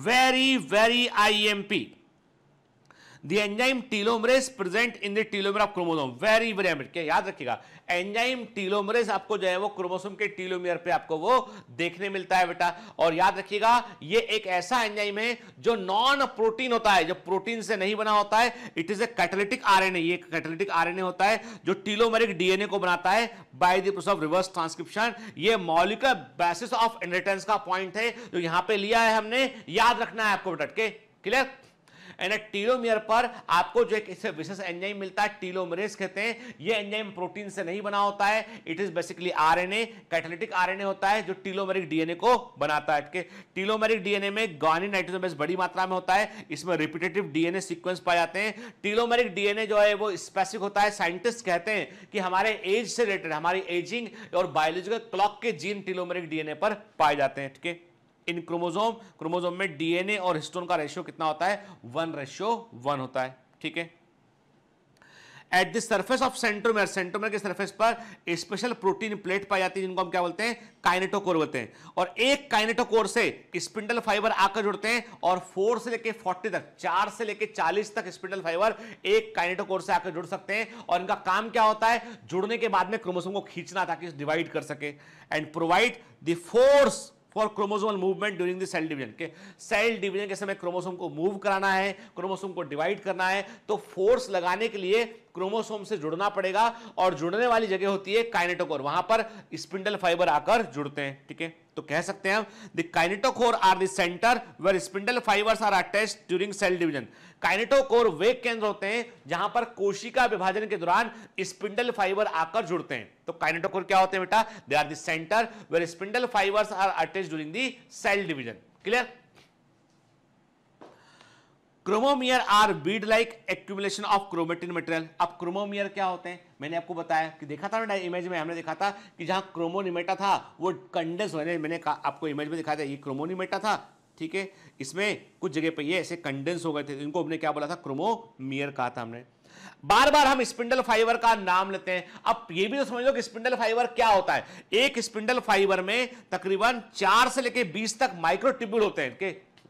very very I M P the enzyme telomerase present in the telomere of chromosome very very important याद रखिएगा एंजाइम टीलोमरेज आपको जो है वो क्रोमोसोम के टीलोमियर पे आपको वो देखने मिलता है बेटा और याद रखिएगा ये एक ऐसा एंजाइम है जो नॉन प्रोटीन होता है जो प्रोटीन से नहीं बना होता है it is a catalytic RNA ये कैटलिटिक आरएनए होता है जो टीलोमेरिक डीएनए को बनाता है by the process of reverse transcription ये मौलिक बेसिस ऑफ इनहेरिटेंस का पॉइंट है जो यहां पे लिया है हमने याद रखना है आपको बेटा के क्लियर एंड टीलोमियर पर आपको जो एक इससे विशेष एंजाइम मिलता है टीलोमरेस कहते हैं ये एंजाइम प्रोटीन से नहीं बना होता है it is basically RNA catalytic RNA होता है जो टीलोमेरिक डीएनए को बनाता है टीलोमेरिक डीएनए में गानी नाइट्रोजन बड़ी मात्रा में होता है इसमें रिपीटेटिव डीएनए सीक्वेंस पाए जाते हैं टीलोमेरिक डीएनए जो है वो स्पेसिफिक होता है साइंटिस्ट कहते हैं कि हमारे एज से रिलेटेड हमारी एजिंग और बायोलॉजिकल क्लॉक के जीन टीलोमेरिक डीएनए पर पाए जाते हैं ठीक है इन क्रोमोजोम क्रोमोजोम में डीएनए और हिस्टोन का रेशियो कितना होता है वन रेशियो वन होता है ठीक है at the surface of centromere centromere के सर्फेस पर स्पेशल प्रोटीन प्लेट पाई जाती है जिनको हम क्या बोलते हैं काइनेटोकोर बोलते हैं और एक काइनेटोकोर से स्पिंडल फाइबर आकर जुड़ते हैं और फोर से लेके फोर्टी तक चार से लेके चालीस तक स्पिंडल फाइबर एक काइनेटोकोर से आकर जुड़ सकते हैं और इनका काम क्या होता है जुड़ने के बाद में क्रोमोसोम को खींचना ताकि डिवाइड कर सके and provide the force for chromosomal movement during the cell division के सेल डिवीजन के समय क्रोमोसोम को मूव कराना है क्रोमोसोम को डिवाइड करना है तो फोर्स लगाने के लिए क्रोमोसोम से जुड़ना पड़ेगा और जुड़ने वाली जगह होती है काइनेटोकोर वहां पर स्पिंडल फाइबर आकर जुड़ते हैं ठीक है तो कह सकते हैं हम the kinetochore are the centre where spindle fibres are attach during cell division kinetochore वे केंद्र होते हैं जहां पर कोशिका विभाजन के दौरान स्पिंडल फाइबर आकर जुड़ते हैं तो काइनेटोकोर क्या होते हैं बेटा they are centre where spindle fibres are attach during the cell division clear chromomere are bead like accumulation of chromatin material अब क्रोमोमियर क्या होते हैं मैंने आपको बताया कि देखा था ना इमेज में हमने देखा था कि जहां क्रोमोनिमेटा था वो कंडेंस होने मैंने आपको इमेज में दिखाया था ये क्रोमोनिमेटा था ठीक है इसमें कुछ जगह पर ये ऐसे कंडेंस हो गए थे इनको हमने क्या बोला था क्रोमोमियर कहा था हमने बार बार हम स्पिंडल फाइबर का नाम लेते हैं अब ये भी तो समझ लो कि स्पिंडल फाइबर क्या होता है एक स्पिंडल फाइबर में तकरीबन चार से लेकर बीस तक माइक्रोटिब्यूल होते हैं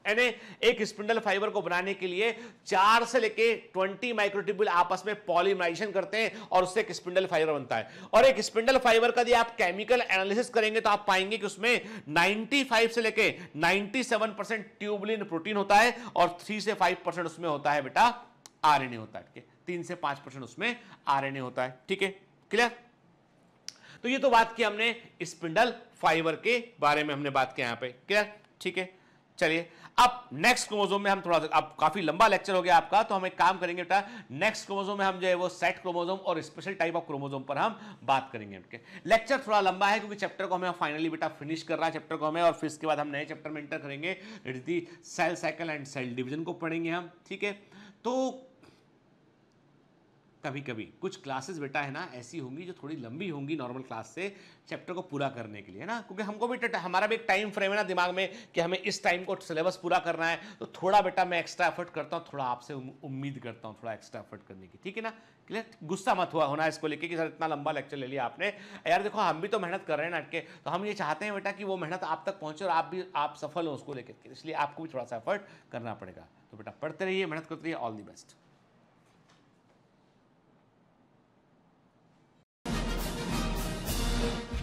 यानी एक स्पिंडल फाइबर को बनाने के लिए चार से लेके ट्वेंटी माइक्रोट्यूबुल आपस में पॉलीमराइजेशन करते हैं और उससे एक स्पिंडल फाइबर बनता है और एक स्पिंडल फाइबर का यदि आप केमिकल एनालिसिस करेंगे तो आप पाएंगे कि उसमें 95 से लेके 97 परसेंट ट्यूबलिन प्रोटीन होता है और 3 से 5 परसेंट उसमें होता है बेटा आरएनए होता है ठीक है तीन से पांच परसेंट उसमें आरएनए होता है ठीक है क्लियर तो ये तो बात की हमने स्पिंडल फाइबर के बारे में हमने बात किया यहां पर क्लियर ठीक है चलिए अब नेक्स्ट क्रोमोजोम में हम थोड़ा सा अब काफी लंबा लेक्चर हो गया आपका तो हम एक काम करेंगे बेटा नेक्स्ट क्रोमोजोम में हम जो है वो सेट क्रोमोजोम और स्पेशल टाइप ऑफ क्रोमोजोम पर हम बात करेंगे उनके लेक्चर थोड़ा लंबा है क्योंकि चैप्टर को हमें फाइनली बेटा फिनिश कर रहा है चैप्टर को हमें और फिर इसके बाद हम नए चैप्टर में इंटर करेंगे cell cycle and cell division को पढ़ेंगे हम ठीक है तो कभी कभी कुछ क्लासेस बेटा है ना ऐसी होंगी जो थोड़ी लंबी होंगी नॉर्मल क्लास से चैप्टर को पूरा करने के लिए है ना क्योंकि हमको भी हमारा भी एक टाइम फ्रेम है ना दिमाग में कि हमें इस टाइम को सिलेबस पूरा करना है तो थोड़ा बेटा मैं एक्स्ट्रा एफर्ट करता हूँ थोड़ा आपसे उम्मीद करता हूँ थोड़ा एक्स्ट्रा एफर्ट करने की ठीक है ना क्लियर गुस्सा मत हुआ होना इसको लेकर कि सर इतना लंबा लेक्चर ले लिया आपने यार देखो हम भी तो मेहनत कर रहे हैं अटके तो हम ये चाहते हैं बेटा कि वो मेहनत आप तक पहुँचे और आप भी आप सफल हो उसको लेकर इसलिए आपको भी थोड़ा सा एफर्ट करना पड़ेगा तो बेटा पढ़ते रहिए मेहनत करते रहिए all the best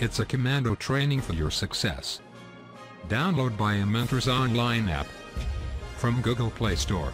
It's a commando training for your success. Download by Mentors online app from Google Play Store.